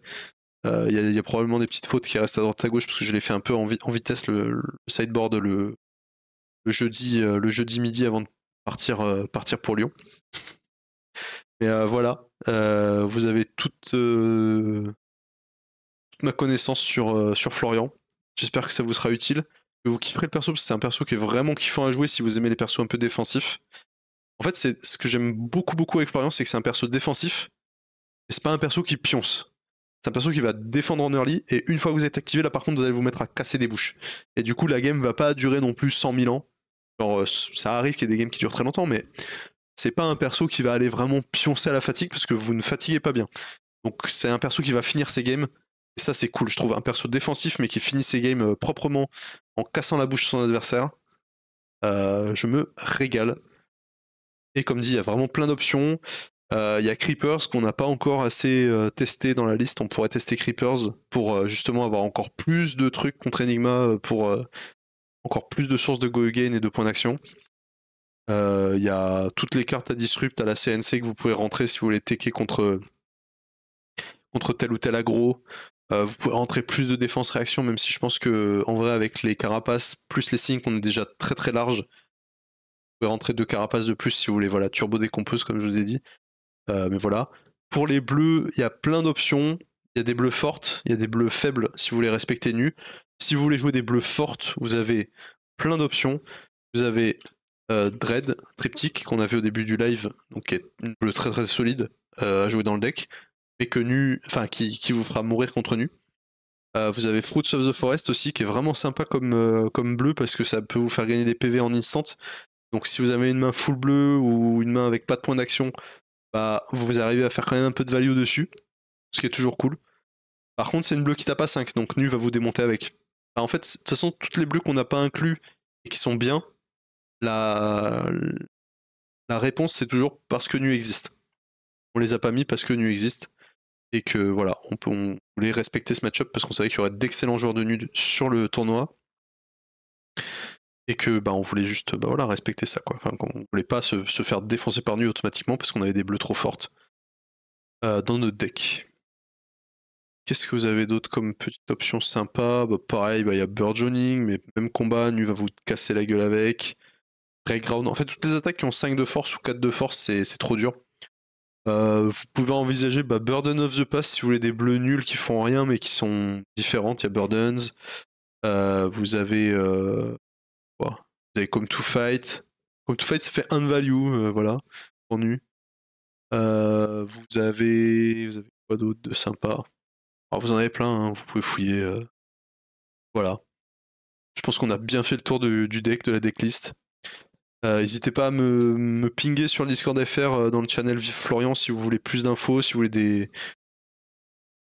euh, il y, a probablement des petites fautes qui restent à droite à gauche parce que je l'ai fait un peu en, vitesse le, sideboard le, jeudi, euh, le jeudi midi avant de partir, euh, partir pour Lyon. et voilà, vous avez toute, toute ma connaissance sur, sur Florian. J'espère que ça vous sera utile vous kifferez le perso parce que c'est un perso qui est vraiment kiffant à jouer si vous aimez les persos un peu défensifs. En fait, c'est ce que j'aime beaucoup beaucoup avec Florian, c'est que c'est un perso défensif et c'est pas un perso qui pionce. C'est un perso qui va défendre en early et une fois que vous êtes activé, là par contre, vous allez vous mettre à casser des bouches. Et du coup, la game va pas durer non plus 100 000 ans. Genre, euh, ça arrive qu'il y ait des games qui durent très longtemps, mais c'est pas un perso qui va aller vraiment pioncer à la fatigue parce que vous ne fatiguez pas bien. Donc c'est un perso qui va finir ses games. Et ça c'est cool, je trouve un perso défensif mais qui finit ses games euh, proprement en cassant la bouche de son adversaire. Euh, je me régale. Et comme dit, il y a vraiment plein d'options. Euh, il y a Creepers qu'on n'a pas encore assez euh, testé dans la liste. On pourrait tester Creepers pour justement avoir encore plus de trucs contre Enigma, pour encore plus de sources de go gain et de points d'action. Il y a toutes les cartes à disrupt à la CNC que vous pouvez rentrer si vous voulez tecker contre, contre tel ou tel aggro. Euh, vous pouvez rentrer plus de défense réaction, même si je pense que en vrai avec les carapaces plus les signes, on est déjà très très large. Vous pouvez rentrer deux carapaces de plus si vous voulez. Voilà, turbo décompose comme je vous ai dit. Euh, mais voilà. Pour les bleus, il y a plein d'options. Il y a des bleus fortes, il y a des bleus faibles si vous voulez respecter nus. Si vous voulez jouer des bleus fortes, vous avez plein d'options. Vous avez euh, Dread, triptyque, qu'on avait au début du live, donc qui est une bleue très très solide à jouer dans le deck et que nu, enfin qui, vous fera mourir contre nu. Euh, vous avez Fruits of the Forest aussi, qui est vraiment sympa comme, euh, comme bleu parce que ça peut vous faire gagner des PV en instant. Donc si vous avez une main full bleu ou une main avec pas de point d'action, bah vous arrivez à faire quand même un peu de value dessus, ce qui est toujours cool. Par contre, c'est une bleue qui tape à 5, donc nu va vous démonter avec. Bah, en fait, de toute façon, toutes les bleues qu'on n'a pas inclus et qui sont bien, la, la réponse c'est toujours parce que nu existe. On les a pas mis parce que nu existe et que voilà, on, voulait respecter ce match-up parce qu'on savait qu'il y aurait d'excellents joueurs de nude sur le tournoi et que bah, on voulait juste bah, voilà, respecter ça. Quoi. Enfin, on voulait pas se, faire défoncer par nu automatiquement parce qu'on avait des bleus trop fortes euh, dans notre deck. Qu'est-ce que vous avez d'autre comme petite option sympa bah, Pareil, bah, il y a Burgeoning, mais même combat, nu va vous casser la gueule avec. ground. en fait, toutes les attaques qui ont 5 de force ou 4 de force, c'est trop dur. Euh, vous pouvez envisager bah, Burden of the Past si vous voulez des bleus nuls qui font rien mais qui sont différentes. Il y a Burdens. Euh, euh, vous avez. Come to Fight. Come to Fight, ça fait un value, voilà, pour vous avez. Vous avez quoi d'autre de sympa Alors vous en avez plein, hein, vous pouvez fouiller. Voilà. Je pense qu'on a bien fait le tour du deck, de la decklist. Euh, n'hésitez pas à me, pinguer sur le Discord FR euh, dans le channel Florian si vous voulez plus d'infos, si vous voulez des,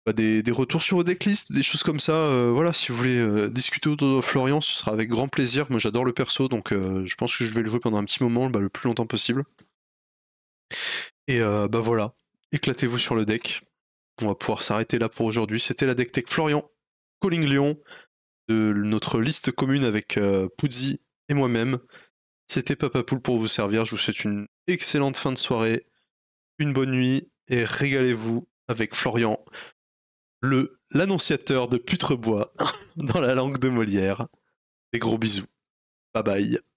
bah, des, retours sur vos decklists, des choses comme ça. Euh, voilà, si vous voulez discuter autour de Florian, ce sera avec grand plaisir. Moi, j'adore le perso, donc je pense que je vais le jouer pendant un petit moment, bah, le plus longtemps possible. Et bah voilà, éclatez-vous sur le deck. On va pouvoir s'arrêter là pour aujourd'hui. C'était la deck tech Florian, Calling Lyon, de notre liste commune avec Poudzi et moi-même. C'était Papa Poule pour vous servir. Je vous souhaite une excellente fin de soirée, une bonne nuit et régalez-vous avec Florian, le l'annonciateur de Putrebois dans la langue de Molière. Des gros bisous. Bye bye.